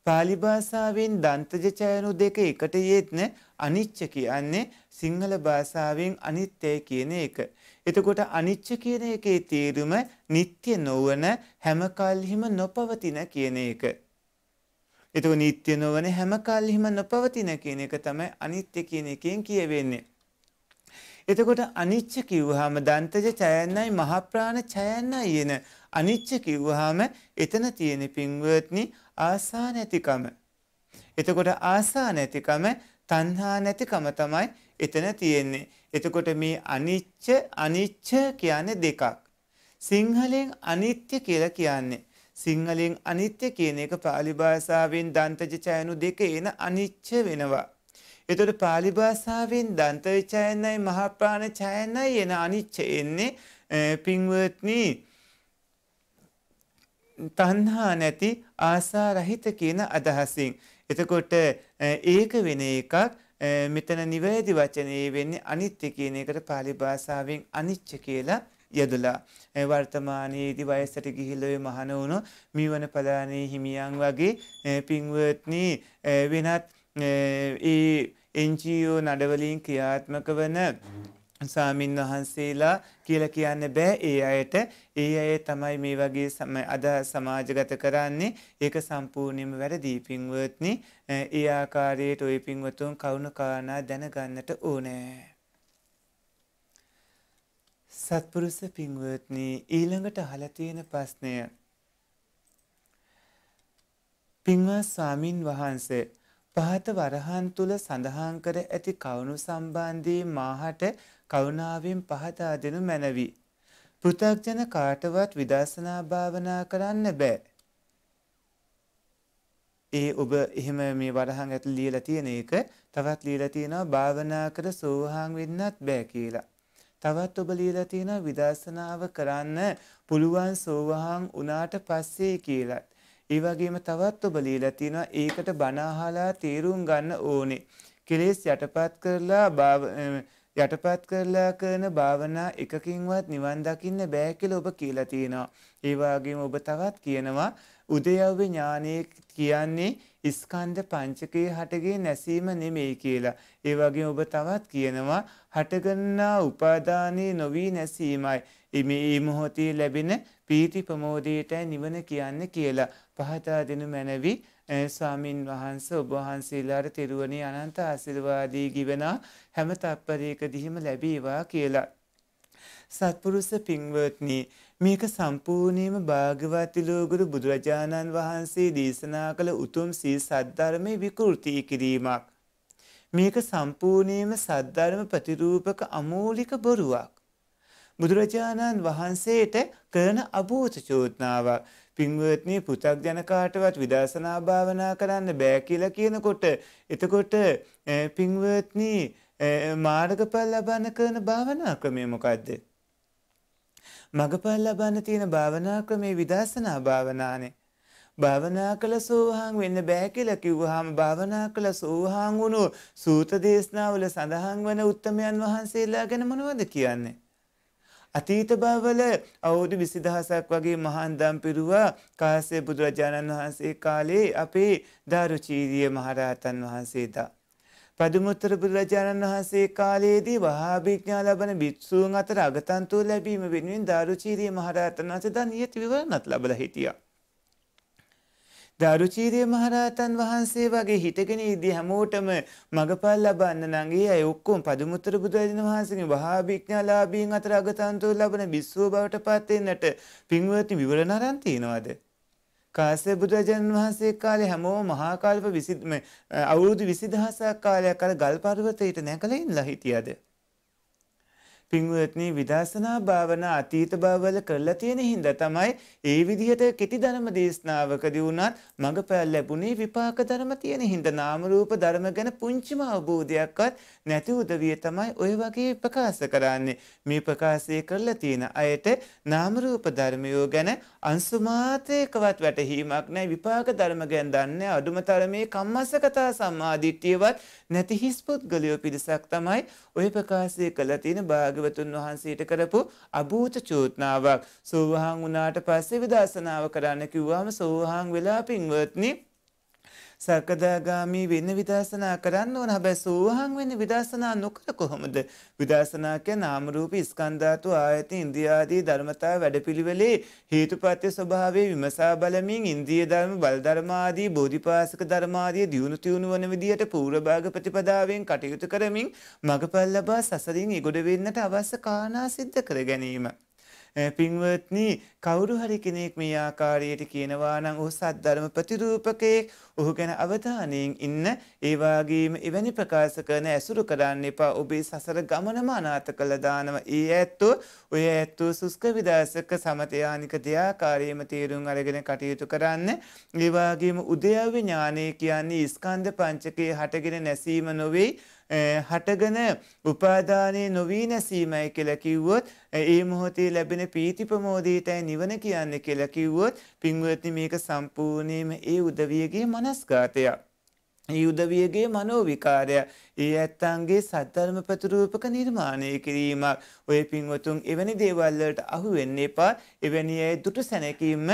පාලි භාෂාවෙන් දන්තජ චයනු දෙක එකට යෙත්න අනිච්ච කියන්නේ සිංහල භාෂාවෙන් අනිත්‍යය කියන එක. එතකොට අනිච්ච කියන එකේ තේරුම නිත්‍ය නොවන හැම කල්හිම නොපවතින කියන එක. එතකොට නිත්‍ය නොවන හැම කල්හිම නොපවතින කියන එක තමයි අනිත්‍ය කියන එකෙන් කියවෙන්නේ. එතකොට අනිච්ච කිව්වහම දන්තජ චයන්නයි මහප්‍රාණ චයන්නයි එන අනිච්ච කිව්වහම එතන තියෙන පින්වත්නි ආසා නැතිකම. එතකොට ආසා නැතිකම තණ්හා නැතිකම තමයි එතන තියෙන්නේ. එතකොට මේ අනිච්ච අනිච්ච කියන්නේ දෙකක්. සිංහලෙන් අනිත්‍ය කියලා කියන්නේ. සිංහලෙන් අනිත්‍ය කියන එක පාලි භාෂාවෙන් දන්තජ චයනු දෙක එන අනිච්ච වෙනවා. එතකොට පාලි භාෂාවෙන් දන්තජ චයනයි මහා ප්‍රාණ චයනයි එන අනිච්ච එන්නේ පින්වත්නි තණ්හා නැති ආසා රහිත කියන අදහසින්. එතකොට ඒක වෙන එකක් මෙතන නිවැරදි වචනේ වෙන්නේ අනිත්‍ය කියන එකට පාලි භාෂාවෙන් අනිච්ච කියලා යදලා වර්තමානයේදී වයසට ගිහිල්ලොය මහන වුණු මීවන ප්‍රධානයේ හිමියන් වගේ පින්වත්නි වෙනත් ඒ එන්ජියෝ නඩවලින් ක්‍රියාත්මක වන ස්වාමින් වහන්සේලා කියලා කියන්න බෑ ඒ අයට ඒ අය තමයි මේ වගේ සම අද සමාජගත කරන්නේ ඒක සම්පූර්ණයෙන්ම වැරදී පින්වත්නි ඒ ආකාරයට ওই පින්වතුන් කවුන කාරණා දැනගන්නට ඕනේ සත්පුරුෂ පින්වත්නි ඊළඟට අහලා තියෙන ප්‍රශ්නය පින්වත් ස්වාමින් වහන්සේ පහත වරහන් තුල සඳහන් කර ඇති කවුණු සම්බන්ධී මාහට කරුණාවෙන් පහදා දෙනු මැනවි. පෘථග්ජන කාටවත් විදර්ශනා භාවනා කරන්න බෑ. ඒ ඔබ එහෙම මේ වරහන් ඇත ලියලා තියෙන එක තවත් ලියලා තියෙනවා භාවනා කර සෝහාන් වෙන්නත් බෑ කියලා. තවත් ඔබ ලියලා තියෙනවා විදර්ශනාව කරන්න පුළුවන් සෝවහාන් වුණාට පස්සේ කියලා. ඒ වගේම තවත් ඔබ ලියලා තියෙනවා ඒකට බණ අහලා තේරුම් ගන්න ඕනේ. කෙලෙස් යටපත් කරලා යටපත් කරලා කරන භාවනා එකකින්වත් නිවන් දකින්න බෑ කියලා ඔබ කියලා තියෙනවා. ඒ වගේම ඔබ තවත් කියනවා උදයව්‍ය ඥානය කියන්නේ ස්කන්ධ පංචකයේ හටගේ නැසීම නෙමෙයි කියලා. ඒ වගේ ඔබ තවත් කියනවා හටගන්නා උපාදානයේ නොවී නැසීමයි. මේ මොහොතේ ලැබෙන පීති ප්‍රමෝදයටයි නිවන කියන්නේ කියලා. පහදා දෙනු මැනවි ස්වාමින් වහන්ස ඔබහන්සේලාට තෙරුවනේ අනන්ත ආසිරවාදී ගිවනා හැම තත්පරයක දිහිම ලැබීවා කියලා. සත්පුරුස පින්වත්නි මේක සම්පූර්ණයම භාගවතිලෝගුරු බුදුරජාණන් වහන්සේ දේශනා කළ උතුම් සී සද්ධර්මය විකෘතිය කිරීමක්. මේක සම්පූර්ණයම සද්ධර්ම ප්‍රතිරූපක අමූලික බොරුවක්. බුදුරජාණන් වහන්සේට කරන අභූත චෝදනාවක් පින්වත්නි පු탁ජන කාටවත් විදර්ශනා භාවනා කරන්න බෑ කියලා කියනකොට එතකොට පින්වත්නි මාර්ගඵල ලබන්න කරන භාවනා ක්‍රමය මොකද්ද? මගඵල ලබන්න තියෙන භාවනා ක්‍රමේ විදර්ශනා භාවනානේ. භාවනා කළ සෝහාන් වෙන්න බෑ කියලා කිව්වහම භාවනා කළ සෝහාන් වුණු සූත දේශනාවල සඳහන් වන උත්තමයන් වහන්සේලා ගැන මොනවද කියන්නේ? අතීත බවල අවුරුදු 20000ක් වගේ මහාන්දම් පිරුවා කාශ්‍යප බුදුරජාණන් වහන්සේ කාලේ අපේ දාරුචීරිය මහරහතන් වහන්සේදා පදුමුත්තර බුදුරජාණන් වහන්සේ කාලයේදී වහාභිඥා ලබන භික්ෂූන් අතර අගතන්තුව ලැබීම වෙනුවෙන් දාරුචීරිය මහරහතන් වහන්සේ දා නියති විවරණත් ලැබලා හිටියා දරුචීරය මහරහතන් වහන්සේ වගේ හිටගෙන ඉදි හැමෝටම මඟපල් ලබන්න නගේ අය ඔක්කොම පදුමුත්තර බුදුරජාණන් වහන්සේගේ වහාභිඥාලාභීන් අතර අගතන්තුව ලබන බිස්සුව බවට පත් වෙන්නට පින්වත්නි විවරණ අරන් තියනවාද කාශ්‍යප බුදුරජාණන් වහන්සේ කාලේ හැමෝම මහා කල්ප 20 අවුරුදු 20000ක් කාලයක් අර ගල් පර්වතයට නැගලා ඉන්නලා හිටියද පින්වත්නී විදර්ශනා භාවනා අතීත භාවල කරලා තියෙන හින්ද තමයි ඒ විදිහට කෙටි ධර්ම දේශනාවකදී වුණත් මඟපැල් ලැබුණේ විපාක ධර්ම තියෙන හින්ද නාම රූප ධර්ම ගැන පුංචිම අවබෝධයක්වත් නැති උදවිය තමයි ওই වගේ ප්‍රකාශ කරන්නේ මේ ප්‍රකාශය කරලා තියෙන අයට නාම රූප ධර්මයෝ ගැන අංශුමාතයකවත් වැටහීමක් නැහැ විපාක ධර්ම ගැන දන්නේ අඩුම තරමේ කම්මස්ස කතා සම්මාදිට්ඨියවත් නැති හිස් පුද්ගලයෝ පිරිසක් තමයි ඔය ප්‍රකාශය කළ තියෙන භාග්‍යවතුන් වහන්සේට කරපු අභූත චෝදනාවක් සෝවහන් වුණාට පස්සේ විදර්ශනාව කරන්න කිව්වම සෝවහන් වෙලා පින්වත්නි සකදාගාමී වෙන්න විදර්ශනා කරන්න ඕන හැබැයි සෝහන් වෙන්න විදර්ශනා නොකර කොහොමද විදර්ශනා කියන්නේ නාම රූප ස්කන්ධාතු ආයතන ඉන්ද්‍රියාදී ධර්මතා වැඩපිළිවෙලේ හේතුපත්‍ය ස්වභාවයේ විමසා බලමින් ඉන්ද්‍රිය ධර්ම බල ධර්ම ආදී බෝධිපාසක ධර්ම ආදී දියුණු තියුණු වන විදියට පූර්ව භාග ප්‍රතිපදාවෙන් කටයුතු කරමින් මගපල් ලබා සසරින් ඉගොඩ වෙන්නට අවශ්‍ය කාරණා සිද්ධ කර ගැනීම පින්වත්නි කවුරු හරි කෙනෙක් මේ ආකාරයට කියනවා නම් ඔහු සද්ධර්ම ප්‍රතිරූපකයෙක් ඔහු ගැන අවධානයෙන් ඉන්න ඒ වගේම එවැනි ප්‍රකාශ කරන ඇසුරු කරන්න එපා ඔබේ සසර ගමනම අනාථ කළ දානම ඒ ඇත්තෝ ඔය ඇත්තෝ සුස්ක විදාසක සමතයානික දෙයාකාරයේම තේරුම් අරගෙන කටයුතු කරන්න ඒ වගේම උදයව්‍ය ඥානය කියන්නේ ස්කන්ධ පංචකයේ හටගෙන නැසීම නොවේ හටගෙන උපාදානය නොවී නැසීමයි කියලා කිව්වොත් ඒ මොහොතේ ලැබෙන පීති ප්‍රමෝදයටයි නිවන කියන්නේ කියලා කිව්වොත් පින්වත්නි මේක සම්පූර්ණයෙන්ම ඒ උදවියගේ මනස්ගතයක්. ඒ උදවියගේ මනෝ විකාරය ඒ ඇත්තන්ගේ සද්ධර්ම ප්‍රතිරූපක නිර්මාණය කිරීමක් ඔය පින්වතුන් එවැනි දේවල්ලට අහු වෙන්න එපා එවැනි අය දුටු සැනකීම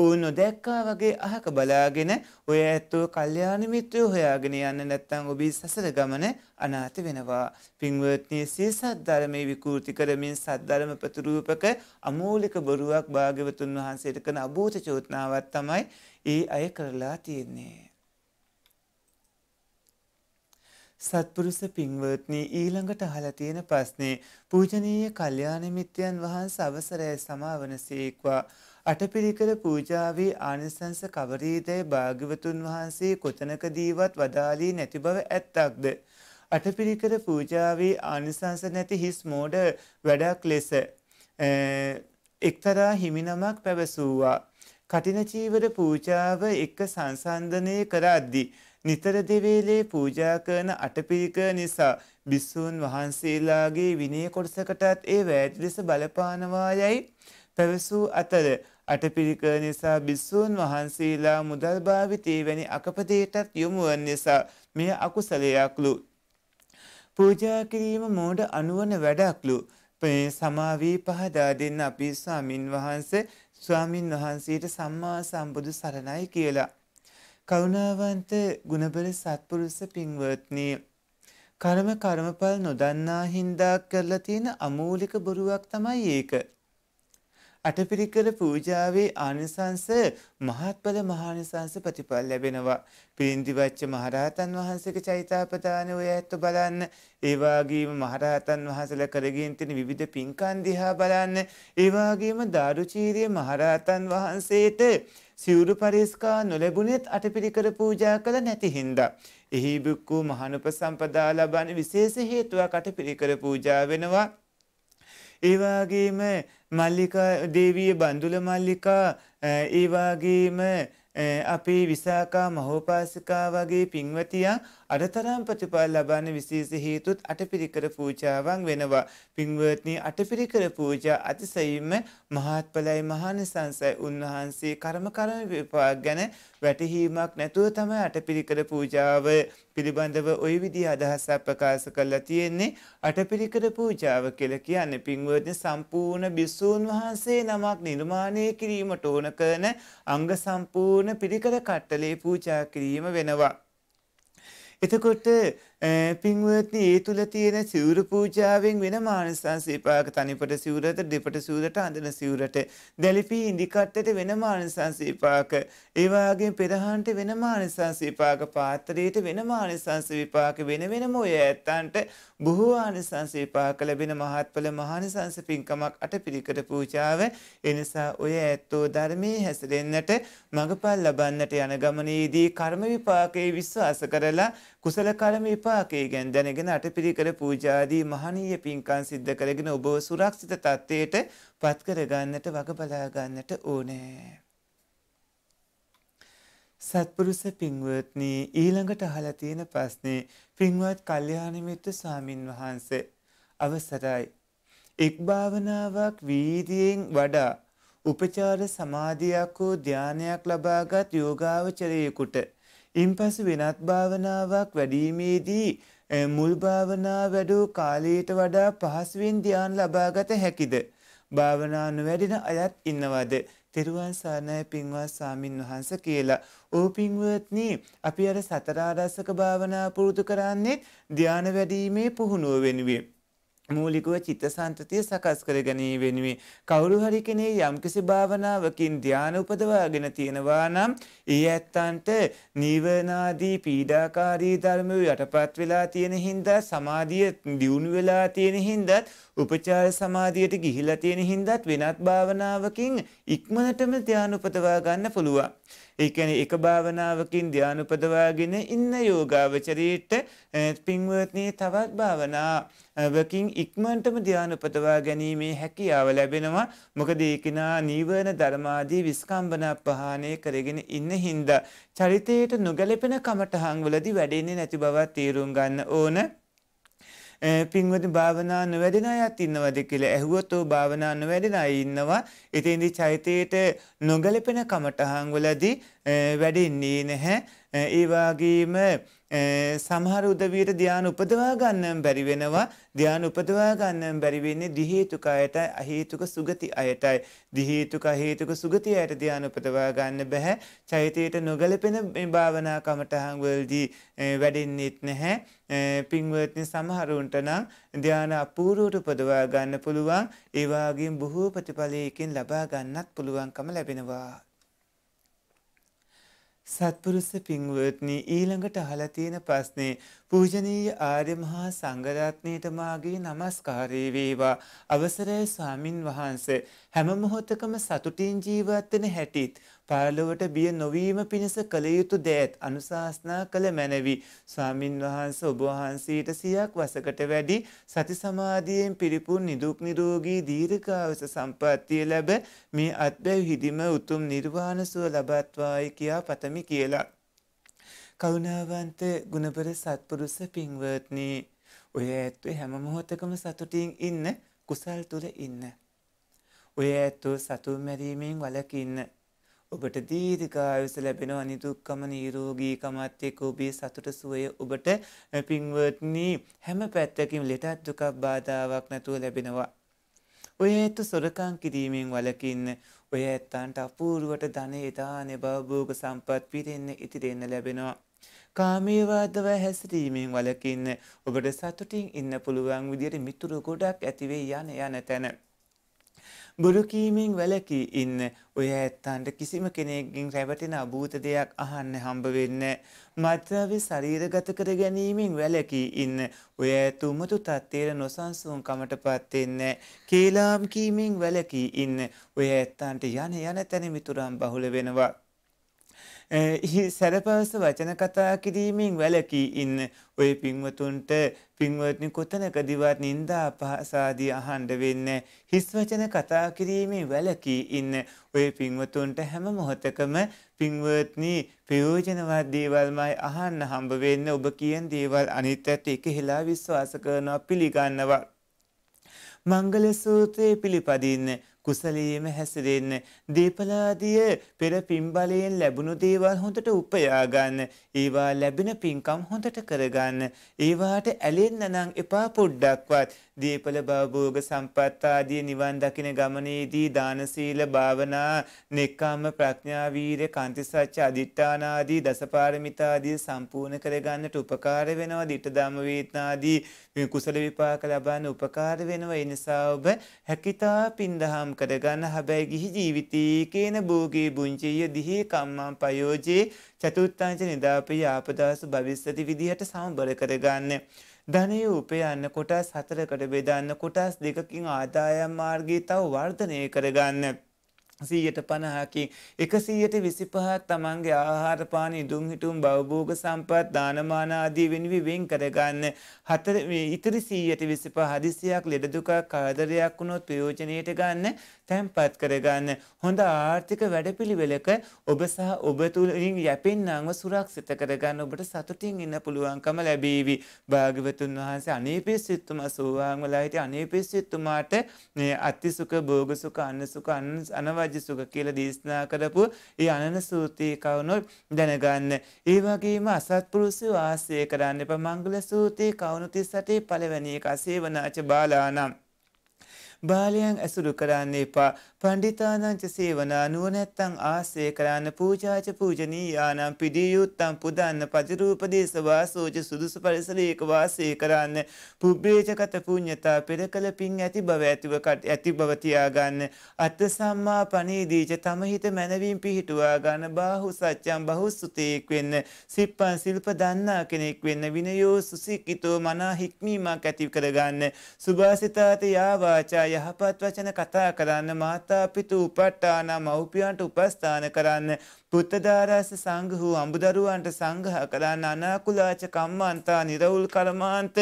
ඕ නොදැක්කා වගේ අහක බලාගෙන ඔය ඇත්තෝ කල්යාණ මිත්‍රයෝ හොයාගෙන යන්න නැත්නම් ඔබේ සසර ගමන අනාථ වෙනවා පින්වත්නි සිය සද්ධර්මයේ විකෘති කරමින් සද්ධර්ම ප්‍රතිරූපක අමූලික බොරුවක් භාග්‍යවතුන් වහන්සේට කරන අභූත චෝදනාවක් තමයි ඒ අය කරලා තියෙන්නේ සත්පුරුෂ පින්වත්නි ඊළඟට අහලා තියෙන ප්‍රශ්නේ පූජනීය කල්යාණ මිත්‍යයන් වහන්සේ අවසරය සමාවනසේක්වා අටපිරිකර පූජාවේ ආනිසංස කවරීදැයි භාග්‍යවතුන් වහන්සේ කොතනකදීවත් වදාළී නැති බව ඇත්තක්ද අටපිරිකර පූජාවේ ආනිසංස නැති හිස් මෝඩ වැඩක් ලෙස එක්තරා හිමිනමක් පැවසුවා කටින චීවර පූජාව එක්ක සංසන්දනය කරද්දී නිතර දෙවේලේ පූජා කරන අටපිරිකර නිසා බිස්සූන් වහන්සේලාගේ විනය කොටසකටත් ඒ වැෑටි ලෙස බලපානවා යයි පැවසූ අතර අටපිරිකර නිසා බිස්සූන් වහන්සේලා මුදල් භාවිතය වැනි අකපදයටත් යොමුුවන් නිසා මෙය අකුසලයක්ලු. පූජා කිරීම මෝඩ අනුවන වැඩක්ලු. මේ සමාවී පහදා දෙන්න අපි ස්වාමින් වහන්සේ ස්වාමින් වහන්සේට සම්මා සම්බුදු සරණයි කියලා. කරුණාවන්ත ගුණබල සත්පුරුෂ පින්වත්නි කර්ම කර්මඵල නොදන්නා හින්දා කරලා තියෙන අමූලික බොරුවක් තමයි ඒක. අටපිරිකර පූජාවේ ආනිසංස මහත්ඵල මහානිසංස ප්‍රතිඵල ලැබෙනවා. පිරින්දිවච්ච මහරහතන් වහන්සේගේ චෛතාපදාන ඔය ඇත්ත බලන්න. ඒ වගේම මහරහතන් වහන්සේලා කරගෙන තියෙන විවිධ පින්කම් දිහා බලන්න. ඒ වගේම දාරුචීරිය මහරහතන් වහන්සේට සිවුරු පරිස්කා නොලැබුණෙත් අටපිරිකර පූජා කළ නැති හින්දා. එහි භික්ඛු මහානුපසම්පදා ලබන විශේෂ හේතුවක් අටපිරිකර පූජා වෙනවා. ඒ වගේම මල්ලිකා දේවිය බන්දුල මල්ලිකා ඒවාගේම අපේ විසාකා මහෝපාසිකා වගේ පින්වතියන් අඩතරම් ප්‍රතිඵල ලබන්න විශේෂ හේතුත් අටපිරිකර පූජාවන් වෙනවා. පින්වත්නි අටපිරිකර පූජා අතිසයින්ම මහත්ඵලයි මහානිසංසයි උන්වහන්සේ කර්ම කර්ම විපාක ගැන වැටහීමක් නැතුව තමයි අටපිරිකර පූජාව පිළිබඳව ওই විදිහ අදහසක් ප්‍රකාශ කරලා තියෙන්නේ. අටපිරිකර පූජාව කියලා කියන්නේ පින්වත්නි සම්පූර්ණ බිස් භික්‍ෂූන් වහන්සේ නමක් නිර්මාණය කිරීමට ඕන කරන අංග සම්පූර්ණ පිරිකර කට්ටලේ පූජා කිරීම වෙනවා. එතකොට පින්වත්නි ඒ තුල තියෙන සිවුරු පූජාවෙන් වෙන මානසංස විපාක තනිපට සිවුරට දෙපට සිවුරට අඳන සිවුරට දැලිපි ඉඳිකට්ටට වෙන මානසංස විපාක ඒ වගේම පෙරහන්ට වෙන මානසංස විපාක පාත්‍රයට වෙන මානසංස විපාක වෙන වෙනම ඔය ඇත්තන්ට බොහෝ ආනිසංස විපාක ලැබෙන මහත්ඵල මහානිසංස පින්කමක් අටපිරිකට පූජාව එනිසා ඔය ඇත්තෝ ධර්මයේ හැසිරෙන්නට මඟපල් ලබන්නට යන ගමනේදී කර්ම විපාකයේ විශ්වාස කරලා කුසල කර්ම විපාකයේ ගැන දැනගෙන අටපිරිකර පූජාදී මහනීය පින්කම් සිද්ධ කරගෙන ඔබව සුරක්ෂිත තත්ත්වයට පත් කර ගන්නට වග බලා ගන්නට ඕනේ. සත්පුරුෂ පින්වත්නි ඊළඟට අහලා තියෙන ප්‍රශ්නේ පින්වත් කල්යාණ මිත්‍ර ස්වාමින් වහන්සේ අවසරයි. එක් භාවනාවක් වීදියෙන් වඩා උපචාර සමාධියක් හෝ ධානයක් ලබාගත් යෝගාවචරයෙකුට ඉන් පසු වෙනත් භාවනාවක් වැඩීමේදී මුල් භාවනා වැඩූ කාලයට වඩා පහසුවෙන් ධ්‍යාන ලබාගත හැකිද. භාවනානු වැඩෙන අයත් ඉන්නවද. තෙරුවන් සානය පින්වත් සාමින් වහන්ස කියලා. ඕ පින්වත්නී අපි අර සතරාරස්සක භාවනා පුරුදු කරන්නේත් ධ්‍යාන වැඩීමේ පුහුණුව වෙනුවේ. මූලිකුව චිත්තසන්තතිය සකස් කර ගැනී වෙනුවේ කවුරු හරි කෙනේ යම්කිසි භාවනාවකින් ධ්‍යාන උපදවාගෙන තියෙනවා නම් ඒ ඇත්තන්ට නිවනාදී පීඩාකාරී ධර්මය යටපත් වෙලා තියෙන හින්දා සමාධිය දියුණු වෙලා තියෙන හින්දාත් උපචාර සමාධියට ගිහිලා තියෙන හින්දාත් වෙනත් භාවනාවකින් ඉක්මනටම ධ්‍යාන උපදවා ගන්න පුළුවන්. ඒ කියන්නේ එක භාවනාවකින් ධානය උපදවාගෙන ඉන්න යෝගාවචරීට පින්වත්නි තවත් භාවනාවකින් ඉක්මනටම ධානය උපදවා ගැනීමේ හැකියාව ලැබෙනවා. මොකද ඒකිනා නීවරණ ධර්මාදී විස්කම්බන ප්‍රහාණය කරගෙන ඉන්න හින්දා චරිතයට නොගැලපෙන කමටහන් වලදී වැඩෙන්නේ නැති බව තීරුම් ගන්න ඕන. පින්වති භාවනා නොවැඩෙන අයත් ඉන්නවද කියලා ඇහුවොත් ඔව් භාවනා නොවැඩෙන අය ඉන්නවා. එතෙන්දී චෛතයට නොගැලපෙන කමටහන් වලදී වැඩෙන්නේ නැහැ. ඒ වගේම සමහර උදවියට ධ්‍යාන උපදවා ගන්නම බැරි වෙනවා ධ්‍යාන උපදවා ගන්නම බැරි වෙන්නේ දි හේතුක අයටයි අහේතුක සුගති අයටයි දි හේතුක හේතුක සුගති අයට ධ්‍යාන උපදවා ගන්න බෑ චෛතයට නොගැලපෙන මේ භාවනා කමටහන් වලදී වැඩෙන්නෙත් නැහැ පින්වත්නි සමහරුන්ට නම් ධ්‍යාන අපූර්වට උපදවා ගන්න පුළුවන් ඒ වගේම බොහෝ ප්‍රතිඵලයකින් ලබා ගන්නත් පුළුවන්කම ලැබෙනවා සත්පුරුස පින්වත්නි ඊළඟට අහලා තියෙන ප්‍රශ්නේ පූජනීය ආර්ය මහා සංඝරත්නයට මාගේ নমස්කාරය වේවා අවසරයි ස්වාමින් වහන්සේ හැම මොහොතකම සතුටින් ජීවත් වෙන හැටිත් පරලොවට බිය නොවීම පිණිස කළ යුතු දෑත් අනුශාසනා කළ මැනවි. ස්වාමින් වහන්ස ඔබවහන්සීට සියක් වසකට වැඩි සති සමාධියෙන් පිරිපුන් නිදුක් නිරෝගී දීර්ඝායස සම්පත්තිය ලැබ මේ අත්බැව් හිදිම උතුම් නිර්වාණ සුව ලබත්වායි කියා පතමි කියලා. කරුණාවන්ත ගුණපර සත්පුරුෂ පින්වත්නි ඔය ඇත්වේ හැම මොහොතකම සතුටින් ඉන්න කුසල් තුර ඉන්න. ඔය ඇත්තෝ සතුන් මැරීමෙන් වලකින්න ඔබට දීර්ඝායුෂ ලැබෙනවා නිදුක්කම නිරෝගීකමත් එක්ක ඔබේ සතුට සුවය ඔබට පින්වත්නි හැම පැත්තකින් ලෙටත් දුකක් බාධාවක් නැතුව ලැබෙනවා. ඔය ඇත්ත සොරකං කිරීමෙන් වලකින්න ඔය ඇත්තන්ට අපූරුවට ධන එදාන බවභෝග සම්පත් පිරෙන්න ඉතිරෙන්න ලැබෙනවා. කාමීවාදව හැසිරීමෙන් වලකින්න ඔබට සතුටින් ඉන්න පුළුවන් විදියට මිතුරු ගොඩක් ඇතිවේ යන යන තැන. බොරුකීමෙන් වැලකී ඉන්න ඔය ඇත්තන්ට කිසිම කෙනෙක්ගින් රැවටෙන අභූත දෙයක් අහන්න හම්බ වෙන්න. මත්‍රවි ශරීරගත කර ගැනීමෙන් වැලකී ඉන්න ඔය ඇතුමතු තත්තේර නොසන්සුන්කමට පත්වෙන්න. කේලාම් කීමෙන් වැලකී ඉන්න ඔය ඇත්තන්ට යන යන තැන මිතුරම් බහුල වෙනවා. සැරපවස වචන කතා කිරීමෙන් වැලකී ඉන්න ඔය පින්වතුන්ට පින්වත්නි කොතනකදිවත් නින්දා අපහාසාදී අහන්ඩ වෙන්න හිස් වචන කතා කිරීමේ වැලකී ඉන්න ඔය පින්වතුන්ට හැම මොහොතකම පින්වත්නි ප්‍රයෝජනවත් දේවල්මයි අහන්න හම්බ වෙන්න ඔබ කියන දේවල් අනිත් ඇත්ත එක හෙලා විශ්වාස කරනවා පිළිගන්නවා. මංගල සූත්‍රයේ පිළිපදින්න කුසලයේම හැසිරෙන්න. දීපලාදිය පෙර පින්බලයෙන් ලැබුණු දේවල් හොඳට උපයා ගන්න. ඒවා ලැබෙන පින්කම් හොඳට කරගන්න. ඒවාට ඇලෙන්න නම් එපා පොඩ්ඩක්වත්. දීපල භවභෝග සම්පත් ආදී නිවන් දකින ගමනේදී දාන සීල භාවනා, නෙක්ඛම්ම ප්‍රඥා වීර කාන්ති සත්‍ය අදිඨාන ආදී දසපාරමිතා ආදී සම්පූර්ණ කරගන්නට උපකාර වෙනවා. ditthadhamma වේතනාදී කුසල විපාක ලබන්න උපකාර වෙනවා ඒ නිසා ඔබ හැකිතා පින්දහම් කරගන්න හැබැයි ගිහි ජීවිතේ කේන භෝගේ බුංචිය දිහි කම්මං පයෝජේ චතුත්ථංච නිදාපේ ආපදාසු භවිස්සති විදිහට සමබර කරගන්න. ධනය උපයන්න කොටස් හතරකට බෙදන්න කොටස් දෙකකින් ආදායම් මාර්ගී තව වර්ධනය කරගන්න. සීයට පණහාකින් එකසීයට විසිපහත් තමන්ගේ ආහාරපාන ඉදුම් හිටුම් බවභෝග සම්පත් දානමානාදී වෙනවි වෙන් කරගන්න හතර ඉතිරි සීයට විසිප හදිසියක් ලෙඩදුකක් කාදරයක් වුණොත් ප්‍රයෝජනයට ගන්න තැන්පත් කරගන්න හොඳ ආර්ථික වැඩපිළිවෙලක ඔබ සහ ඔබ තුළින් යැපෙන්න්නව සුරක්ෂිත කරගන්න ඔබට සතුටින් ඉන්න පුළුවන්කම ලැබීවි. භාගවතුන් වහන්සේ අනේපේ සිත්තුම සූවාංවලහිට අනේපේ සිත්තුමාට අත්තිසුක භෝගසුක අන්නසුක අනවජ්‍යසුක කියල දේශනා කරපු ඒ අනන සූතිය කවුනොත් දැනගන්න. ඒවගේම අසත්පුරුසි වාසය කරන්න එප මංගල සූතිය කවුණුති සටේ පළවැනි එක සේවනාච බාලානම්. බාලයන් ඇසුරු කරන්න එපා පණ්ඩිතානංච සේවනා නුවනැත්තං ආසේ කරන්න පූජාච පූජනී යානම් පිඩියයුත්තම් පුදන්න පජරූපදේශවා සෝජ සුදුසු පරිසරයක වාසය කරන්න පුබ්‍රේජකත පුුණ්ඥතා පෙර කළ පින් ඇති බව ඇතිවකට ඇති බවතියාගන්න අත්ත සම්මා පනීදීජ තමහිත මැනවින් පිහිටුවා ගන්න බාහු සච්චම් බහුස්සුතයෙක් වෙන්න සිප්පන් සිල්ප දන්නා කෙනෙක් වෙන්න විනයෝ සුසිකිතෝ මනා හික්මීමක් ඇති කරගන්න සුභාසිතාත යාවාචාය යහපත් වචන කතා කරන්න මාතා පිතු උපට්ඨාන මව්පියන්ට උපස්ථාන කරන්න පුත්තදාරස සංඝ වූ අඹදරුවන්ට සංඝ කරන්න අනාකුලාච කම්මන්තා නිරවුල් කර්මාන්ත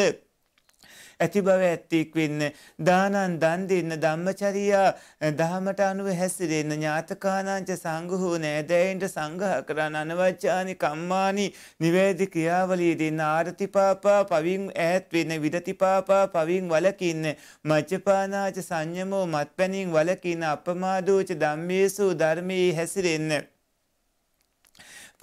ඇති බව ඇත්තෙක් වෙන්න දානන් දන් දෙන්න ධම්මචරියා දහමට අනුව හැසිරෙන්න ඥාතකානංච සංඝහෝ නෑදෑයින්ට සංඝහ කරන අනවජ්ජානි කම්මානි නිවැරදි ක්‍රියාවලියදීන් ආරතිපාපා පවින් ඈත් වෙන විදතිපාපා පවින් වලකින්න මච්චපානාච සංයමෝ මත්පැනින් වලකින්න අපමාදෝච ධම්මේසු ධර්මයේ හැසිරෙන්න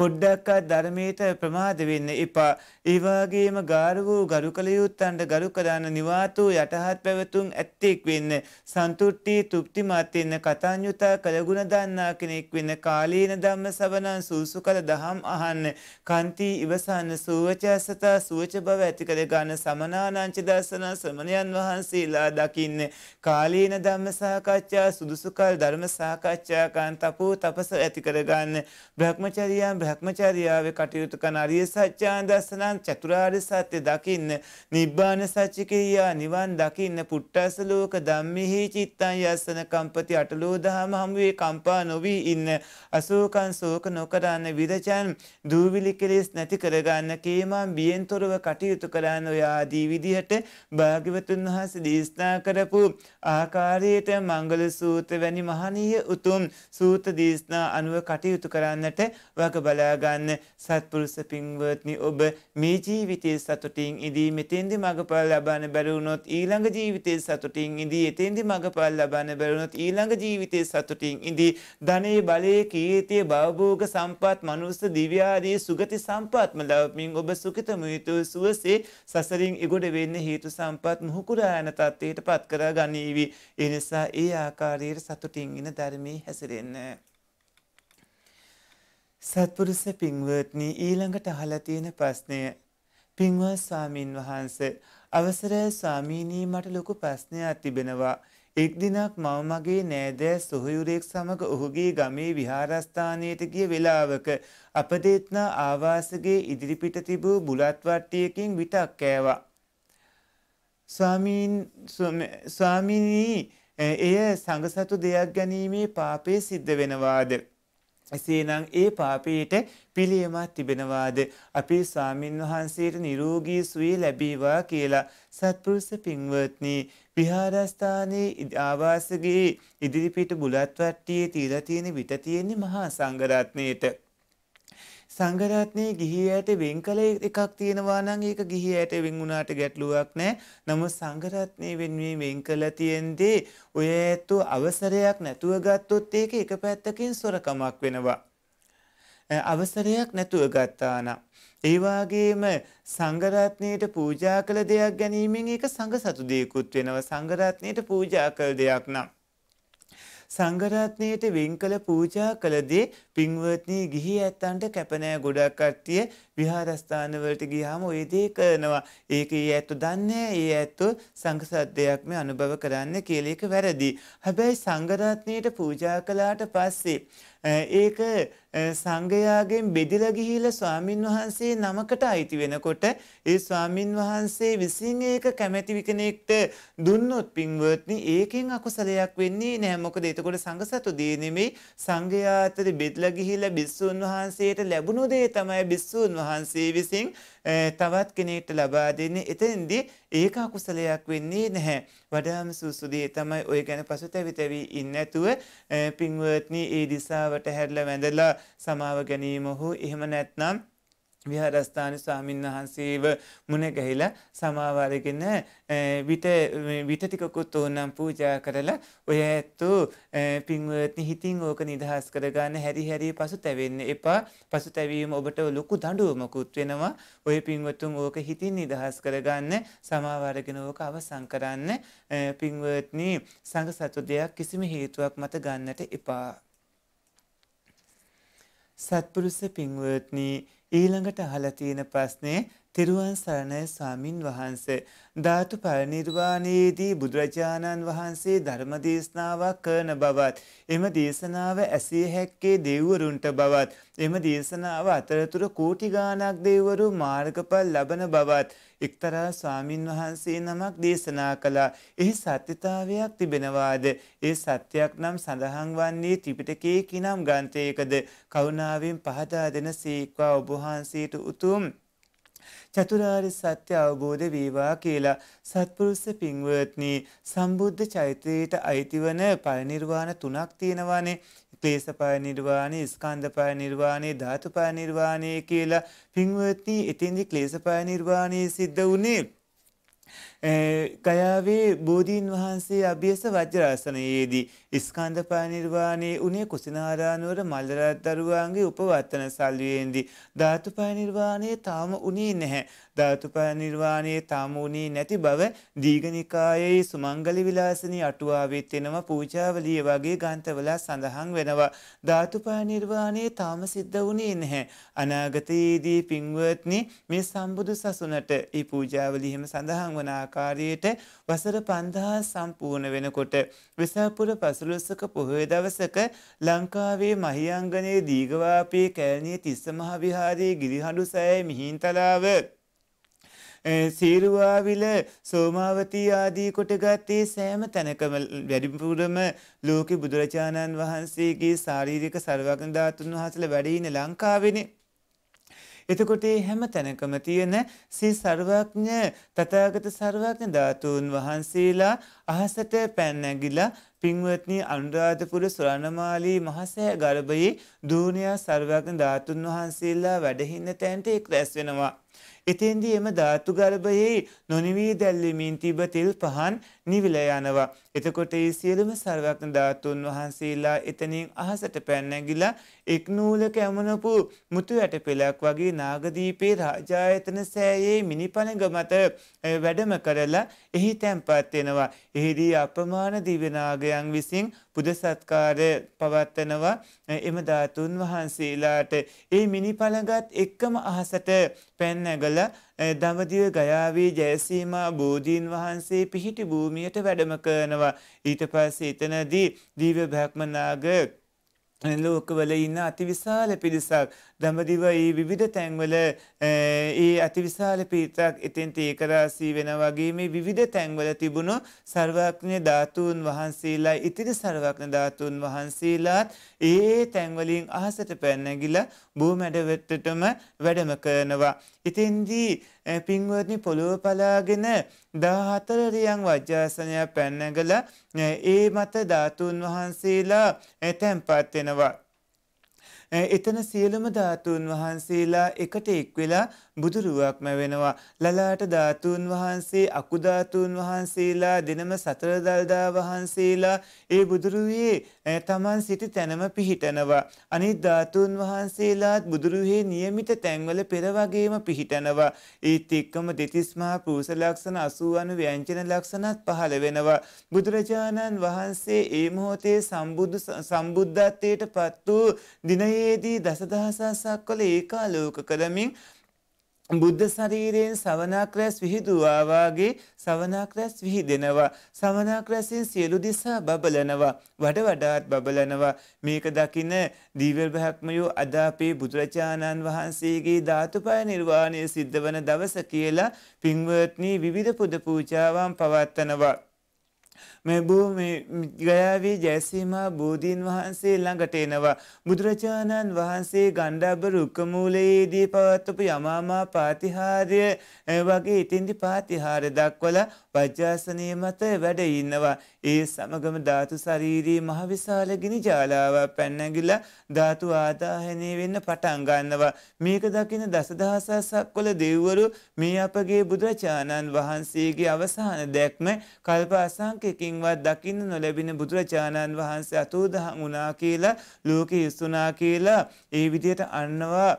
පොඩ්ඩක්වත් ධර්මයට ප්‍රමාද වෙන්න එපා. ඒ වගේම ගාර වූ ගරුකල යුත්තන්ට ගරු කරන නිවාතු යටහත් පැවතුම් ඇත්තෙක් වෙන්න. සන්තුට්ටි තෘප්තිමත් වෙන්න කතඤ්‍යුතා කළගුණ දන්නා කෙනෙක් වෙන්න. කාලීන ධම්ම සවනං සූසු කළ දහම් අහන්න. කන්ති ඉවසන්න සුවචස්සතා සුවච බව ඇති කර ගන්න සමනානංච දර්ශන ශ්‍රමණයන් වහන්සේලා දකින්න. කාලීන ධම්ම සාකච්ඡා සුදුසුකල් ධර්ම සාකච්ඡා කාන්තපෝ තපස ඇති කර ගන්න. භ්‍රමචර්යයන් බ්‍රහ්මචාරියාවේ කටයුතු කරන අරිය සත්‍යාන දස්සනං චතුරාර්ය සත්‍ය දකින්න නිබ්බාන සච්චිකේයා නිවන් දකින්න පුට්ටස ලෝක ධම්මිහි චිත්තං යස්සන කම්පති අටලෝ දහම හමුවේ කම්පා නොවි ඉන්න අශෝකං ශෝක නොකරන්න විරචන් දූවිලි කෙලෙස් නැති කරගන්න කේමම් බියෙන් තොරව කටයුතු කරන්න ඔය ආදී විදිහට භාග්‍යවතුන් වහන්සේ දේශනා කරපු ආකාරයට මංගල සූත්‍ර වැනි මහනීය උතුම් සූත්‍ර දේශනා අනුව කටයුතු කරන්නට වග බලා බලාගන්න සත්පුරුස පින්වත්නි ඔබ මේ ජීවිතයේ සතුටින් ඉදී මෙතෙන්දි මඟපල් ලබන්න බැරුණොත් ඊළඟ ජීවිතයේ සතුටින් ඉදී එතෙන්දි මඟපල් ලබන්න බැරුණොත් ඊළඟ ජීවිතයේ සතුටින් ඉදී ධනේ බලයේ කීර්තිය භවභෝග සම්පත් මනුස්ස දිව්‍ය ආදී සුගති සම්පත්ම ලබමින් ඔබ සුඛිත මුිතු සුවසේ සසරින් ඉගොඩ වෙන්න හේතු සම්පත් මුහුකුරා යන තත්ත්වයට පත් කර ගනීවි. ඒ නිසා ඒ ආකාරයට සතුටින් ඉන ධර්මයේ හැසිරෙන්න සත්පුරුෂ පින්වර්ත්නි ඊළඟට අහලා තියෙන ප්‍රශ්නය පින්වත් ස්වාමින් වහන්ස අවසරය ස්වාමීනී මට ලොකු ප්‍රශ්නයක් තිබෙනවා එක් දිනක් මම මගේ නෑදෑ සොහයුරෙක් සමග ඔහුගේ ගමේ විහාරස්ථානයට ගිය වෙලාවක අපදේත්නා ආවාසගේ ඉදිරිපිට තිබූ බුලත් වට්ටියකින් විටක් කෑවා ස්වාමීන් ස්වාමිනී එය සංගසතු දෙයක් ගැනීමේ පාපේ සිද්ධ වෙනවාද එසේනම් ඒ පාපීට පිළියමක් තිබෙනවාද අපේ ස්වාමින් වහන්සේට නිරෝගී සුවය ලැබීවා කියලා සත්පුරුෂ පින්වත්නි විහාරස්ථානයේ ආවාසගේ ඉදිරිපිට බුලත් වට්ටියේ තියලා තියෙන විට තියෙන මහා සංඝරත්නයේට සංගරත්නය ගිහි ඇයට වෙන් කළ එකක් තියෙනවා නම් ඒක ගිහි ඇයට වෙන් වුණාට ගැටලුවක් නෑ නමුත් සංගරත්නය වෙනුවෙන් වෙන් කළ තියෙන්දේ ඔය ඇත්තු අවසරයක් නැතුව ගත්තොත් ඒක එක පැත්තකින් සොරකමක් වෙනවා. අවසරයක් නැතුව ගත්තානම්. ඒවාගේම සංගරත්නයට පූජා කළ දෙයක් ගැනීමෙන් ඒක සඟ සතුදයකුත් වෙනව සංගරත්නයට පූජා කළ දෙයක් නම්. සංඝරත්නයට වෙන් කළ පූජා කළදී පින්වත්නි ගිහි ඇත්තන්ට කැපනෑ ගොඩක් කට්ටිය විහාරස්ථානවලට ගියාම ওই දේ කරනවා. ඒක ඒ ඇත්තු දන්නේ ඒ ඇත්තු සංඝ සද්දයක්ම අනුභව කරන්න කියලා එක වැරදි. හැබැයි සංඝරත්නයට පූජා කළාට පස්සේ ඒක සංඝයාගෙන් බෙදිලා ගිහිලා ස්වාමින් වහන්සේ නමකට අයිති වෙනකොට ඒ ස්වාමින් වහන්සේ විසින් ඒක කැමැති විකණෙක්ට දුන්නොත් පින්වත්නි ඒකෙන් අකුසලයක් වෙන්නේ නැහැ මොකද එතකොට සංඝ සතු දේ නෙමෙයි සංඝයා අතර බෙදලා ගිහිලා බිස්සුන් වහන්සේට ලැබුණු දේ තමයි බිස්සුන් වහන්සේ විසින් තවත් කෙනෙට ලබා දෙන්නේ එතෙන්දි ඒක අකුසලයක් වෙන්නේ නැහැ. වඩාම සුසුදී තමයි ඔය ගැන පසුතැවිතැවී ඉන්නැතුව පින්වත්නි ඒ දිසාවට හැරලා වැඳලා සමාව ගැනීම හෝ එහෙම නැත්නම් විහාරස්ථාන ස්වාමීන් වහන්සේව මුණගැහිලා සමාවරගෙන විටටිකකුත් ඕනම් පූජා කරලා ඔය ඇත්තු පින්වත්නි හිතින් ඕක නිදහස් කරගන්න හැරි හැරි පසු තැවෙන්න එපා පසු තැවීම ඔබට ලොකු දඩුවමකුත් වෙනවා ඔය පින්වතුම් ඕක හිතින් නිදහස් කරගන්න සමාවරගෙන ඕක අවසං කරන්න පින්වත්නි සඟ සතු දෙයක් කිසිම හේතුවක් මත ගන්නට එපා. සත්පුරුස පින්වත්නී ඊළඟට අහලා තියෙන ප්‍රශ්නේ තෙරුවන් සරණය ස්වාමින් වහන්ස ධාතු පරිනිර්වාණයේදී බුදුරජාණන් වහන්සේ ධර්ම දේශනාවක් කරන බවත් එම දේශනාව ඇසිය හැක්කේ දෙව්වරුන්ට බවත් එම දේශනාව අතරතුර කෝටි ගාණක් දෙව්වරු මාර්ගඵල ලබන බවත් එක්තරා ස්වාමින් වහන්සේ නමක් දේශනා කළා එහි සත්‍යතාවයක් තිබෙනවාද ඒ සත්‍යයක් නම් සඳහන් වන්නේ ත්‍රිපිටකයේ කිනම් ග්‍රන්ථයකද කරුණාවෙන් පහදා දෙන සීක්වා ඔබ වහන්සේට උතුම් චතුරාර්ය සත්‍ය අවබෝධ වේවා කියලා සත්පුරුෂ පින්වත්නි සම්බුද්ධ චෛත්‍යයට අයිතිවන පරිනිර්වාණ තුනක් තියෙනවානේ ක්ලේශපය නිර්වාණය, ස්කන්ධපය නිර්වාණය, ධාතුපය නිර්වාණය කියලා පින්වත්නි එතෙන්දි ක්ලේශපය නිර්වාණය සිද්ධ වුණේ ගයාවේ බෝධීන් වහන්සේ අභියස වජ්‍රාසනයේදී ස්කන්ධපානිර්වාණය උනේ කුසිනාරානුවර මල්දරත් දරුවන්ගේ උපවත්තන සල්වියෙන්දී ධාතුපානිර්වාණය තාම උනේ නැහැ ධාතුපය නිර්වාණයේ තාමූනී නැති බව දීඝනිකායේ සුමංගලි විලාසනී අටුවාවේ තෙනම පූජාවලිය වගේ ගාන්තවල සඳහන් වෙනවා. ධාතුපය නිර්වාණයේ තාම සිද්ධ වුණේ නැහැ. අනාගතයේදී පින්වත්නි මේ සම්බුදු සසුනට ඒ පූජාවලිය එහෙම සඳහන් වන ආකාරයට වසර 5000 සම්පූර්ණ වෙනකොට විසාපුර පසළොස්වක පොහොය දවසක ලංකාවේ මහියංගනයේ දීඝවාපී කැලණිය තිස්ස මහ විහාරයේ ගිරිහඬු සෑය මිහින්තලාව සීරුවාවිල සෝමාවතී ආදී කොටගත්තේ සෑම තැනකම වැඩිපුරම ලෝකෙ බුදුරජාණන් වහන්සේගේ ශාරීරික සර්වඥ ධාතුන් වහන්සේලා වැඩ ඉන ලංකාවේනේ එතකොට හැම තැනකම තියෙන සී සර්වඥ තථාගත සර්වඥ ධාතුන් වහන්සේලා අහසට පැන නැගිලා පින්වත්නි අනුරාධපුර සුරණමාලී මහසෑ ගර්භයේ දූර්ණ්‍ය සර්වඥ ධාතුන් වහන්සේලා වැඩහින්න තැනට එක් රැස් වෙනවා. එතෙන්දී එම ධාතු ගර්භයේ නොනිවී දැල්වෙමින් තිබ තෙල් පහන් නිවිල යනවා. එතකොට ඒ සියලුම සර්වඥ ධාතුන් වහන්සේලා එතනින් අහසට පැන නැගිලා එක් නූලක ඇමුණපු මුතු ඇට පෙළක් වගේ නාගදීපේ රාජායතන සෑයේ මිනිපළඟ මත වැඩම කරලා එහි තැන්පත් වෙනවා. එහිදී අපමාන දිවනාගයන් විසින් පුද සත්කාර පවත්වනවා එම ධාතුන් වහන්සේලාට. ඒ මිනිපළඟත් එක්කම අහසට පැන නැගලා දමදිව ගයාවී ජයසීම බෝධීන් වහන්සේ පිහිටි භූමියට වැඩම කරනවා. ඊට පස්ස එතනදී දීව බ්‍රහ්මනාග ලෝකවල ඉන්න අතිවිශාල පිරිසක් දඹදිව ඒ විවිධ තැන්වල ඒ අතිවිශාල පීතක් එතෙන්ට ඒකරාශී වෙන වගේ මේ විවිධ තැන්වල තිබුණු සර්වඥ ධාතුන් වහන්සේලා ඉතිරි සර්වඥ ධාතුන් වහන්සේලාත් ඒ තැන්වලින් අහසට පැනගිලා භූමැඩවටටම වැඩම කරනවා. ඉතින්දී පින්වත්නි පොළොව පලාගෙන 14 රියන් වජ්ජාසනය පැනගලා ඒ මත ධාතුන් වහන්සේලා තැන්පත් වෙනවා. එතන සියලුම ධාතුන් වහන්සේලා එකට එක් වෙලා බුදුරුවක්ම වෙනවා ලලාට ධාතුන් වහන්සේ අකුධාතුන් වහන්සේලා දෙනම සතරදල්දා වහන්සේලා ඒ බුදුරුවේ තමන් සිටි තැනම පිහිටනවා අනිත් ධාතුන් වහන්සේලාත් බුදුරුවේ નિયમિત තැන්වල පෙර වගේම පිහිටනවා ඒත් එක්කම දෙතිස්මහා පූස ලක්ෂණ 80 ව්‍යංජන ලක්ෂණත් පහළ වෙනවා බුදුරජාණන් වහන්සේ ඒ මොහොතේ සම්බුදු සම්බුද්ධත්වයට පත් වූ දිනයේදී දසදහසක් වල ඒකාලෝක කරමින් බුද්ධ ශරීරයෙන් සවනාක්‍රැස් විහිදුවා වාගේ සවනාක්‍රැස් විහිදෙනවා සවනාක්‍රැසින් සියලු දිසා බබලනවා වඩ වඩාත් බබලනවා මේක දකින දිව්‍ය බ්‍රහ්මයෝ අද අපේ බුදුරජාණන් වහන්සේගේ ධාතුපය නිර්වාණය සිද්ධ වන දවස කියලා පින්වත්නි විවිධ පුද පූජාවන් පවත්වනවා මේ භූමි ගයාවේ ජයසීමා බෝධීන් වහන්සේ ළඟට එනවා. බුදුරජාණන් වහන්සේ ගණ්ඩාබ රුක්කමූලයේදී පවත්වපු යමාමා පාතිහාරය වගේ ඉතින්දි පාතිහාර දක්වල වජ්‍යාසනය මත වැඩ ඉන්නවා. ඒ සමගම ධාතු ශරීරී මහවිශාල ගිනි ජාලාවක් පැන්නැගිලා ධාතු ආදාහනය වෙන්න පටන් ගන්නවා. මේක දකින දසදහසක් වල දෙව්වරු මේ අපගේ බුදුරජාණන් වහන්සේගේ අවසාන දැක්ම කල්ප අසංකයකින් සිතින්වත් දකින්න නොලැබෙන බුදුරජාණන් වහන්සේ අතුූදහන් වනා කියලා ලෝක යුස්තුනා කියලා ඒ විදියට අන්නවා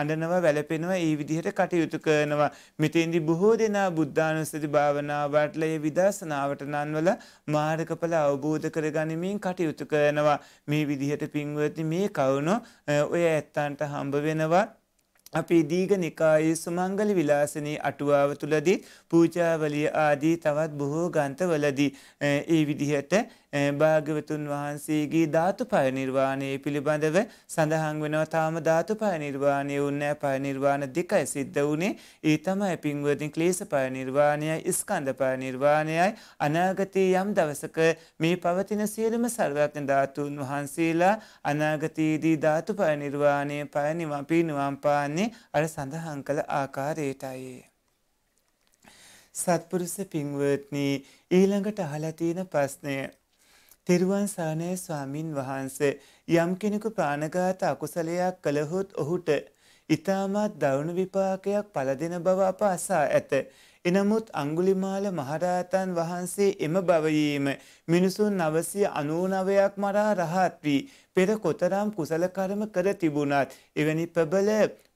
අඩනවා වැලපෙනවා ඒ විදිහට කටයුතු කරනවා. මෙතෙන්දි බොහෝ දෙනා බුද්ධානුස්සති භාවනාවටලය විදර්ශනාවට නන්වල මාර්ගඵල අවබෝධ කරගනිමින් කටයුතු කරනවා. මේ විදිහට පින්වති මේ කවුනො ඔය ඇත්තන්ට හම්බ වෙනවා. අපේ දීග නිකායේ සුමංගල විලාසනයේ අටුවාව තුලදී පූජාවලිය ආදී තවත් බොහෝ ගන්තවලදී ඒ විදිහට භාගවතුන් වහන්සේගේ ධාතු පයනිර්වාණය පිළිබඳව සඳහන් වෙනවා තාම ධාතු පයනිර්වාණය උන්නෑ පයනිර්වාණ දෙකයි සිද්ධ වනේ ඒ තමයි පින්වතින් ක්ලේස පයනිර්වාණයයි ස්කන්ධ පයනිර්වාණයයි අනාගතයේ යම් දවසක මේ පවතින සියලුම සර්වඥ ධාතුන් වහන්සේලා අනාගතයේදී ධාතු පයනිර්වාණය පයනිවා පිනුවම් පාන්නේ අර සඳහන් කළ ආකාරයටයි. සත්පුරුස පින්වත්නී ඊළඟට අහලා තියෙන ප්‍රශ්නය තෙරුවන් සරණය ස්වාමින් වහන්සේ යම් කෙනෙකු ප්‍රාණඝාත අකුසලයක් කළහොත් ඔහුට ඊටමත් දරුණු විපාකයක් පළදෙන බව අප අසා ඇත. එනමුත් අඟුලිමාල මහරහතන් වහන්සේ එම භවයේම මිනිසුන් 999ක් මරා රහත් වී පෙර කොතරම් කුසල කර්ම කර තිබුණත් එවැනි ප්‍රබල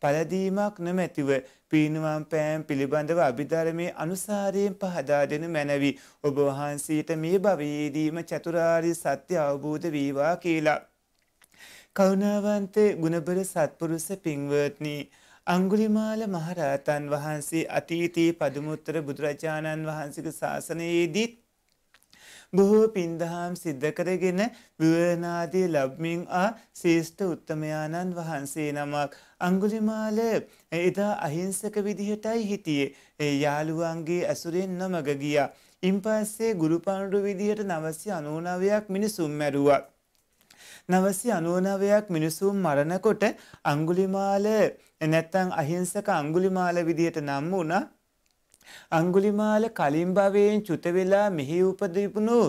පළදීමක් නොමැතිව පීනුවම් පෑම් පිළිබඳව අභිධර්මයේ අනුසාරයෙන් පහදා දෙන මැනවි ඔබ වහන්සේට මේ භවයේදීම චතුරාර්ය සත්‍ය අවබෝධ වේවා කියලා. කරුණාවන්ත ගුණබර සත්පුරුෂ පින්වත්නි අංගුලිමාල මහරහතන් වහන්සේ අතීතයේ පදුමුත්තර බුදුරජාණන් වහන්සේගේ ශාසනයේදීත් බොහෝ පින්දහම් සිද්ධ කරගෙන විවරණාදී ලබ්මින් ආ ශේෂ්ඨ උත්තමයාණන් වහන්සේ නමක් අංගුලිමාල එදා අහිංසක විදිහටයි හිටියේ ඒ යාළුවන්ගේ ඇසුරෙන් නොමග ගියා. ඉන්පස්සේ ගුරුපණ්ඩු විදිහට 999ක් මිනිසුන් මැරුවා. නවසි අනුවනවයක් මිනිසුම් මරණකොට අංගුලිමාල නැත්තං අහිංසක අංගුලිමාල විදිහට නම් වුණා අංගුලිමාල කලින් භවයෙන් චුත වෙලා මෙහි උපදිපුණු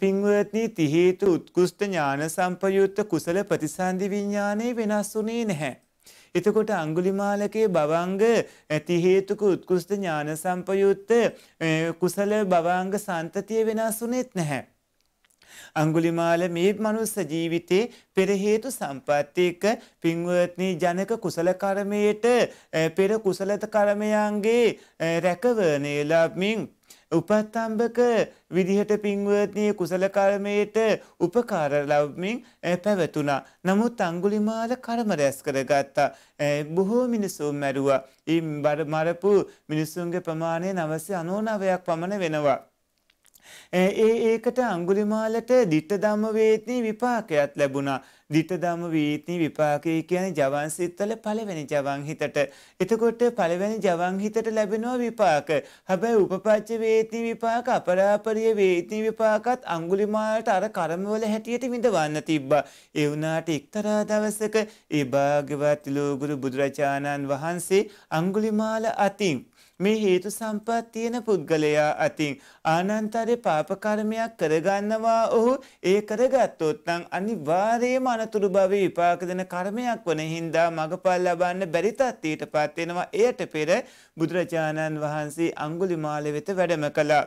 පින්වත්නි තිහේතු උත්කෘෂ්ඨ ඥාන සම්පයුක්ත කුසල ප්‍රතිසන්දි විඥානේ වෙනස් වුණේ නැහැ. එතකොට අංගුලිමාලකේ බවංග ඇති හේතුක උත්කෘෂ්ඨ ඥාන සම්පයුක්ත කුසල බවංග සන්තතිය වෙනස් වුණෙත් නැහැ. අඟුලිමාල මේ මනුස්ස ජීවිතේ පෙර හේතු සම්පත්තික පින්වත්නි ජනක කුසල කර්මයට පෙර කුසලත කර්මයන්ගේ රැකවරණය ලබමින් උපත්තම්බක විදිහට පින්වත්නය කුසල කර්මයට උපකාර ලබමින් පැවතුනා. නමුත් අංගුලිමාල කර්ම රැස් කරගත්තා. බොහෝ මිනිසුම් මැරුවා. ඉම් බර මරපු මිනිස්සුන්ගේ ප්‍රමාණය නවසි අනෝනවයක් පමණ වෙනවා. ඒ ඒකට අංගුලිමාලට දිට්ඨධම්ම වේතී විපාකයක් ලැබුණා. දිට්ඨධම්ම වේතී විපාකය කියන්නේ ජවන් සිත්වල පළවෙනි ජවන් හිතට. එතකොට පළවෙනි ජවන් හිතට ලැබෙනවා විපාක. හැබැයි උපපච්ච වේතී විපාක අපරාපරිය වේතී විපාකත් අංගුලිමාලට අර කර්මවල හැටියට විඳවන්න තිබ්බා. ඒ වුණාට එක්තරා දවසක ඒ භාග්‍යවත් ලෝගුරු බුදුරජාණන් වහන්සේ අංගුලිමාල අතින් මේ හේතු සම්පත් තියෙන පුද්ගලයා අතින් ආනන්තරේ පාප කර්මයක් කරගන්නවා ඔහු ඒ කරගත්තොත් නම් අනිවාර්යයෙන්ම අනතුරු භවී විපාක දෙන කර්මයක් වන හින්දා මගපල් ලබන්න බැරි තත්ත්වයටපත් වෙනවා එයට පෙර බුදුරජාණන් වහන්සේ අඟුලිමාල වෙත වැඩම කළා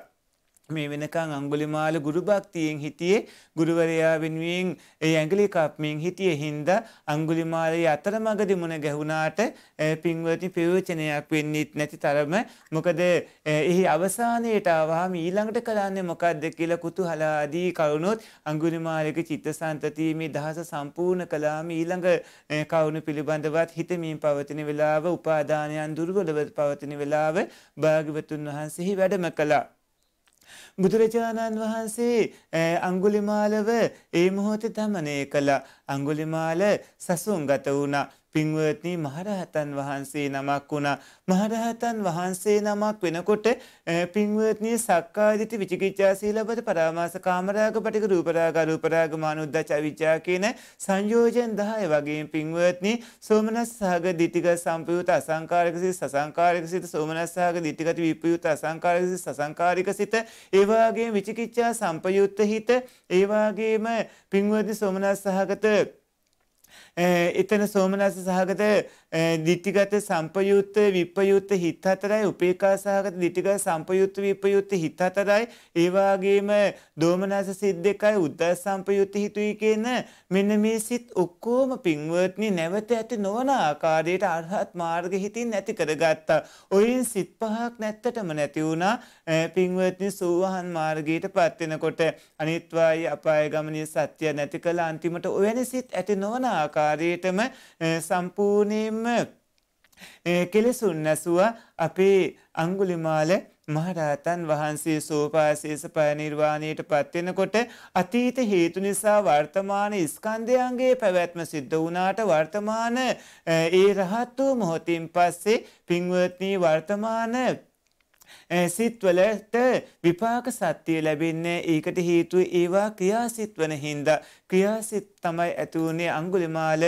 මේ වෙනකං අංගුලිමාල ගුරු භක්තියෙන් හිටියේ ගුරුවරයා වෙනුවෙන් ඒ ඇඟලි කප්මෙන් හිටියේ හින්දා අංගුලිමාලයේ අතරමඟදි මුණ ගැහුණාට පින්වති ප්‍රයෝජනයක් වෙන්නේත් නැති තරම මොකද එහි අවසානයේට ආවහම ඊළඟට කරන්නේ මොකද්ද කියලා කුතුහලාදී කරුණොත් අංගුලිමාලගේ චිත්තසංතතිය මේ දහස සම්පූර්ණ කළාම ඊළඟ කවුණු පිළිබඳවත් හිතමින් පවතින වෙලාව උපාදානයන් දුර්වලව පවතින වෙලාව භාග්‍යවතුන් වහන්සේහි වැඩම කළා බුදුරජාණන් වහන්සේ අංගුලිමාලව ඒ මොහොතේ দমনය කළා. අංගුලිමාල සසුන්ගත වුණා. පින්වත්නි මහරහතන් වහන්සේ නමක් වුණා. මහරහතන් වහන්සේ නමක් වෙනකොට පින්වත්නි සක්කායදිටි විචිකිච්ඡා සීලබ්බත පරාමාස කාමරාග පිටික රූපරාග රූපරාග මානුද්දච්ච අවිජ්ජා කියන සංයෝජන 10 වගේම පින්වත්නි සෝමනස් සහග දිටික සම්පයුත අසංකාරක සිත සසංකාරක සිත සෝමනස් සහග දිටිගත විපයුත අසංකාරක සිත සසංකාරික සිත ඒ වගේම විචිකිච්ඡා සම්පයුත්ත හිත ඒ වගේම පින්වත්නි සෝමනස් සහගත එතන සෝමනස්ස සහගත දිටිගත සම්පයුත්ත විපයුත්ත හිත් හතරයි උපේකාසාහගත දිටිගත සම්පයුත්ත විපයුත්ත හිත් හතරයි ඒවාගේම දෝමනස සිද් දෙකයි උද්දස් සම්පයුත්ත හිතුයි කියන මෙන්න මේ සිත් ඔක්කෝම පින්වර්ත්නි නැවත ඇති නොවන ආකාරයට අර්හත් මාර්ග හිතින් නැති කරගත්තා. ඔයින් සිත් පහක් නැත්තටම නැති වුණා පින්වර්ත්නි සූවහන් මාර්ගයට පත්වෙනකොට අනිත්වායි අපාය ගමනය සත්‍යය නැති කළ අන්තිමට ඔවැනි සිත් ඇති නොවන ආකාරයටම සම්පූර්ණයෙන්ම කෙලෙසුන් නැසුව අපේ අංගුලිමාල මහරහතන් වහන්සේ සෝපාශේෂ පයනිර්වාණයට පත්වෙනකොට අතීත හේතු නිසා වර්තමාන ස්කන්ධයන්ගේ පැවැත්ම සිද්ධ වුණාට වර්තමාන ඒ රහත් වූ මොහොතින් පස්සේ පින්වත්නී වර්තමාන සිත්වලට විපාක සත්‍යය ලැබෙන්නේ ඒකට හේතුව ඒවා ක්‍රියාසිත් වන හින්ද ක්‍රියාසිත් තමයි ඇතිවුණේ අංගුලිමාල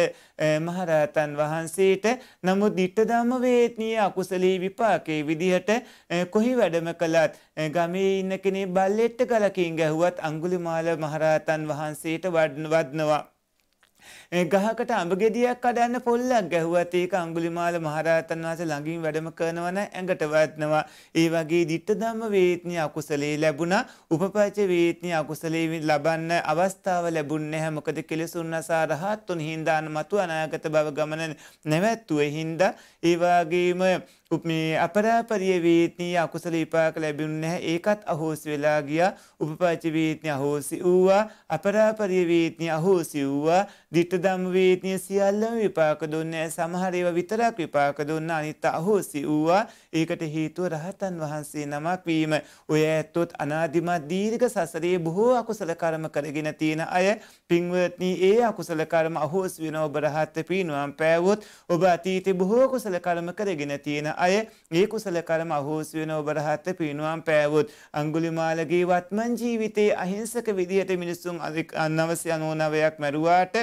මහරහතන් වහන්සේට නමුත් දිට්ටදම්ම වේත්නී අකුසලී විපාකේ විදිහට කොහි වැඩම කළත් ගමේ ඉන්න කෙනේ බල්ලෙට්ට ගලකින් ගැහුවත් අංගුලිමාල මහරහතන් වහන්සේට වඩනවදනවා. ගහකට අඹගෙඩියක් කඩන්න පොල්ලක් ගැහුවත් ඒක අඟුලිමාල මහරහතන් වහන්සේ ළඟින් වැඩම කරනවා නම් ඇඟට වටනවා. ඒ වගේ ditta ධම්ම වේත්නි අකුසලේ ලැබුණා. උපපච වේත්නි අකුසලේ ලබන්න අවස්ථාව ලැබුණේ නැහැ. මොකද කෙලෙසුන් අසාරහත් තුන් හිඳාන මතු අනාගත භව ගමන නැවැත්තුවේ හින්දා ඒවාගේම උප මේ අපරාපරිය වේතනී අකුසල විපාක ලැබුණ නැහැ ඒකත් අහෝසි වෙලා ගියා උපපාච වේතනී අහෝසි වූවා අපරාපරිය වේතනී අහෝසි වූවා ditta ධම්ම වේතනී සියල්ලම විපාක දුන්නේ සමහර ඒවා විතරක් විපාක දුන්න අනිත් අහෝසි වූවා ඒකට හේතුව රහතන් වහන්සේ නමක් වීම ඔය ඇත්තොත් අනාදිමත් දීර්ඝ සසරේ බොහෝ අකුසල කර්ම කරගෙන තියෙන අය පින්වත්නි ඒ අකුසල කර්ම අහෝසි වෙනව ඔබ රහත් පිනුවම් පෑවොත් ඔබ අතීතේ බොහෝ කුසල අකුසල කර්ම කරගෙන තියෙන අය ඒ කුසල කර්ම අහෝසි වෙන ඔබ රහත් පිණුවම් පෑවොත් අඟුලිමාලගේ වත්මන් ජීවිතයේ අහිංසක විදිහට මිනිසුන් අනවශ්‍ය අනෝනවයක් මැරුවාට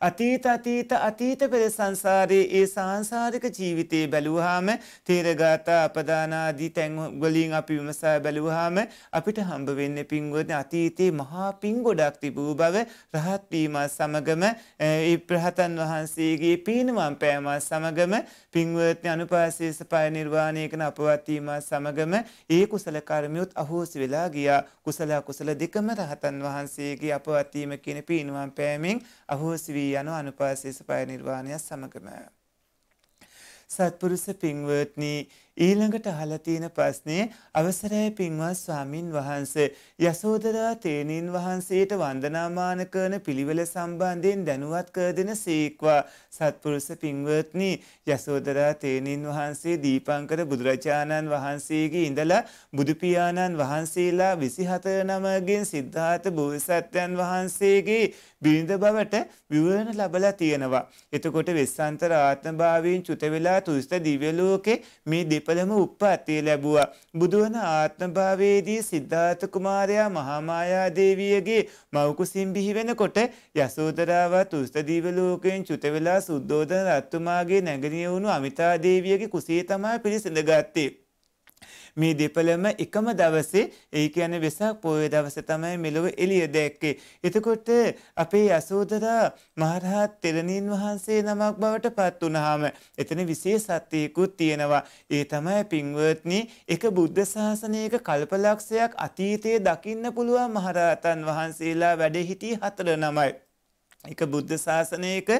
අතීත අතීත අතීත පෙර සංසාරයේ ඒ සාංසාරික ජීවිතයේ බැලුවාම තේරගත අපදානාදී තැන් වලින් අපි විමසා බැලුවාම අපිට හම්බ වෙන්නේ පින්වත්නි අතීතේ මහා පින් ගොඩක් තිබූ බව රහත් වීම සමගම ඒ ප්‍රහතන් වහන්සේගේ පීනුවම් පෑම සමගම පින්වත්නි අනුපාසීස පය නිර්වාණය කරන අපවත් වීම සමගම ඒ කුසල කර්මියොත් අහෝසි වෙලා ගියා කුසල කුසල දෙකම රහතන් වහන්සේගේ අපවත් වීම කියන පීනුවම් පෑමෙන් අහෝසි වී වී යන අනුපාසීස පය නිර්වාණය සමගම. සත්පුරුෂ පින්වත්නි ඊළඟට අහලා තියෙන ප්‍රශ්නේ අවසරයි පින්වත් ස්වාමින් වහන්සේ යසෝදරා තේනීන් වහන්සේට වන්දනාමාන කරන පිළිවෙල සම්බන්ධයෙන් දැනුවත් කර දෙන සීක්වා සත්පුරුෂ පින්වත්නි යසෝදරා තේනීන් වහන්සේ දීපංකර බුදුරජාණන් වහන්සේගේ ඉඳලා බුදු පියාණන් වහන්සේලා 24 නමගෙන් සිද්ධාර්ථ බෝසත්යන් වහන්සේගේ බිරිඳ බවට විවරණ ලැබලා තියෙනවා. එතකොට වෙස්සාන්තර ආත්මභාවයෙන් චුත වෙලා තුෂ්ඨ දිව්‍ය ලෝකේ මේ ඉපදම උප්පත්තිය ලැබුවා. බුදුවන ආත්මභාවයේදී සිද්ධාර්ථ කුමාරයා මහාමායා දේවියගේ මව්කුසින් බිහි වෙනකොට යසෝදරාවත් උස්තදීව ලෝකයෙන් චුත වෙලා සුද්ධෝදන රත්තුමාගේ නැගණිය වුණු අමිතා දේවියගේ කුසිය තමයි පිළිසඳ ගත්තේ. මේ දෙපළම එකම දවසේ ඒ කියන්නේ වෙසක් පොය දවස තමයි මෙලොව එළිය දැක්කේ. එතකොට අපේ යසෝදරා මහරහත් තෙරණින් වහන්සේ නමක් බවට පත් වුණාම එතන විශේෂත්වයකුත් තියෙනවා. ඒ තමයි පින්වත්නි එක බුද්ධ ශාසනයක කල්පලක්ෂයක් අතීතයේ දකින්න පුළුවන් මහරහතන් වහන්සේලා වැඩ සිටි හතර නමයි. එක බුද්ධ ශාසනයක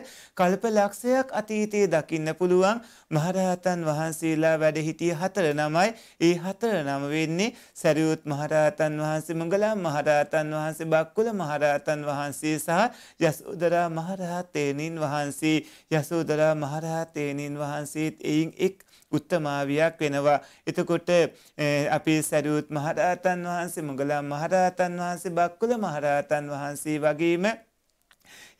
කල්ප ලක්ෂයක් අතීතයේ දකින්න පුළුවන් මහරහතන් වහන්සේලා වැඩ හිටිය හතර නමයි ඒ හතර නම වෙන්නේ සැරියුත් මහරහතන් වහන්සේ මඟලා මහරහතන් වහන්සේ බක්කුල මහරහතන් වහන්සේ සහ යසෝදරා මහරහතේනින් වහන්සේ යසෝදරා මහරහතේනින් වහන්සේත් එයින් එක් උත්තමාවියක් වෙනවා. එතකොට අපි සැරියුත් මහරහතන් වහන්සේ මඟලා මහරහතන් වහන්සේ බක්කුල මහරහතන් වහන්සේ වගේම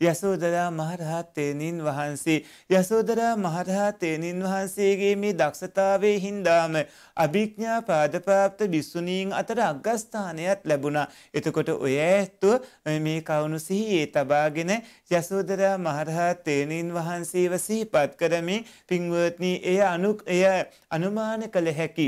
යසෝදරා මහරහා තේනින් වහන්සේ යසෝදරා මහරහා තේනින් වහන්සේගේ මේ දක්ෂතාවේ හින්දාම අභිඥා පාදපාප්ත බිස්සුනීන් අතර අගස්ථානයක් ලැබුණා. එතකොට ඔය ඇත්තුව මේ කවුණු සිහියේ තබාගෙන යසෝදරා මහරහා තේනින් වහන්සේව සිහිපත් කරමින් පින්වත්නී එය අනුමාන කළ හැකි.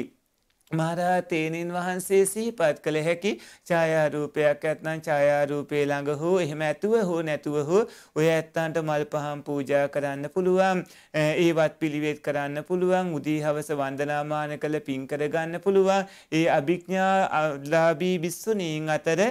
මහරහා තේනින් වහන්සේ සිහිපත් කළ හැකි ඡායාරූපයක් ඇත්නම් ඡායාරූපේ ළඟ හෝ එහෙම ඇතුව හෝ නැතුව හෝ ඔය ඇත්තන්ට මල් පහන් පූජා කරන්න පුළුවන් ඒවත් පිළිවෙත් කරන්න පුළුවන් උදී හවස වන්දනාමාන කළ පින් කරගන්න පුළුවන් ඒ අභිඥා ලාභී බිස්සුණීන් අතර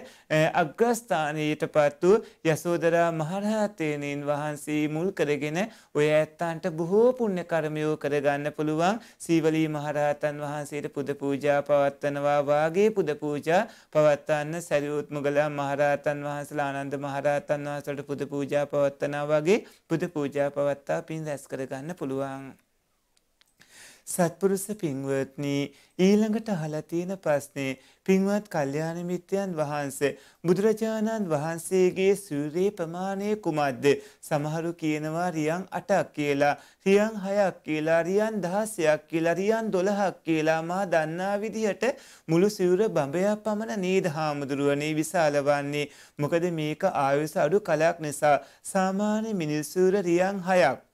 අග්‍රස්ථානයට පත්තු යසෝදරා මහරහා තේනින් වහන්සේ මුල් කරගෙන ඔය ඇත්තන්ට බොහෝ පුණ්‍ය කර්මයෝ කරගන්න පුළුවන් සීවලී මහරහතන් වහන්සේට පුදපු පූජා පවත්වනවා වාගේ පුද පූජා පවත්වන්න සැරියුත් මුගලන් මහරහතන් වහන්සේලා ආනන්ද මහරහතන් වහන්සේලාට පුද පූජා පවත්වනවා වගේ පුද පූජා පවත්වා පින් රැස් කරගන්න පුළුවන්. සත්පුරුෂ පින්වත්නි ඊළඟට අහලා තියෙන ප්‍රශ්නේ පින්වත් කල්යාණ මිත්‍යයන් වහන්සේ බුදුරජාණන් වහන්සේගේ සූර්යේ ප්‍රමාණය කුමක්ද සමහරු කියනවා රියන් 8ක් කියලා රියන් 6ක් කියලා රියන් 16ක් කියලා රියන් 12ක් කියලා මා දන්නා විදිහට මුළු සිවුර බඹයක් පමණ නේද හාමුදුරුවනේ විශාල වන්නේ මොකද මේක ආයුෂ අඩු කලක් නිසා සාමාන්‍ය මිනිස්සුර රියන් 6ක්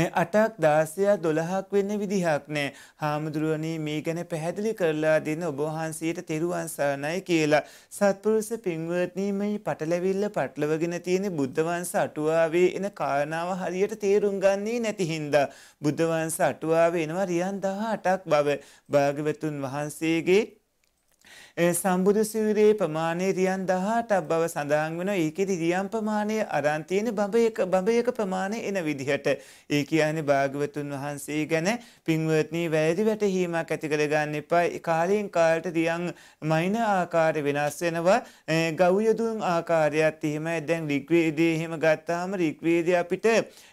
අටක් දාසයක් දොළහක් වෙන්න විදිහක් නෑ හාමුදුරුවනී මේ ගැන පැහැදිලි කරලා දෙන්න ඔබහන්සේට තෙරුවන්සානයි කියලා සත්පුරුස පින්වත්නීමයි පටලැවිල්ල පටලවගෙන තියෙන බුද්ධවන්ස අටුවාවේ එන කාරණාව හරියට තේරුම් ගන්නේ නැතිහින්දා බුද්ධවන්ස අටුවාව එනවා රියන් දහ අටක් බව භාගවතුන් වහන්සේගේ සම්බුදු සිවරේ ප්‍රමාණය රියන් දහටක් බව සඳහන් වෙන ඒකෙදි රියම් ප්‍රමාණය අරන්තියන බඹයක බඹයක ප්‍රමාණය එන විදිහට ඒ කියන්නේ භාගවතුන් වහන්සේ ගැන පින්වත්නී වැරදි වැටහීමක් ඇති කරගන්න එපා කාලයෙන් කාලට රියන් මයින ආකාරය වෙනස් වෙනවා ගව්යදුන් ආකාරයත් එහෙමයි දැන් රිග්වේදය එහෙම ගත්තාම රිග්වේදය අපිට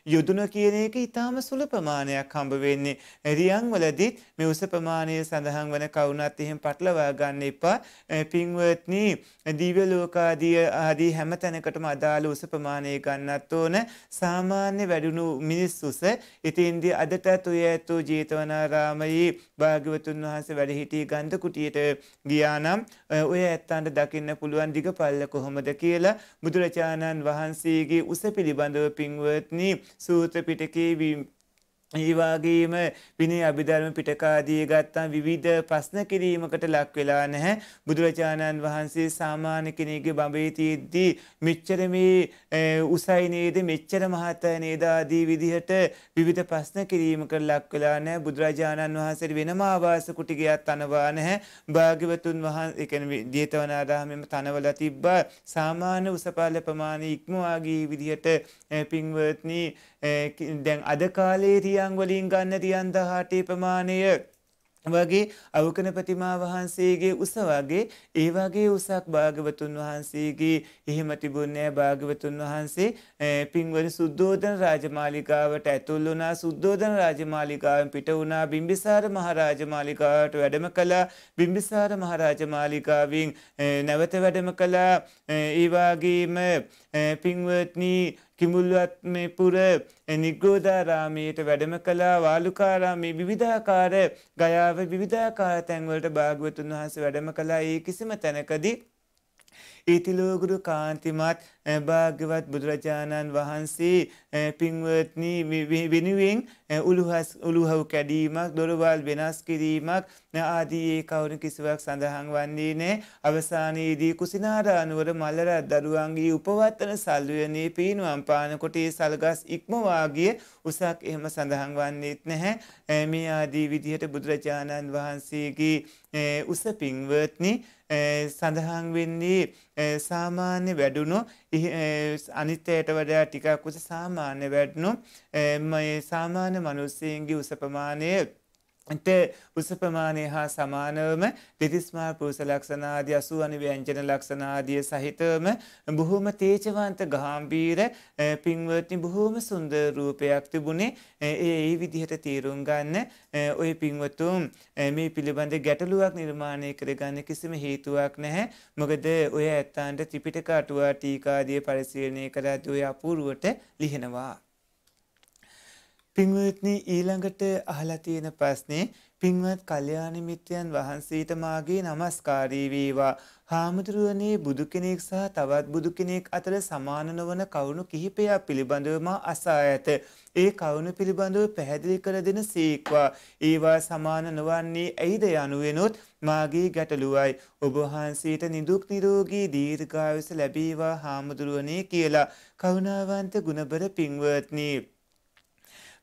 යොදුන කියන එක ඉතාම සුළු ප්‍රමාණයක් හම්බ වෙන්නේ රියන් වලදීත් මේ උස ප්‍රමාණය සඳහන් වන කවුණත් එහෙම පටලවා ගන්න එපා දක්වා පින්වත්නි දිව්‍ය ලෝකාදී ආදී හැම තැනකටම අදාළ උස ප්‍රමාණය ගන්නත් ඕන සාමාන්‍ය වැඩුණු මිනිස් උස ඉතින්දී අදටත් ඔය ඇතු ජේතවනාරාමයේ භාග්‍යවතුන් වහන්සේ වැඩ හිටි ගන්ධ කුටියට ගියා නම් ඔය ඇත්තන්ට දකින්න පුළුවන් දිග පල්ල කොහොමද කියලා බුදුරජාණන් වහන්සේගේ උස පිළිබඳව පින්වත්නි සූත්‍ර පිටකේ ඒවාගේම විනි අභිධර්ම පිටකාදී ගත්තා විවිධ ප්‍රශ්න කිරීමකට ලක් වෙලා නැහැ බුදුරජාණන් වහන්සේ සාමාන්‍ය කෙනෙක්ගේ බඹේ තියෙද්දී මෙච්චර මේ උසයි නේද මෙච්චර මහත නේද ආදී විදිහට විවිධ ප්‍රශ්න කිරීමකට ලක් වෙලා නැහැ බුදුරජාණන් වහන්සේට වෙනම ආවාස කුටිගයක් තනවා නැහැ භාග්‍යවතුන් වහන්සේ කියන්නේ ජේතවනාරාමෙම තනවලා තිබ්බා සාමාන්‍ය උසපාල ප්‍රමාණය ඉක්මවා ගිය විදිහට පින්වත්නි දැන් අද කාලේ අංගුලියංවලින් ගන්න තියන්ද හාටි ප්‍රමාණය වගේ අවකන ප්‍රතිමා වහන්සේගේ උස වගේ ඒ වගේ උසක් භාගවතුන් වහන්සේගේ එහෙම තිබුණේ භාගවතුන් වහන්සේ පින්වර සුද්ධෝදන රාජමාලිකාවට ඇතුල් වුණා සුද්ධෝදන රාජමාලිකාවෙන් පිට වුණා බිම්බිසාර මහරාජමාලිකාවට වැඩම කළා බිම්බිසාර මහරාජමාලිකාවෙන් නැවත වැඩම කළා ඒ වගේම පින්වත්නි කිමුල්වත් මේ පුර නිග්‍රෝධාරාමයට වැඩම කලා වාලුකාරාමේ විවිධාකාර ගයාව විවිධාකාර තැන්වලට භාගවතුන් වහන්සේ වැඩම කලා ඒ කිසිම තැනකදී ඊතිලෝගුරු කාන්තිමත් භාග්‍යවත් බුදුරජාණන් වහන්සේ පින්වත්නී වෙනුවෙන් උළුහස් උළුහව් කැඩීමක් දොරවල් වෙනස් කිරීමක් ආදී ඒ කවුරු කිසිවක් සඳහන් වන්නේ නෑ අවසානයේදී කුසිනාරානුවර මල්ලරත් දරුවන්ගේ උපවත්තන සල්ුවනේ පීනුවම් පානකොට ඒ සල්ගස් ඉක්මවාගේ උසක් එහෙම සඳහන් වන්නේත් නැහැ මේ ආදී විදිහට බුදුරජාණන් වහන්සේගේ උස පින්වත්නිි සඳහන් වෙන්නේ සාමාන්‍ය වැඩුණු අනිත්‍යයට වඩා ටිකක් උස සාමාන්‍ය වැඩනු සාමාන්‍ය මනුස්සයන්ගේ උසපමානය ට උස ප්‍රමාණය හා සමානවම දෙතිස්මා පුරුස ලක්ෂනාදී අසු අනි ව්‍යංජන ලක්ෂනාදිය සහිතවම බොහොම තේජවන්ත ගාම්බීර පින්වර්ති බොහෝම සුන්ද රූපයක් තිබුණේ ඒ විදිහට තීරුම් ගන්න ඔය පින්වතුම් මේ පිළිබඳ ගැටලුවක් නිර්මාණය කරගන්න කිසිම හේතුවක් නැහැ මොකද ඔය ඇත්තාන්ට ත්‍රිපිටක අටුවා ටීකාදිය පරිශීලනය කරත් ඔය අපූරුවට ලිහෙනවා පින්වත්නි ඊළඟට අහලා තියෙන ප්‍රශ්නේ පින්වත් කල්යාණ මිත්‍රයන් වහන්සේට මාගේ নমස්කාරී වේවා. හාමුදුරුවනේ බුදු කෙනෙක් සහ තවත් බුදු කෙනෙක් අතර සමාන නොවන කරුණු කිහිපයක් පිළිබඳව මා අසා ඇත. ඒ කරුණු පිළිබඳව පැහැදිලි කර දෙන සීක්වා. ඒවා සමාන නොවන්නේ ඇයිද යනුවෙනොත් මාගේ ගැටලුවයි. ඔබ වහන්සේට නිදුක් නිරෝගී දීර්ඝායුෂ ලැබේවා හාමුදුරුවනේ කියලා. කරුණාවන්ත ගුණබර පින්වත්නි.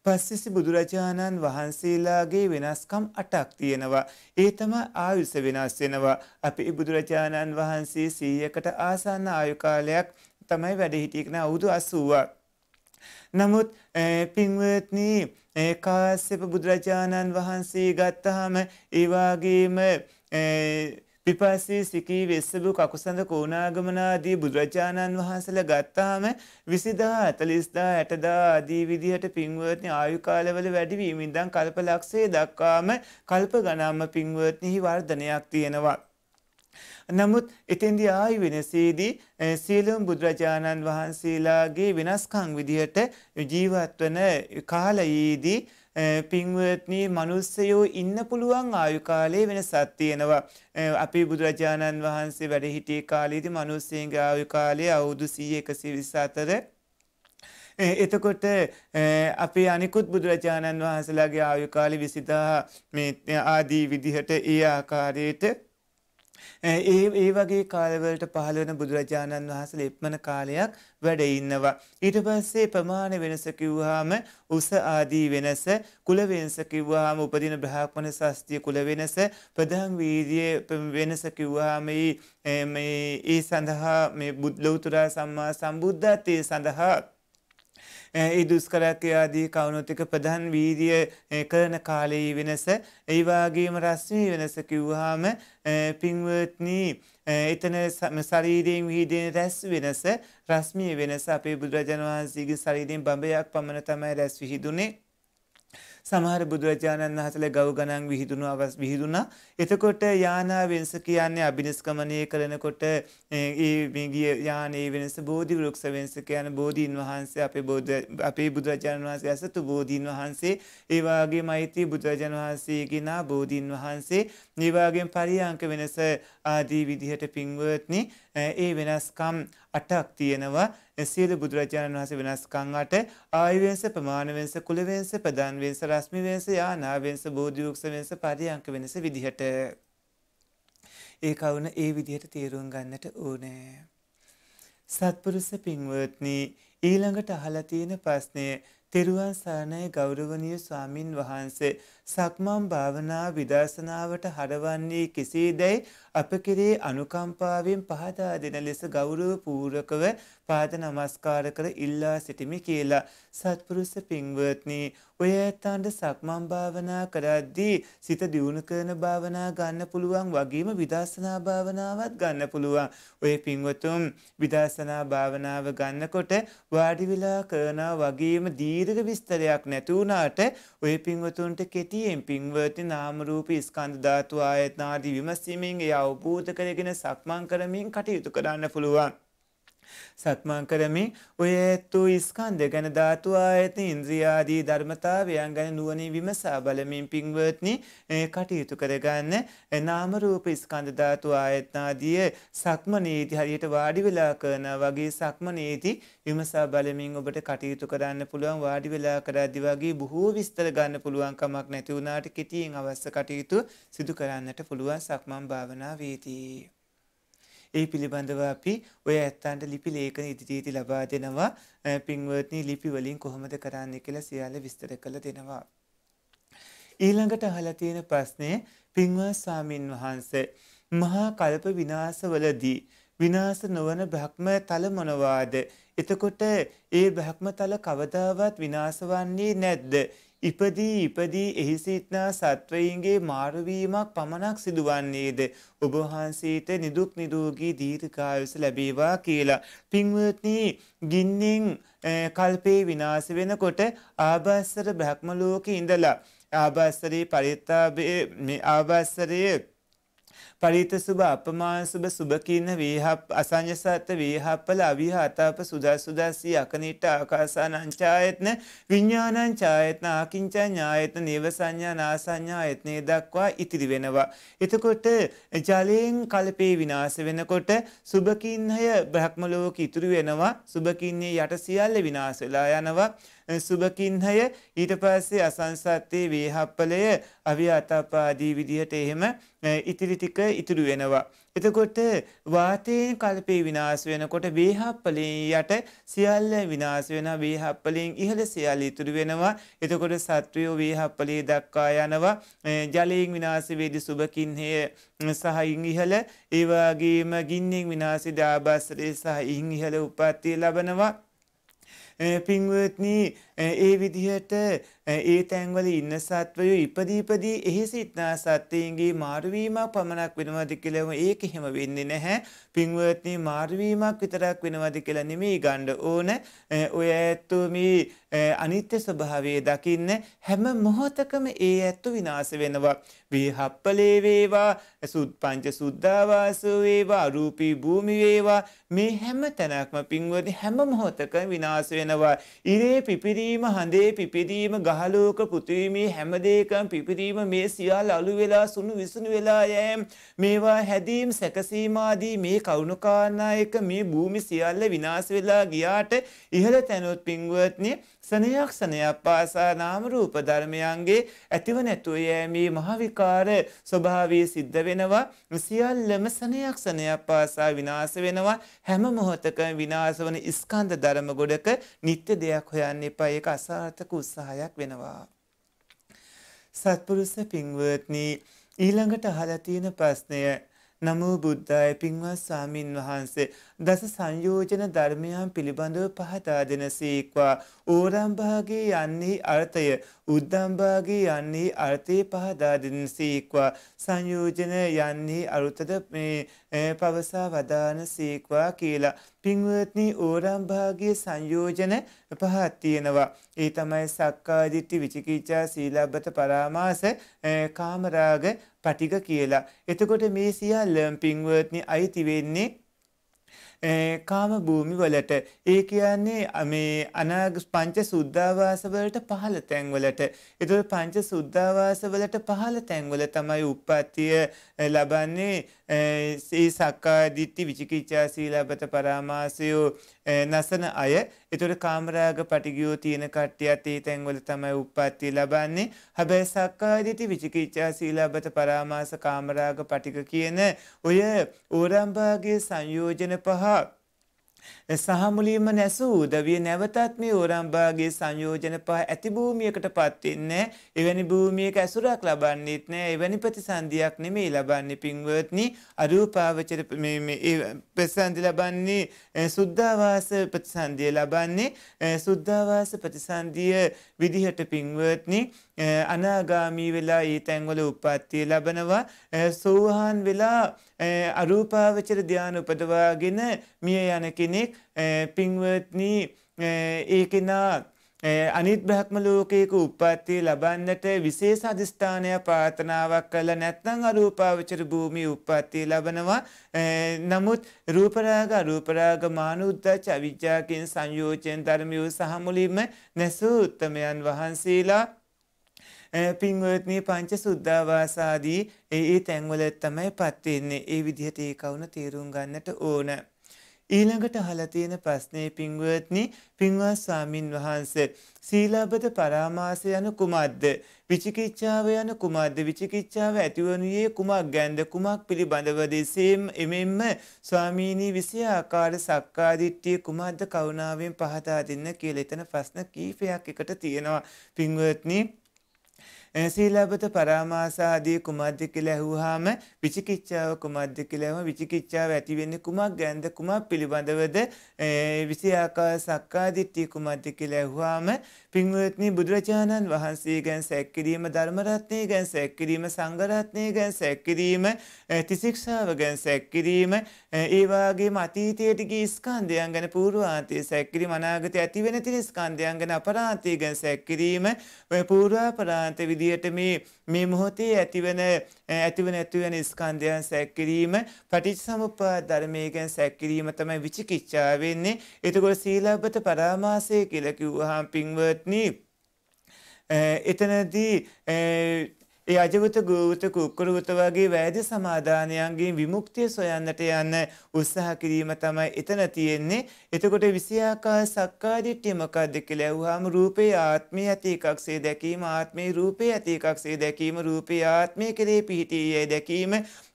පස්සිසි බුදුරජාණන් වහන්සේලාගේ වෙනස්කම් අටක් තියෙනවා. ඒ තම ආයුෂ වෙනස් වෙනවා. අපි බුදුරජාණන් වහන්සේ 100කට ආසන්න ආයු කාලයක් තමයි වැඩ හිටියේ කියන අවුරුදු 80ක්. නමුත් පින්වත්නි කාශ්‍යප බුදුරජාණන් වහන්සේ ගත්තාම ඒ වගේම පිපාසී සිකී වෙස්සබු කකුසඳ කෝනාගමනාදී බුදුරජාණන් වහන්සල ගත්තාම විසිදා ඇතලිස්දා ඇටදා අදී විදිහට පින්වර්තනි ආයුකාලවල වැඩිවීමින්දන් කල්ප ලක්ෂේ දක්කාම කල්ප ගනාම පින්වර්තනිහි වර්ධනයක් තියෙනවා. නමුත් එතෙන්දි ආයි වෙනසේදී සියලුම් බුදුරජාණන් වහන්සේලාගේ වෙනස්කං විදිහට ජීවත්වන කාලයේදී පින්වත්නී මනුස්සයෝ ඉන්න පුළුවන් ආයුකාලයේ වෙනසත් තියෙනවා. අපි බුදුරජාණන් වහන්සේ වැඩහිටිය කාලේදී මනුස්සයන්ගේ ආයුකාලයේ අවුරුදු 124 එතකොට අපි අනිකුත් බුදුරජාණන් වහන්සේලාගේ ආයු කාලේ 20000 මේ ආදී විදිහට ඒ ආකාරයට ඒ වගේ කාලවලට පහළ වෙන බුදුරජාණන් වහන්සේ ඉක්මන කාලයක් වැඩ ඉන්නවා. ඊට පස්සේ ප්‍රමාණ වෙනස කිව්වහම උස ආදී වෙනස, කුල වෙනස කිව්වහම උපදින බ්‍රාහ්මණ ශාස්ත්‍රීය කුල වෙනස, ප්‍රධාන වීර්යයේ වෙනස කිව්වහම මේ ඒ සඳහා මේ බුද්ධ ලෞතර සම්මා සම්බුද්ධත්වයේ සඳහා ඒ දුස්කරක්කයාදී කවුණොතික ප්‍රධන් වීදිය කරන කාලයේ වෙනස ඒවාගේම රස්මී වෙනස කිව්හාම පින්වත්නී එතන සරීරයෙන් වීදෙන රැස් වෙනස රස්මිය වෙනස අපේ බුදුරජාණන් වහන්සේගේ සරීරයෙන් බඹයක් පමණ තමයි රැස් විහිදුනේ සමහර බුදුරජාණන් වහන්සේලා ගව ගණන් විහිදුණු අවස් විහිදුණා. එතකොට යානා වෙනස කියන්නේ අබිනිෂ්ක්‍මණය කරනකොට ඒ ගිය යානේ වෙනස බෝධි වෘක්ෂ වෙනස කියන බෝධීන් වහන්සේ අපේ බෝධ අපේ බුදුරජාණන් වහන්සේ ඇසතු බෝධීන් වහන්සේ ඒ වාගේමයි බුදුරජාණන් වහන්සේ කිනා බෝධීන් වහන්සේ මේ වාගේම පරියංක වෙනස ආදී විදිහට පින්වත්නි ඒ වෙනස්කම් අටක් තියෙනවා සියලු බුදුරජාණන් වහස වෙනස්කංගට ආයුවෙන්ස ප්‍රමාණවෙන්ස කුලවෙන්ස ප්‍රධාන්වෙන්ස රස්මිවෙන්ස යානාවෙන්ස බෝධියෝක්ෂවෙන්ස පරියංක වෙනස විදිහට. ඒ කවුන ඒ විදිහට තේරුම් ගන්නට ඕනෑ. සත්පුරුස පින්වත්නී ඊළඟට අහලා තියෙන ප්‍රශ්නය තෙරුවන් සරණයි ගෞරවනීය ස්වාමින් වහන්සේ සක්මන් භාවනා විදර්ශනාවට හරවන්නේ කෙසේදැයි අප කෙරේ අනුකම්පාවෙන් පහදා දෙන ලෙස ගෞරව පූර්වකව පාද නමස්කාර කර ඉල්ලා සිටිමි කියලා සත්පුරුෂ පින්වත්නි ඔය ඇත්තන්ට සක්මන් භාවනා කරද්දී සිත දියුණු කරන භාවනා ගන්න පුළුවන් වගේම විදර්ශනා භාවනාවත් ගන්න පුළුවන් ඔය පින්වතුන් විදර්ශනා භාවනාව ගන්නකොට වාඩි වෙලා කරනා වගේම දීර්ඝ විස්තරයක් නැති වුණාට ඔය පින්වතුන්ට කෙටි සතියෙන් පින්වර්ති නාමරූප ස්කන්ධධාතු ආයත්නාදී විමසීමෙන් එය අවබෝධ කරගෙන සක්මන් කරමින් කටයුතු කරන්න පුළුවන්. සක්මන් කරමින් ඔය ඇත්තු ස්කන්ධ ගැන ධාතු ආයත ඉන්ද්‍රියාදී ධර්මතාවයන් ගැන නුවණින් විමසා බලමින් පින්වත්නි කටයුතු කරගන්න නාම රූප ස්කන්ධ ධාතු ආයතන ආදී සක්මනේදී හරියට වාඩි වෙලා කරන වගේ සක්මනේදී විමසා බලමින් ඔබට කටයුතු කරන්න පුළුවන් වාඩි වෙලා කරද්දි වගේ බොහෝ විස්තර ගන්න පුළුවන් කමක් නැති වුණාට කෙටියෙන් අවශ්‍ය කටයුතු සිදු කරන්නට පුළුවන් සක්මන් භාවනා වේදී ඒ පිළිබඳව අපි ඔය ඇත්තන්ට ලිපි ලේඛන ඉදිරියේදී ලබා දෙනවා පින්වත්නි ලිපි වලින් කොහොමද කරන්නේ කියලා සියල්ල විස්තර කරලා දෙනවා ඊළඟට අහලා තියෙන ප්‍රශ්නේ පින්වත් ස්වාමින් වහන්සේ මහා කල්ප විනාශවලදී විනාශ නොවන බ්‍රහ්ම තල මොනවාද එතකොට ඒ බ්‍රහ්ම තල කවදාවත් විනාශ වන්නේ නැද්ද ඉපදී ඉපදී එහි සිටනා සත්වයින්ගේ මාරුවීමක් පමණක් සිදුවන්නේද ඔබ වහන්සේට නිදුක් නිරෝගී දීර්ඝායුෂ ලැබේවා කියලා පින්වත්නි ගින්නෙන් කල්පේ විනාශ වෙනකොට ආභාසර බ්‍රහ්ම ලෝකේ ඉඳලා ආභාසරේ පරිත්තාභේ ආභාසරේ පරිත සුභ අපමාන සුභ සුභකීන වේහප් අසංජසත වේහප්පල අවිහාතාප සුදා සුදාසී අකනිට ආකාසානංචායතන විඤ්ඤාණංචායතන ආකින්චඤ්ඤායතන නේව සංඥා නාසඤ්ඤායතනේ දක්වා ඉතිරි වෙනවා. එතකොට ජලයෙන් කල්පේ විනාශ වෙනකොට සුභකීන්හය බ්‍රහ්ම ලෝක ඉතුරු වෙනවා. සුභකීන්නේ යට සියල්ල විනාශ වෙලා යනවා. සුභකින්හය ඊට පස්සේ අසංසත්තයේ වේහප්පලය අවි අතපාදී විදිහට එහෙම ඉතිරිටික ඉතුරු වෙනවා. එතකොට වාතයෙන් කල්පේ විනාශ වෙනකොට වේහප්පලයෙන් යට සියල්ල විනාශ වෙන වේහප්පලයෙන් ඉහළ සියල්ල ඉතුරු වෙනවා. එතකොට සත්වයෝ වේහප්පලේ දක්වා යනවා. ජලයෙන් විනාශ වේදි සුභකින්හය සහ ඉංගිහල ඒවාගේම ගින්නෙන් විනාශ දාබස්රේ සහ ඉංගිහල උපත්තිය ලබනවා. えー、ピングに ඒ විදිහට ඒ තැන්වල ඉන්න සත්වයෝ ඉපදීපදී එහි සිටනා සත්‍යයන්ගේ මාර්වීමක් පමණක් වෙනවද කියලම ඒක එහෙම වෙන්නේ නැහැ. පින්වත්නි මාර්වීමක් විතරක් වෙනවද කියලා නෙමෙයි ගන්න ඕන. ඔය ඇත්තෝ මේ අනිත්‍ය ස්වභාවය දකින්න හැම මොහොතකම ඒ ඇත්තු විනාශ වෙනවා. විහප්පලේ වේවා, සුත්පංච සුද්ධාවාසෝ වේවා, අරූපී භූමි වේවා මේ හැම තැනක්ම පින්වත්නි හැම මොහොතකම විනාශ වෙනවා. ඉරේ පිපිරි පිපිරීම හඳේ පිපිරීම ගහලෝක පුතුවීමේ හැමදේකම් පිපිරීම මේ සියල් අලු වෙලා සුණු විසුණු වෙලා යෑම් මේවා හැදීම් සැකසීමාදී මේ කවුණුකාරණා එක මේ භූමි සියල්ල විනාශ වෙලා ගියාට ඉහළ තැනොත් පින්වත්නේ ක්ෂණයක් ක්ෂණයක් පාසා නාම රූප ධර්මයන්ගේ ඇතිව නැතුව යෑමේ මහවිකාර ස්වභාවය සිද්ධ වෙනවා සියල්ලම ක්ෂණයක් ක්ෂණයක් පාසා විනාශ වෙනවා හැම මොහොතකම විනාශ වන ස්කන්ධ ධර්ම ගොඩක නිත්‍ය දෙයක් හොයන්න එපා ඒක අසාර්ථක උත්සාහයක් වෙනවා සත්පුරුෂ පින්වත්නි ඊළඟට අහලා තියෙන ප්‍රශ්නය නමෝ බුද්ධාය පින්වත් සාමින් වහන්සේ දස සංයෝජන ධර්මයන් පිළිබඳව පහදා දෙන සීක්වා ඕරම්භාගේ යන්නේ අර්ථය උද්දම්බාගේ යන්නේ අර්ථය පහදා දෙන සීක්වා සංයෝජන යන්නේ අරුතද මේ පවසා වදාන සීක්වා කියලා. පින්වත්නි ඕරම්භාගේ සංයෝජන පහත් තියෙනවා. ඒ තමයි සක්කාදිට්ඨි විචිකිච්ඡා සීලබ්බත පරාමාස කාමරාග පටික කියලා. එතකොට මේ සියල්ලම් පින්වත්නි අයිති වෙන්නේ කාම භූමි වලට ඒ කියන්නේ මේ අනාග පංච සුද්ධාවාස වලට පහළ තැන් වලට එතකොට පංච සුද්ධාවාස වලට පහළ තැන් වල තමයි උප්පත්තිය ලබන්නේ ඒ සක්කාදිට්ටි විචිකිච්ඡා සීලබත පරාමාසයෝ නසන අය එතකොට කාමරාග පටිගියෝ තියෙන කට්ටියත් ඒ තැන්වල තමයි උප්පත්ති ලබන්නේ. හැබැයි සක්කාදිට්ටි විචිකිච්ඡා සීලබත පරාමාස කාමරාග පටික කියන ඔය ඕරම්භාගයේ සංයෝජන පහ සහමුලීම නැසූ උදවිය නැවතත් මේ ඕරම්බාගේ සංයෝජන පහ ඇති භූමියකට පත්වෙන්නේ එවැනි භූමියක ඇසුරක් ලබන්නේත් නෑ එවැනි ප්‍රතිසන්ධියක් නෙමේ ලබන්නේ පින්වත්නි අරූපාවචර ප්‍රතිසන්ධි ලබන්නේ සුද්ධාවාස ප්‍රතිසන්ධිය ලබන්නේ සුද්ධාවාස ප්‍රතිසන්ධිය විදිහට පින්වත්නි අනාගාමී වෙලා ඒ තැන්වල උපත්තිය ලබනවා සෝහන් වෙලා අරූපාවචර ධ්‍යාන උපදවාගෙන මිය යන කෙනෙක් පින්වත්නී ඒ කෙනා අනිත් බ්‍රහ්ම ලෝකයක උප්පත්තිය ලබන්නට විශේෂ අධිෂ්ඨානය පාතනාවක් කළ නැත්නම් අරූපාවචර භූමි උප්පත්තිය ලබනවා නමුත් රූපරාග අරූපරාග මානුද්දච්ච අවිජ්ජාකින් සංයෝජන ධර්මියෝ සහ මුලින්ම නැසූ උත්තමයන් වහන්සේලා පින්වත්නී පංච සුද්ධවාසාදී ඒ ඒ තැන්වලත් තමයි පත්වෙන්නේ ඒ විදිහට ඒ කවුන තේරුම් ගන්නට ඕන. ඊළඟට හලතියෙන ප්‍රශ්නය පින්වත්නි පින්වත් ස්වාමින් වහන්ස. සීලාබද පරාමාසය යන කුමක්ද. විචිකිච්ඡාව යන කුමක්ද විචිකිච්ඡාව ඇතිවනුයේ කුමක් ගැන්ද කුමක් පිළිබඳවදසේම් එමෙන්ම ස්වාමීනී විසි ආකාර සක්කාදිට්ටිය කුමක්ද කවුණාවෙන් පහතා දෙන්න කියල එතන ප්‍රශ්න කීපයක් එකට තියෙනවා. පින්වත්නිි සීලබත පරාමාසාදී කුමක්ද කියලා ඇහුවාම විචිකිච්ඡාව කුමක්ද කියලා ඇහුවම විචිකිච්ඡාව ඇති වෙන්නේ කුමක් ගැනද කුමක් පිළිබඳවද විෂයාකාර සක්කාදිට්ඨිය කුමක්ද කියලා ඇහුවාම පින්වත්නි බුදුරජාණන් වහන්සේ ගැන් සැක්කිරීම ධර්මරත්නය ගැන් සැක්කිරීම සංගරත්නය ගැන් සැක්කිරීම තිසික්ෂාව ගැන් සැක්කිරීම ඒවාගේ මතීතයටගේ ස්කන්ධයන් ගැන පූර්වාන්තය සැක්කිරි මනාගත ඇතිවෙන තිනි ස්කන්ධයන් ගැන අපරාන්තය ගැන් සැක්කිරීම පූර්වාපරාන්ත විදිහට මේ මේ මොහොතේ ඇතිවන ඇතිව නැතිවෙන ස්කන්ධයන් සැක්කිරීම පටිච් සමුපා ධර්මයකැන් සැක්කිරීම තමයි විචිකිච්චා වෙන්නේ එතකොට සීලබ්බත පරාමාසය කියලකිව්හම් පින්වත් පින්වත්නී එතනදී යජගත ගූත කුක්කරගත වගේ වැදි සමාධානයන්ගේ විමුක්තිය සොයන්නට යන්න උත්සාහ කිරීම තමයි එතන තියෙන්නේ. එතකොට විසියාකා සක්කාදිට්ඨිය මොකක්ද කියලා ඇහුවාම රූපේ ආත්මය ඇති එකක්සේ දැකීම ආත්මේ රූපේ ඇති එකක්සේ දැකීම රූපේ ආත්මය කෙරේ පිහිටියේ දැකීම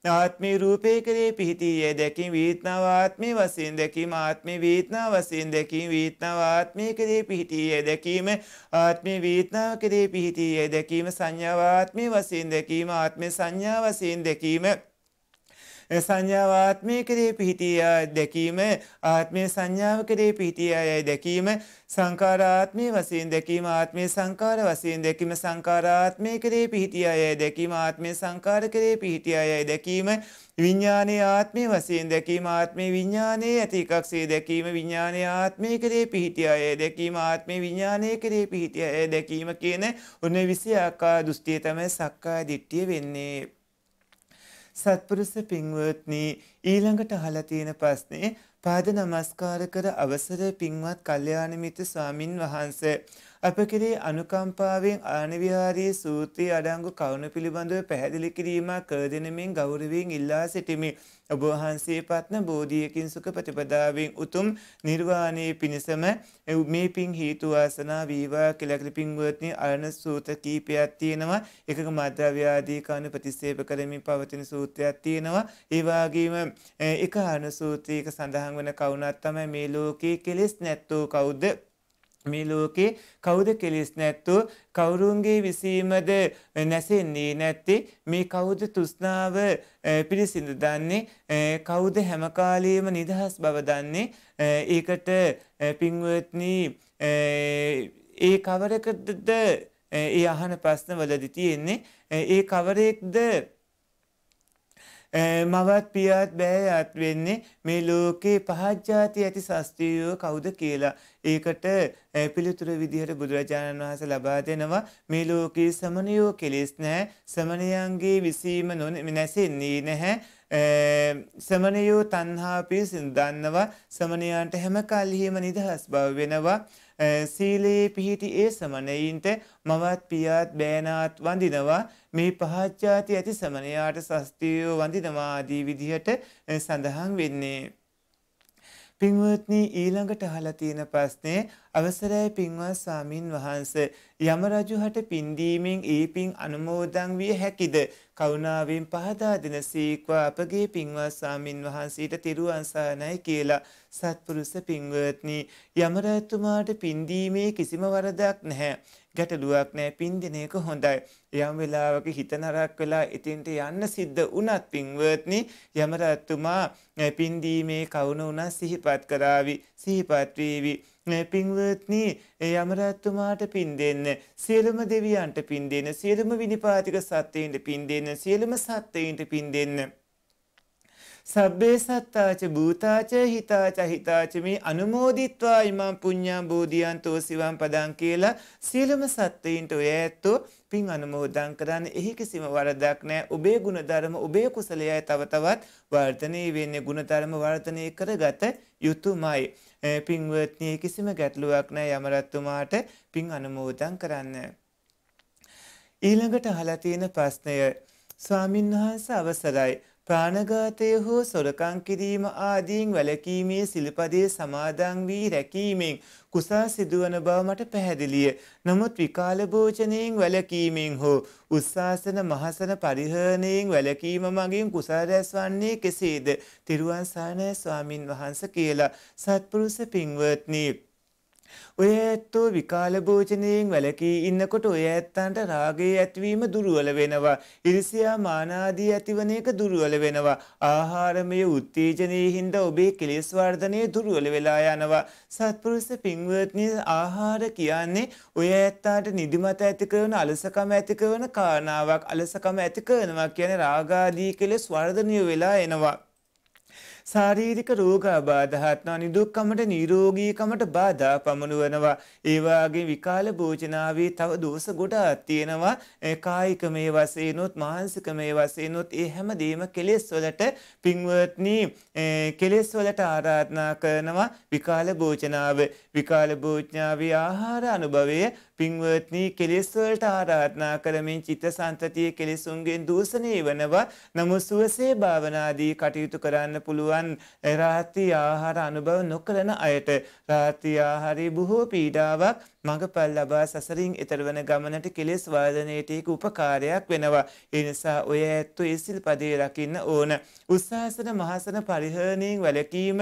ආත්මී රූපය කරේ පිහිටීයේ දැකින් වීත්නාව ආත්මී වශයෙන් දැකීම ආත්මී වීත්නාව වශයෙන් දැකීම වීත්නාව ආත්මී කරේ පිහිටීයේ දැකීම ආත්මී වීත්නාව කරේ පිහිටීයේ දැකීම සංඥාව ආත්මී වශයෙන් දැකීම ආත්මේ සංඥාව වශයෙන් දැකීම සංඥාව ආත්මය කරේ පිහිටියා දැකීම ආත්මය සංඥාව කරේ පිහිටියායයි දැකීම සංකාරාත්මය වසයෙන් දැකීම ආත්මය සංකාර වසයෙන් දැකීම සංකාරාත්මය කරේ පිහිටියායයි දැකීම ආත්මය සංකාර කරේ පිහිටියායයි දැකීම විඤ්ඥානය ආත්මය වසයෙන් දැකීම ආත්මේ විඤ්ඥානයේ ඇතිකක්සේ දැකීම විඤ්ඥානය ආත්මය කරේ පිහිටියාය දැකීම ආත්මේ විඤ්ඥානය කරේ පිහිටියය දැකීම කියන ඔන්න විසි ආකා දුෘෂ්ටිය තමයි සක්කා දිට්ටිය වෙන්නේ. සත්පුරුෂ පින්වත්නි ඊළඟට අහලා තියෙන ප්‍රශ්නේ පාද නමස්කාර කර අවසරය පින්වත් කල්යාණ මිත්‍ර ස්වාමින් වහන්සේ අප කෙරේ අනුකම්පාවෙන් ආනවිහාරී සූත්‍රය අඩංගු කරුණු පිළිබඳව පැහැදිලි කිරීමක් කර දෙනමින් ගෞරවයෙන් ඉල්ලා සිටිමි. ඔබ වහන්සේ පත්න බෝධියකින් සුඛ ප්‍රතිපදාවෙන් උතුම් නිර්වාණයේ පිණසම මේ පිං හේතු වාසනා වේවා කියලා පිංවත්නි අරණ සූත්‍ර කීපයක් තියෙනවා. එකක මාත්‍රා ව්‍යාධී කණු ප්‍රතිසේප කරමින් පවතින සූත්‍රයක් තියෙනවා. ඒ වගේම එක හනුසූත්‍රයක සඳහන් වන කවුනත් තමයි මේ ලෝකයේ කෙලෙස් නැත්තෝ කවුද මේ ලෝකේ කවුද කෙලෙස් නැත්තෝ කවුරුන්ගේ විසීමද නැසෙන්නේ නැත්තේ මේ කවුද තෘෂ්ණාව පිළිසිඳ දන්නේ කවුද හැම කාලෙම නිදහස් බව දන්නේ ඒකට පින්වත්නි ඒ කවරකද ඒ අහන ප්‍රශ්නවලදී තියෙන්නේ ඒ කවරෙක්ද මවත් පියත් බෑයත් වෙන්නේ මේ ලෝකේ පහත් ජාති ඇති ශාස්ත්‍රීයෝ කවුද කියලා. ඒකට පිළිතුරු විදිහට බුදුරජාණන් වහන්සේ ලබා දෙනවා මේ ලෝකේ සමනියෝ කෙලෙස් නැහැ. සමනයන්ගේ විසීම නැසෙන්නේ නැහැ. සමනියෝ තණ්හා පිසින් දන්නවා. සමනයන්ට හැම කල්හිම නිදහස් බව වෙනවා. සීලයේ පිහිටි ඒ සමනයින්ට මවත් පියාත් බෑනාත් වඳිනවා මේ පහච්ජාති ඇති සමනයාට සස්තියෝ වඳිනවා ආදී විදිහට සඳහන් වෙන්නේ. පින්වත්නි ඊළඟට අහලා තියෙන ප්‍රශ්නේ අවසරයි පින්වත් ස්වාමින් වහන්ස යම රජුහට පින් දීමෙන් ඒ පින් අනුමෝදන් විය හැකිද කරුණාවෙන් පහදා දෙන සීක්වා අපගේ පින්වත් ස්වාමින් වහන්සේට තිරුවන් සරණයි කියලා සත්පුරුෂ පින්වත්නි යම රජතුමාට පින් දීමේ කිසිම වරදක් නැහැ ගැටලුවක් නෑ පින් දෙන එක හොඳයි. යම් වෙලාවක හිත නරක් වෙලා එතෙන්ට යන්න සිද්ධ වුණත් පින්වත්නි යම රත්තුමා පින් දීමේ කවුණ උනත් සිහිපත් කරાવી සිහිපත් වේවි. පින්වත්නි යම රත්තුමාට පින් දෙන්න සියලුම දෙවියන්ට පින් දෙන්න සියලුම විනිපාතික සත්ත්වයින්ට පින් දෙන්න සියලුම සත්ත්වයින්ට පින් දෙන්න සබ්බේ සත්තාච භූතාච හිතාච හිතාච මේ අනුමෝදිත්වා ඉමං පුඤ්ඤං බෝධියන් තෝසිවම් පදං කියලා සියලුම සත්ත්වයින්ට ඔය ඇත්තෝ පින් අනුමෝදන් කරන්න එහි කිසිම වරදක් නැහැ. ඔබේ ಗುಣධර්ම ඔබේ කුසලයයි තව තවත් වර්ධනය වෙන්නේ ಗುಣධර්ම වර්ධනය කරගත යුතුයමයි. පින්වත්නි කිසිම ගැටලුවක් නැහැ යමරත්තුමාට පින් අනුමෝදන් කරන්න. ඊළඟට අහලා තියෙන ප්‍රශ්නය ස්වාමින්වහන්සේ අවසරයි ප්‍රාණඝාතය හෝ සොරකං කිරීම ආදීන් වැළකීමේ සිල්පදේ සමාදන් වී රැකීමෙන් කුසල් සිදුවන බව මට පැහැදිලිය. නමුත් විකාල භෝජනයෙන් වැළකීමෙන් හෝ උස්සාසන මහසන පරිහරණයෙන් වැළකීම මගින් කුසල් රැස්වන්නේ කෙසේද? තිරුවන් සරණයි ස්වාමින් වහන්සේ කියලා සත්පුරුෂ පින්වත්නි ඔය ඇත්තෝ විකාල භෝජනයෙන් වැළකී ඉන්නකොට ඔය ඇත්තන්ට රාගයේ ඇතිවීම දුර්වල වෙනවා. ඉරිසියා මාන ආදී ඇතිවන එක දුර්වල වෙනවා. ආහාරමය උත්තේජනයේ හින්දා ඔබේ කෙලෙස් වර්ධනය දුර්වල වෙලා යනවා. සත්පුරුෂ පින්වත්නි ආහාර කියන්නේ ඔය ඇත්තන්ට නිදිමත ඇති කරන අලසකම ඇති කරන කාරණාවක්. අලසකම ඇති කරනවා කියන්නේ රාගාදී කෙලෙස් වර්ධනය වෙලා එනවා. ශාරීරික රෝග අබාධාත්නා නිදුක්කමට නිරෝගීකමට බාධා පමණුවනවා. ඒවාගේ විකාල භෝජනාවේ තව දෝස ගොඩාත් තියෙනවා කායික මේ වසයනුත් මාන්සික මේ වසයනුත් ඒ හැම දීම කෙලෙස් වලට පින්වත්නී කෙලෙස් වලට ආරාධනා කරනවා විකාල භෝජනාව විකාල භෝජනාවේ ආහාර අනුභවය පින්වත්නී කෙලෙස්වලට ආරාධනා කරමින් චිත්ත සන්තතිය කෙලෙසුන්ගෙන් දූසනය වනවා නමු සුවසේ භාවනාදී කටයුතු කරන්න පුළුව පුළුවන් රාත්‍රී ආහාර අනුභව නොකරන අයට රාත්‍රී ආහාරයේ බොහෝ පීඩාවක් මඟපල් ලබා සසරින් එතර වන ගමනට කෙලෙස් වාදනයට ඒක උපකාරයක් වෙනවා. ඒ නිසා ඔය ඇත්තෝ ඒ සිල්පදේ රකින්න ඕන. උස්සාසන මහසන පරිහරණයෙන් වැළකීම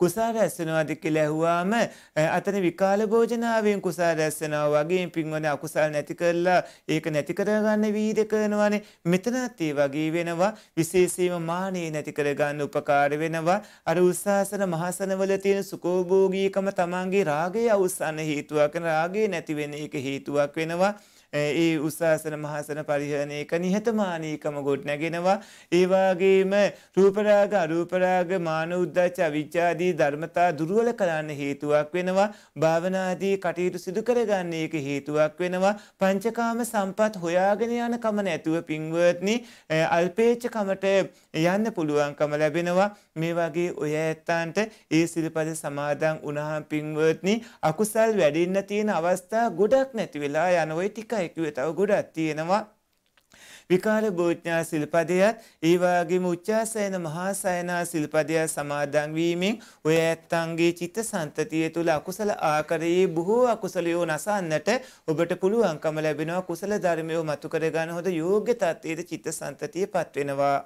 කුසාර ඇස්සෙනවාද කියලා ඇහුවාම අතන විකාල භෝජනාවෙන් කුසාර ඇස්සෙනවා වගේ පින්වන අකුසල් නැති කරලා ඒක නැති කරගන්න වීර කරනවානේ මෙතනත් ඒ වගේ වෙනවා විශේෂයෙන්ම මානෙ නැති කරගන්න උපකාර වෙනවා අර උස්සාසන මහසනවල තියෙන සුකෝභෝගීකම තමන්ගේ රාගය අවසන් හේතුවක් රාගය නැති වෙන එක හේතුවක් වෙනවා ඒ උසාසන මහසන පරිහරණයක නිහතමානීකම ගොඩ නැගෙනවා ඒවාගේම රූපරාග අරූපරාග මාන උද්දච්ච අවිච්ඡාදී ධර්මතා දුර්වල කරන්න හේතුවක් වෙනවා භාවනාදී කටයුතු සිදු කරගන්න එක හේතුවක් වෙනවා පංචකාම සම්පත් හොයාගෙන යන කම නැතුව පින්වත්නි අල්පේච්චකමට යන්න පුළුවන්කම ලැබෙනවා මේ වගේ ඔය ඇත්තන්ට ඒ සිල්පද සමාදන් උනහම් පින්වත්නි අකුසල් වැඩින්න තියෙන අවස්ථා ගොඩක් නැති වෙලා යනොයි ටිකයි හිතුවේ තව ගොඩක් තියෙනවා විකාර භෝඥා සිල්පදයත් ඒ වගේම උච්චාසයන මහාසයනා සිල්පදය සමාදන් වීමෙන් ඔය ඇත්තන්ගේ චිත්තසංතතිය තුළ අකුසල ආකාරයේ බොහෝ අකුසලයෝ නසන්නට ඔබට පුළුවන්කම ලැබෙනවා කුසල ධර්මයෝ මතු කර ගන්න හොඳ යෝග්‍ය තත්ත්වයේ චිත්තසංතතියපත් වෙනවා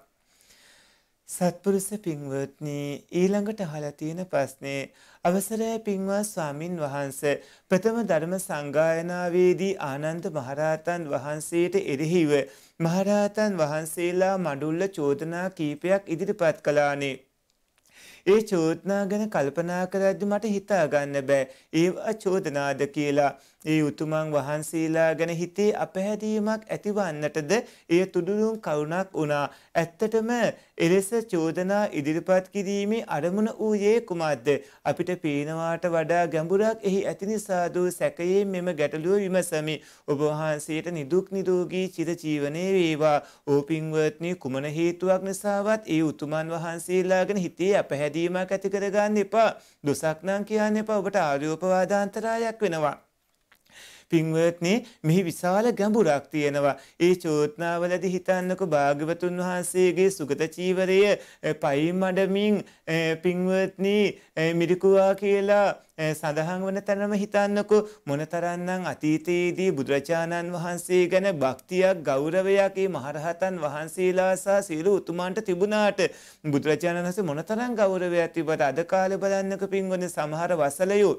සත්පුරුෂ පින්වත්නි ඊළඟට අහලා තියෙන ප්‍රශ්නේ අවසරය පින්වත් ස්වාමින් වහන්ස ප්‍රථම ධර්ම සංගායනාවේදී ආනන්ද මහරහතන් වහන්සේට එරෙහිව මහරහතන් වහන්සේලා මඩුල්ල චෝදනා කීපයක් ඉදිරිපත් කළානේ ඒ චෝදනා ගැන කල්පනා කරද්දි මට හිතා ගන්න බෑ ඒවා චෝදනාද කියලා ඒ උතුමන් වහන්සේලා ගැන හිතේ අපහැදීමක් ඇතිවන්නටද එය තුඩුරුම් කරුණක් වුණා. ඇත්තටම එලෙස චෝදනා ඉදිරිපත් කිරීමේ අරමුණ වූයේ කුමක්ද? අපිට පේනවාට වඩා ගැඹුරක් එහි ඇති නිසාද සැකයේ මෙම ගැටලුව විමසමි. ඔබ වහන්සේට නිදුක් නිරෝගී චිරජීවනයේ වේවා. ඕපින්වත්නි කුමන හේතුවක් නිසාවත් ඒ උතුමන් වහන්සේලාගෙන හිතේ අපහැදීමක් ඇති කරගන්න එපා. දුසක් නම් කියන්න එපා. ඔබට ආර්යෝපවාදාන්තරායක් වෙනවා. පින්වත්නි මෙහි විශාල ගැඹුරක් තියෙනවා. ඒ චෝදනාවලදී හිතන්නකෝ භාග්‍යවතුන් වහන්සේගේ සුගත චීවරය පයිමඩමින් පින්වත්නි මිරිකුවා කියලා සඳහන් වන තැනම හිතන්නකෝ මොනතරන්නම් අතීතයේදී බුදුරජාණන් වහන්සේ ගැන භක්තියක් ගෞරවයක් ඒ මහරහතන් වහන්සේලා සහ සියලු උතුමන්ට තිබුණාට බුදුරජාණන් වහන්සේ මොනතරම් ගෞරවයක් තිබට අද කාලේ බලන්නක පින්වන සමහර වසලයෝ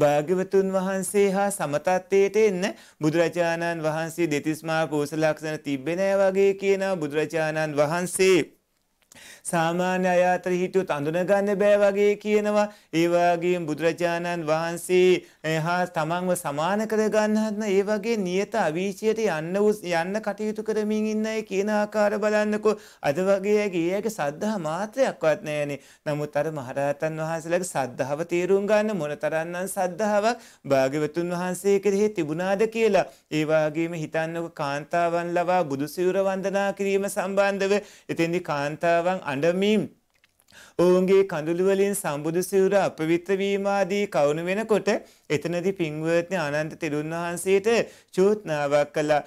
භාග්‍යවතුන් වහන්සේ හා සමතත්වයට එන්න බුදුරජාණන් වහන්සේ දෙතිස්මා පූස ලක්ෂණ තිබෙන්නේ වගේ කියනවා බුදුරජාණන් වහන්සේ සාමාන්‍ය අය අතර හිටියොත් අඳුනගන්න බෑ වගේ කියනවා. ඒ වගේම බුදුරජාණන් වහන්සේ හා තමන්ව සමාන කරගන්නත් ඒ වගේ නියත අවීචයට යන්න යන්න කටයුතු කරමින් ඉන්න අය කියන ආකාර බලන්නකෝ. අද වගේ ඇගේ ඇගේ සද්ධා මාත්‍රයක්වත් නැහැනේ. නමුත් අර මහරහතන් වහන්සේලාගේ සද්ධාව තේරුම් ගන්න මොනතරම්නම් සද්ධාාවක් භාග්‍යවතුන් වහන්සේ කෙරෙහි තිබුණාද කියලා. ඒ වගේම හිතන්නකෝ කාන්තාවන් ලවා බුදුසිවුර වන්දනා කිරීම සම්බන්ධව එතෙන්දි කාන්තාවන් under me ඔවුන්ගේ කඳුළු වලින් සම්බුදු සිවුර අපවිත්‍ර වීම ආදී කවුණු වෙනකොට එතනදී පින්වත්නි ආනන්ද තෙරුන් වහන්සේට චෝදනාවක් කළා.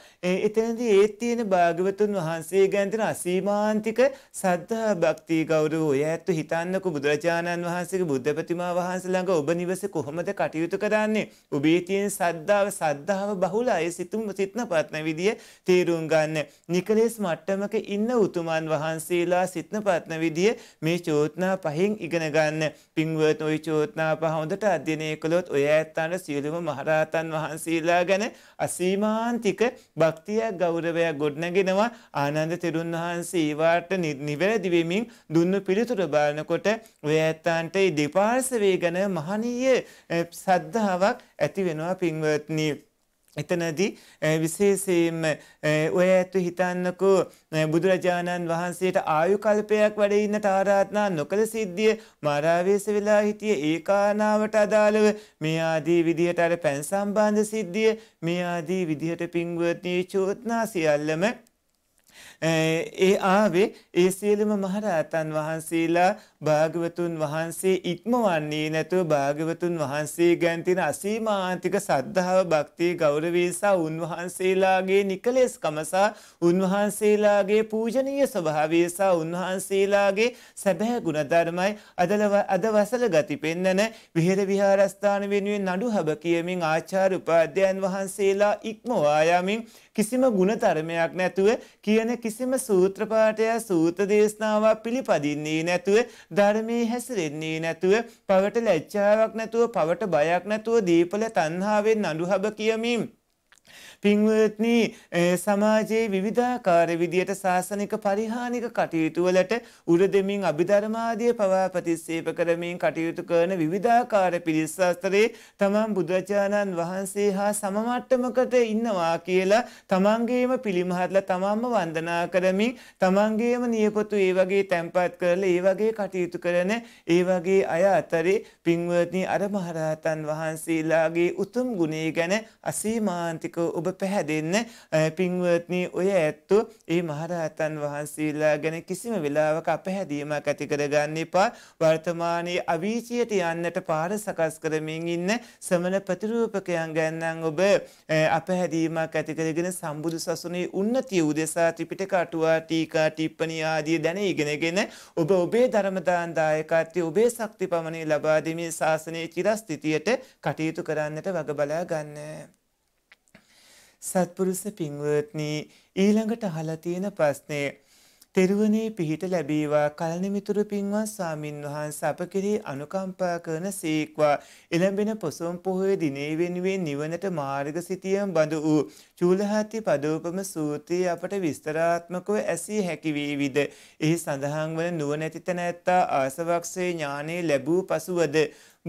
එතනදී ඒ තියෙන භාග්‍යවතුන් වහන්සේ ගැන තියෙන අසීමාන්තික සද්ධා භක්ති ගෞරවය ඔය ඇත්ත හිතන්නකෝ බුදුරජාණන් වහන්සේගේ බුද්ධ ප්‍රතිමා වහන්සේ ළඟ ඔබ නිවසේ කොහොමද කටයුතු කරන්නේ? ඔබේ තියෙන සද්ධාව සද්ධාව බහුලයි සිතුම් සිතනපත්න විදිය තේරුම් ගන්න. නිකලෙස් මට්ටමක ඉන්න උතුමන් වහන්සේලා සිතනපත්න විදිය මේ චෝදන චෝත්නා පහෙන් ඉගෙන ගන්න පින්වත් ওই චෝත්නා පහ හොඳට අධ්‍යයනය කළොත් ඔය ඇත්තන්ට සියලුම මහරහතන් වහන්සේලා ගැන අසීමාන්තික භක්තියක් ගෞරවයක් ගොඩනගෙනවා ආනන්ද තෙරුන් වහන්සේ ඊවාට නිවැරදි වෙමින් දුන්නු පිළිතුර බලනකොට ඔය ඇත්තන්ට දෙපාර්ශවයේ ගැන මහනීය සද්ධාාවක් ඇති වෙනවා පින්වත්නි එතනදී විශේෂයෙන්ම ඔය ඇත්තු හිතන්නකෝ බුදුරජාණන් වහන්සේට ආයුකල්පයක් වැඩ ඉන්න තාරාත්නා නොකළ සිද්ධිය මරාවේශ වෙලා හිටිය ඒ කාරණාවට අදාළව මේ ආදී විදිහට අර පැන් සම්බන්ධ සිද්ධිය මේ ආදී විදිහට පින්වත්නී චෝත්නා සියල්ලම ඒ ආවේ ඒ සියලුම මහරහතන් වහන්සේලා භාගවතුන් වහන්සේ ඉක්මවන්නේ නැතුව භාගවතුන් වහන්සේ ගැන තියෙන අසීමාන්තික සද්ධාව භක්තිය ගෞරවය සහ උන්වහන්සේලාගේ නිකලෙස්කම සහ උන්වහන්සේලාගේ පූජනීය ස්වභාවය සහ උන්වහන්සේලාගේ සැබෑ ගුණධර්මයි අදලව අද වසල ගති පෙන්නන විහෙර විහාරස්ථාන වෙනුවෙන් නඩු හබ කියමින් ආචාර්ය උපාධ්‍යයන් වහන්සේලා ඉක්මවා යමින් කිසිම ಗುಣධර්මයක් නැතුව කියන කිසිම සූත්‍ර පාඨය සූත්‍ර දේශනාවක් පිළිපදින්නේ නැතුව ධර්මයේ හැසිරෙන්නේ නැතුව පවට ලැජ්ජාවක් නැතුව පවට බයක් නැතුව දීපල තණ්හාවෙන් නඩුහබ කියමින් පින්වත්නි සමාජයේ විවිධාකාර විදියට සාසනික පරිහානික කටයුතුවලට උර දෙමින් අභිධර්මාදිය පවා ප්‍රතිස්සේප කරමින් කටයුතු කරන විවිධාකාර පිරිස් අතරේ තමන් බුදුරජාණන් වහන්සේ හා සමමට්ටමකට ඉන්නවා කියලා තමන්ගේම පිළිමහත්ලා තමන්ම වන්දනා කරමින් තමන්ගේම නියපොතු ඒ වගේ තැන්පත් කරලා ඒ වගේ කටයුතු කරන ඒ වගේ අය අතරේ පින්වත්නි අර මහරහතන් වහන්සේලාගේ උතුම් ගුණේ ගැන අසීමාන්තික ඔබ පැහැදෙන්න පින්වත්නී ඔය ඇත්තු ඒ මහරහතන් වහන්සේලා ගැන කිසිම වෙලාවක අපැහැදීමක් ඇති කරගන්න එපා වර්තමානයේ අවීචියට යන්නට පාර සකස් කරමින් ඉන්න සමන ප්‍රතිරූපකයන් ගැන්නම් ඔබ අපැහැදීමක් ඇති කරගෙන සම්බුදු සසුනේ උන්නතිය උදෙසා ත්‍රිපිටක අටුවා ටීකා ටිප්පණී ආදී දැන ඉගෙනගෙන ඔබ ඔබේ ධර්ම දාන දායකත්වයේ ඔබේ ශක්ති පමණේ ලබා දෙමින් ශාසනයේ චිරස්ථිතියට කටයුතු කරන්නට වග බලා ගන්න. සත්පුරුෂ පින්වත්නි ඊළඟට අහලා තියෙන ප්‍රශ්නය තෙරුවනේ පිහිට ලැබීවා කලනිමිතුරු පින්වත් ස්වාමින් වහන්සේ අප කෙරෙහි අනුකම්පා කරන සීක්වා එළඹෙන පොසොන් පොහොය දිනේ වෙනුවෙන් නිවනට මාර්ග සිතියම් බඳ වූ චූලහාති පදූපම සූතිය අපට විස්තරාත්මකව ඇසී හැකිවේවිද. එහි සඳහන් වන නුවනැතිත නැත්තා ආසවක්ෂේ ඥානයේ ලැබූ පසුවද.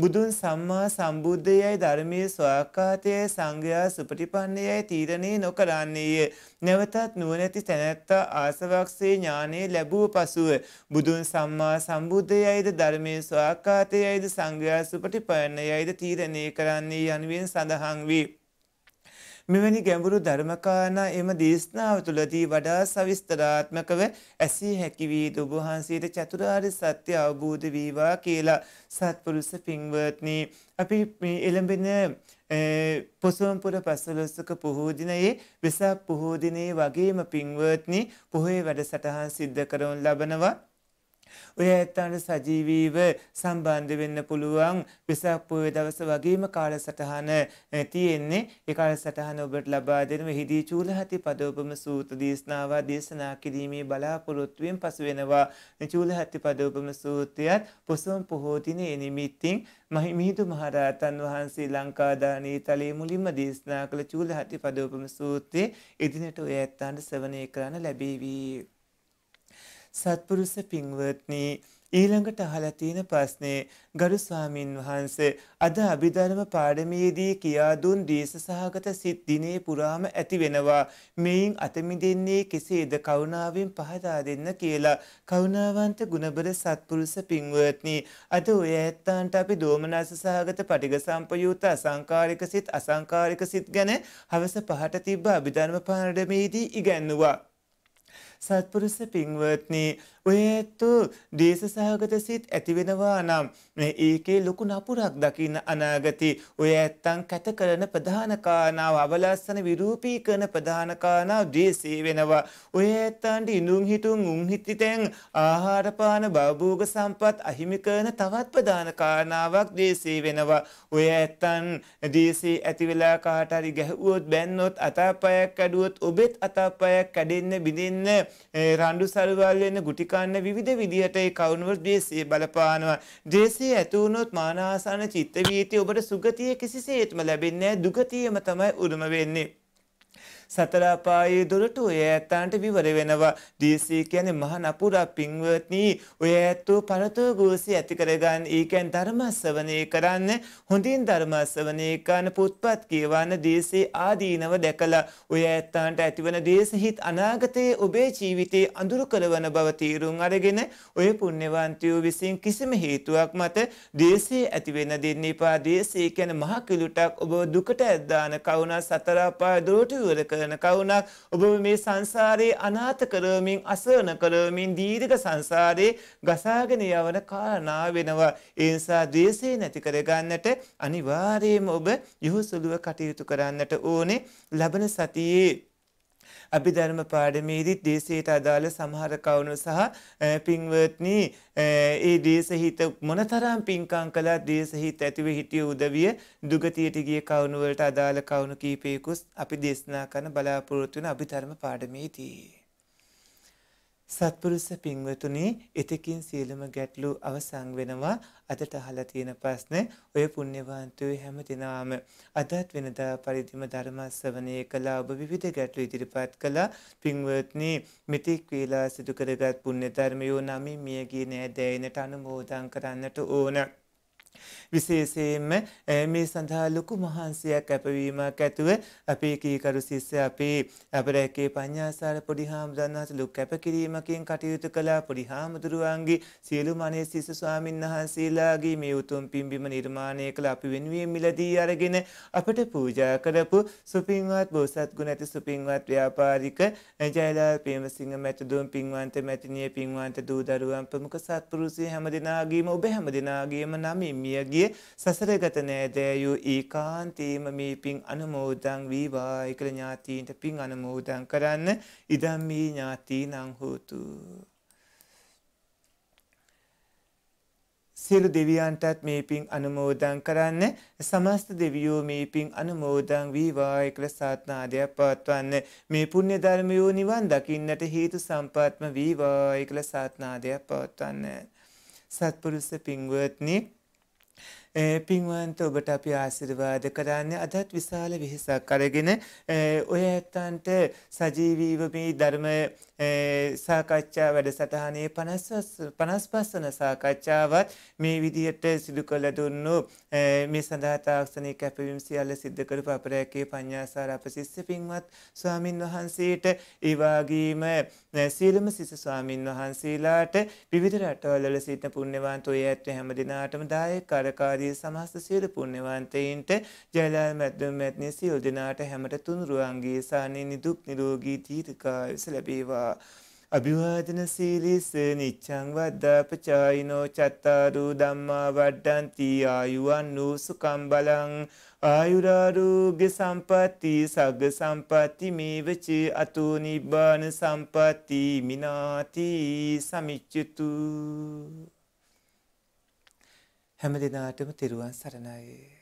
බුදුන් සම්මා සම්බුද්ධයයි ධර්මයේ ස්වාකාතයයි සංඝයා සුපටිපන්නයයි තීරණය නොකරන්නේය. නැවතත් නුවණැති තැනැත්තා ආසවක්සේ ඥානය ලැබූ පසුව බුදුන් සම්මා සම්බුද්ධයයිද ධර්මයේ ස්වාකාතයයිද සංඝයා සුපටිපන්නයයිද තීරණය කරන්නේ යනුවෙන් සඳහන් වේ. මෙවැනි ගැඹුරු ධර්මකානා එම දේශනාව තුළදී වඩා සවිස්තරාත්මකව ඇසී හැකි වී දුබහන්සේට චතුරාර්ය සත්‍ය අවබෝධ වේවා කියලා සත්පුරුෂ පින්වත්නි අපි මේ එළඹෙන පොසොම්පුර පසළොස්සක පොහෝ දිනයේ වෙසක් පොහෝ දිනයේ වගේම පින්වත්නි පොහේ වැඩසටහන් සිද්ධ කරනු ලබනවා ඔය ඇත්තාට සජීවීව සම්බන්ධ වෙන්න පුළුවන් වෙසක් පොය දවස වගේම කාලසටහන තියෙන්නේ ඒ කාලසටහන ඔබට ලබා දෙන මෙහිදී චූලහති පදෝපම සූත්‍ර දේශනාව දේශනා කිරීමේ බලාපොරොත්තුවෙන් පසු වෙනවා චූලහති පදෝපම සූත්‍රයත් පොසොන් පොහෝ දිනේ නිමිත්තෙන් මහිමිහිඳු මහරහතන් වහන්සේ ලංකාදානී තලයේ මුලින්ම දේශනා කළ චූලහති පදෝපම සූත්‍රයේ එදිනට ඔය ඇත්තාට ශ්‍රවණය කරන්න ලැබේවි සත්පුරුෂ පින්වත්නි ඊළඟට අහලා තියෙන ප්‍රශ්නේ ගරු ස්වාමින් වහන්සේ අද අභිධර්ම පාඩමේදී කියා දුන් දේශසහගත සිත් දිනේ පුරාම ඇති වෙනවා මේන් අතමිදෙන්නේ කෙසේද කරුණාවෙන් පහදා දෙන්න කියලා කරුණාවන්ත ගුණබර සත්පුරුෂ පින්වත්නි අද ඔය ඇත්තන්ට අපි දෝමනස සහගත පටිග සම්පයුත අසංකාරික සිත් අසංකාරික සිත් ගැන හවස පහට තිබ්බ අභිධර්ම පාඩමේදී ඉගැන්නුවා සත්පුරුස පින්වත්නී ඔයත්තු දේශසහගත සිත් ඇතිවෙනවා නම් ඒකේ ලොකු නපුරක් දකින්න අනාගති ඔය ඇත්තං කැත කරන ප්‍රධානකානාව අවලස්සන විරූපී කරන ප්‍රධානකානාව දේශේ වෙනවා. ඔය ඇත්තන්ට ඉඳුම් හිටුම් උන්හිතිතැන් ආහාරපාන බවභූග සම්පත් අහිමි කරන තවත් ප්‍රධානකානාවක් දේශේ වෙනවා. ඔය ඇත්තන් දේශේ ඇතිවෙලා කාටරි ගැහුවොත් බැන්නොත් අතාපයක් කැඩුවොත් ඔබෙත් අතාපයක් කැඩෙන්න බිඳන්න රණ්ඩු සල්වල් වෙන ගුටිකා කන්න විවිධ විදිහට ඒ කවුණුවල ද්වේෂය බලපානවා. ද්වේෂය ඇති වුණොත් මානාසන චිත්ත වීති ඔබට සුගතිය කිසිසේත්ම ලැබෙන්නේ නැහැ. දුගතියම තමයි උරුම වෙන්නේ. සතරාපායේ දොරට ඔය ඇතාන්ට විවර වෙනවා. දීසී කියන්නේ මහ නපුරා පින්වත්නි ඔය ඇත්තෝ පරතෝ ගෝසී ඇති කරගන්න ඒකෙන් ධර්මස්සවණේ කරන්න හොඳින් ධර්මස්සවණේ කරන පුත්පත් කියවන්න දීසී ආදීනව දැකලා ඔය ඇත්තාන්ට ඇතිවන දේශහිත අනාගතයේ ඔබේ ජීවිතේ අඳුරු කරවන බව තීරුම් අරගෙන ඔය පුණ්‍යවන්තයෝ විසින් කිසිම හේතුවක් මත දේශේ ඇති වෙන දෙන්න එපා. දේශේ කියන මහ කිලුටක් ඔබ දුකට ඇද්දාන කවුනා සතර අපාය දොරට විවර කරන කවුනක් ඔබ මේ සංසාරයේ අනාත කරමින් අසරණ කරමින් දීර්ඝ සංසාරේ ගසාගෙන යවන කාරණා වෙනවා. ඒ නිසා ද්වේෂය නැති කරගන්නට අනිවාර්යයෙන්ම ඔබ යහුසුලුව කටයුතු කරන්නට ඕනේ. ලබන සතියේ අභිධර්ම පාඩමේදීත් දේශයට අදාළ සමහර කවුණු සහ පින්වත්නි ඒ දේශහිත මොනතරම් පින්කම් කළා දේශහිත ඇතිව හිටිය උදවිය දුගතියට ගිය කවුණු වලට අදාළ කවුණු කීපයකුත් අපි දේශනා කරන බලාපොරොත්තු වෙන අභිධර්ම පාඩමේදී සත්පුරුෂ පින්වතුනි එතකින් සියලුම ගැටලු අවසන් වෙනවා අදට අහලා තියෙන ප්‍රශ්න ඔය පුණ්‍යවන්තයෝ හැම දිනාම අදත් වෙනදා පරිදිම ධර්ම ශ්‍රවණය කළා ඔබ විවිධ ගැටලු ඉදිරිපත් කළා පින්වත්නි මෙතෙක් වේලා සිදු කරගත් පුණ්‍ය ධර්මයෝ නම් මියගියේ නෑ දැයිනට අනුමෝදන් කරන්නට ඕන විශේෂයෙන්ම මේ සඳහා ලොකු මහන්සියක් ඇපවීමක් ඇතුව අපේ කීකරු ශිෂ්‍ය අපේ අපරැකේ පඤ්ඤාසාර පොඩි හාමුදුරන්වහන්සේ ලොකු කැපකිරීමකින් කටයුතු කළා පොඩි හාමුදුරුවන්ගේ සියලු මනේ ශිෂ්‍ය ස්වාමීන් වහන්සේලාගේ මේ උතුම් පින්බිම නිර්මාණය කළ අපි වෙනුවෙන් මිලදී අරගෙන අපට පූජා කරපු සුපින්වත් බෝසත් ගුණ ඇති සුපින්වත් ව්‍යාපාරික ජයලාල් පේමසිංහ මැතිදුම් පින්වන්ත මැතිණිය පින්වන්ත දූ දරුවන් ප්‍රමුඛ සත්පුරුෂය හැමදෙනාගේම ඔබ හැමදෙනාගේම නමින් මියගිය සසරගත නෑදෑයු ඒකාන්තේම මේ පින් අනුමෝදන් වේවා එකල ඥාතීන්ට පින් අනුමෝදන් කරන්න ඉදම්මී ඥාතීනං හෝතු සියලු දෙවියන්ටත් මේ පින් අනුමෝදන් කරන්න සමස්ත දෙවියෝ මේ පින් අනුමෝදන් වේවා කියලා සාත්නාදයක් පවත්වන්න මේ පුණ්‍ය ධර්මයෝ නිවන් දකින්නට හේතු සම්පත්ම වේවා කියලා සාත්නාදයක් පවත්වන්න සත්පුරුෂ පින්වත්නි පින්වන්ත ඔබට අපි ආසිරවාද කරන්න අදත් විශාල විහිසක් කරගෙන ඔය ඇත්තන්ට සජීවීව මේ ධර්මය සාකච්ඡා වැඩසටහනේ පනස් පස්සන සාකච්ඡාවත් මේ විදිහට සිදු කළ දුන්නු මේ සඳහා තාක්ෂණය කැපවීම් සියල්ල සිද්ධ කරපු අපරයකේ පඤ්ඤාසාර අපසිස්ස පින්වත් ස්වාමින් වහන්සේට ඒ වගේම සීලම සිස ස්වාමින් වහන්සේලාට විවිධ රටවල සිටින පුණ්‍යවන්ත ඔය ඇත්ත හැම දිනාටම දායකකාරකාරී සමස්ත සියලු පුණ්‍යවන්තයින්ට ජයලාල් මැද්දුම් මැද්නේ සියලු දිනාට හැමට තුනුරුවන්ගේ සානේ නිදුක් නිරෝගී දීර්ඝායුෂ ලැබේවා අභිවාදන සීලිස නිච්ඡං වද්දාපචායිනෝ චත්තාරු ධම්මා වඩ්ඩಂತಿ ආයුවන් වූ සුකම් බලං ආයුරාෝග්‍ය සම්පatti සග්ග සම්පatti මේවච අතෝ නිබ්බාන සම්පatti මිනාති සමිච්ඡතු හැම දිනාටම තෙරුවන් සරණයි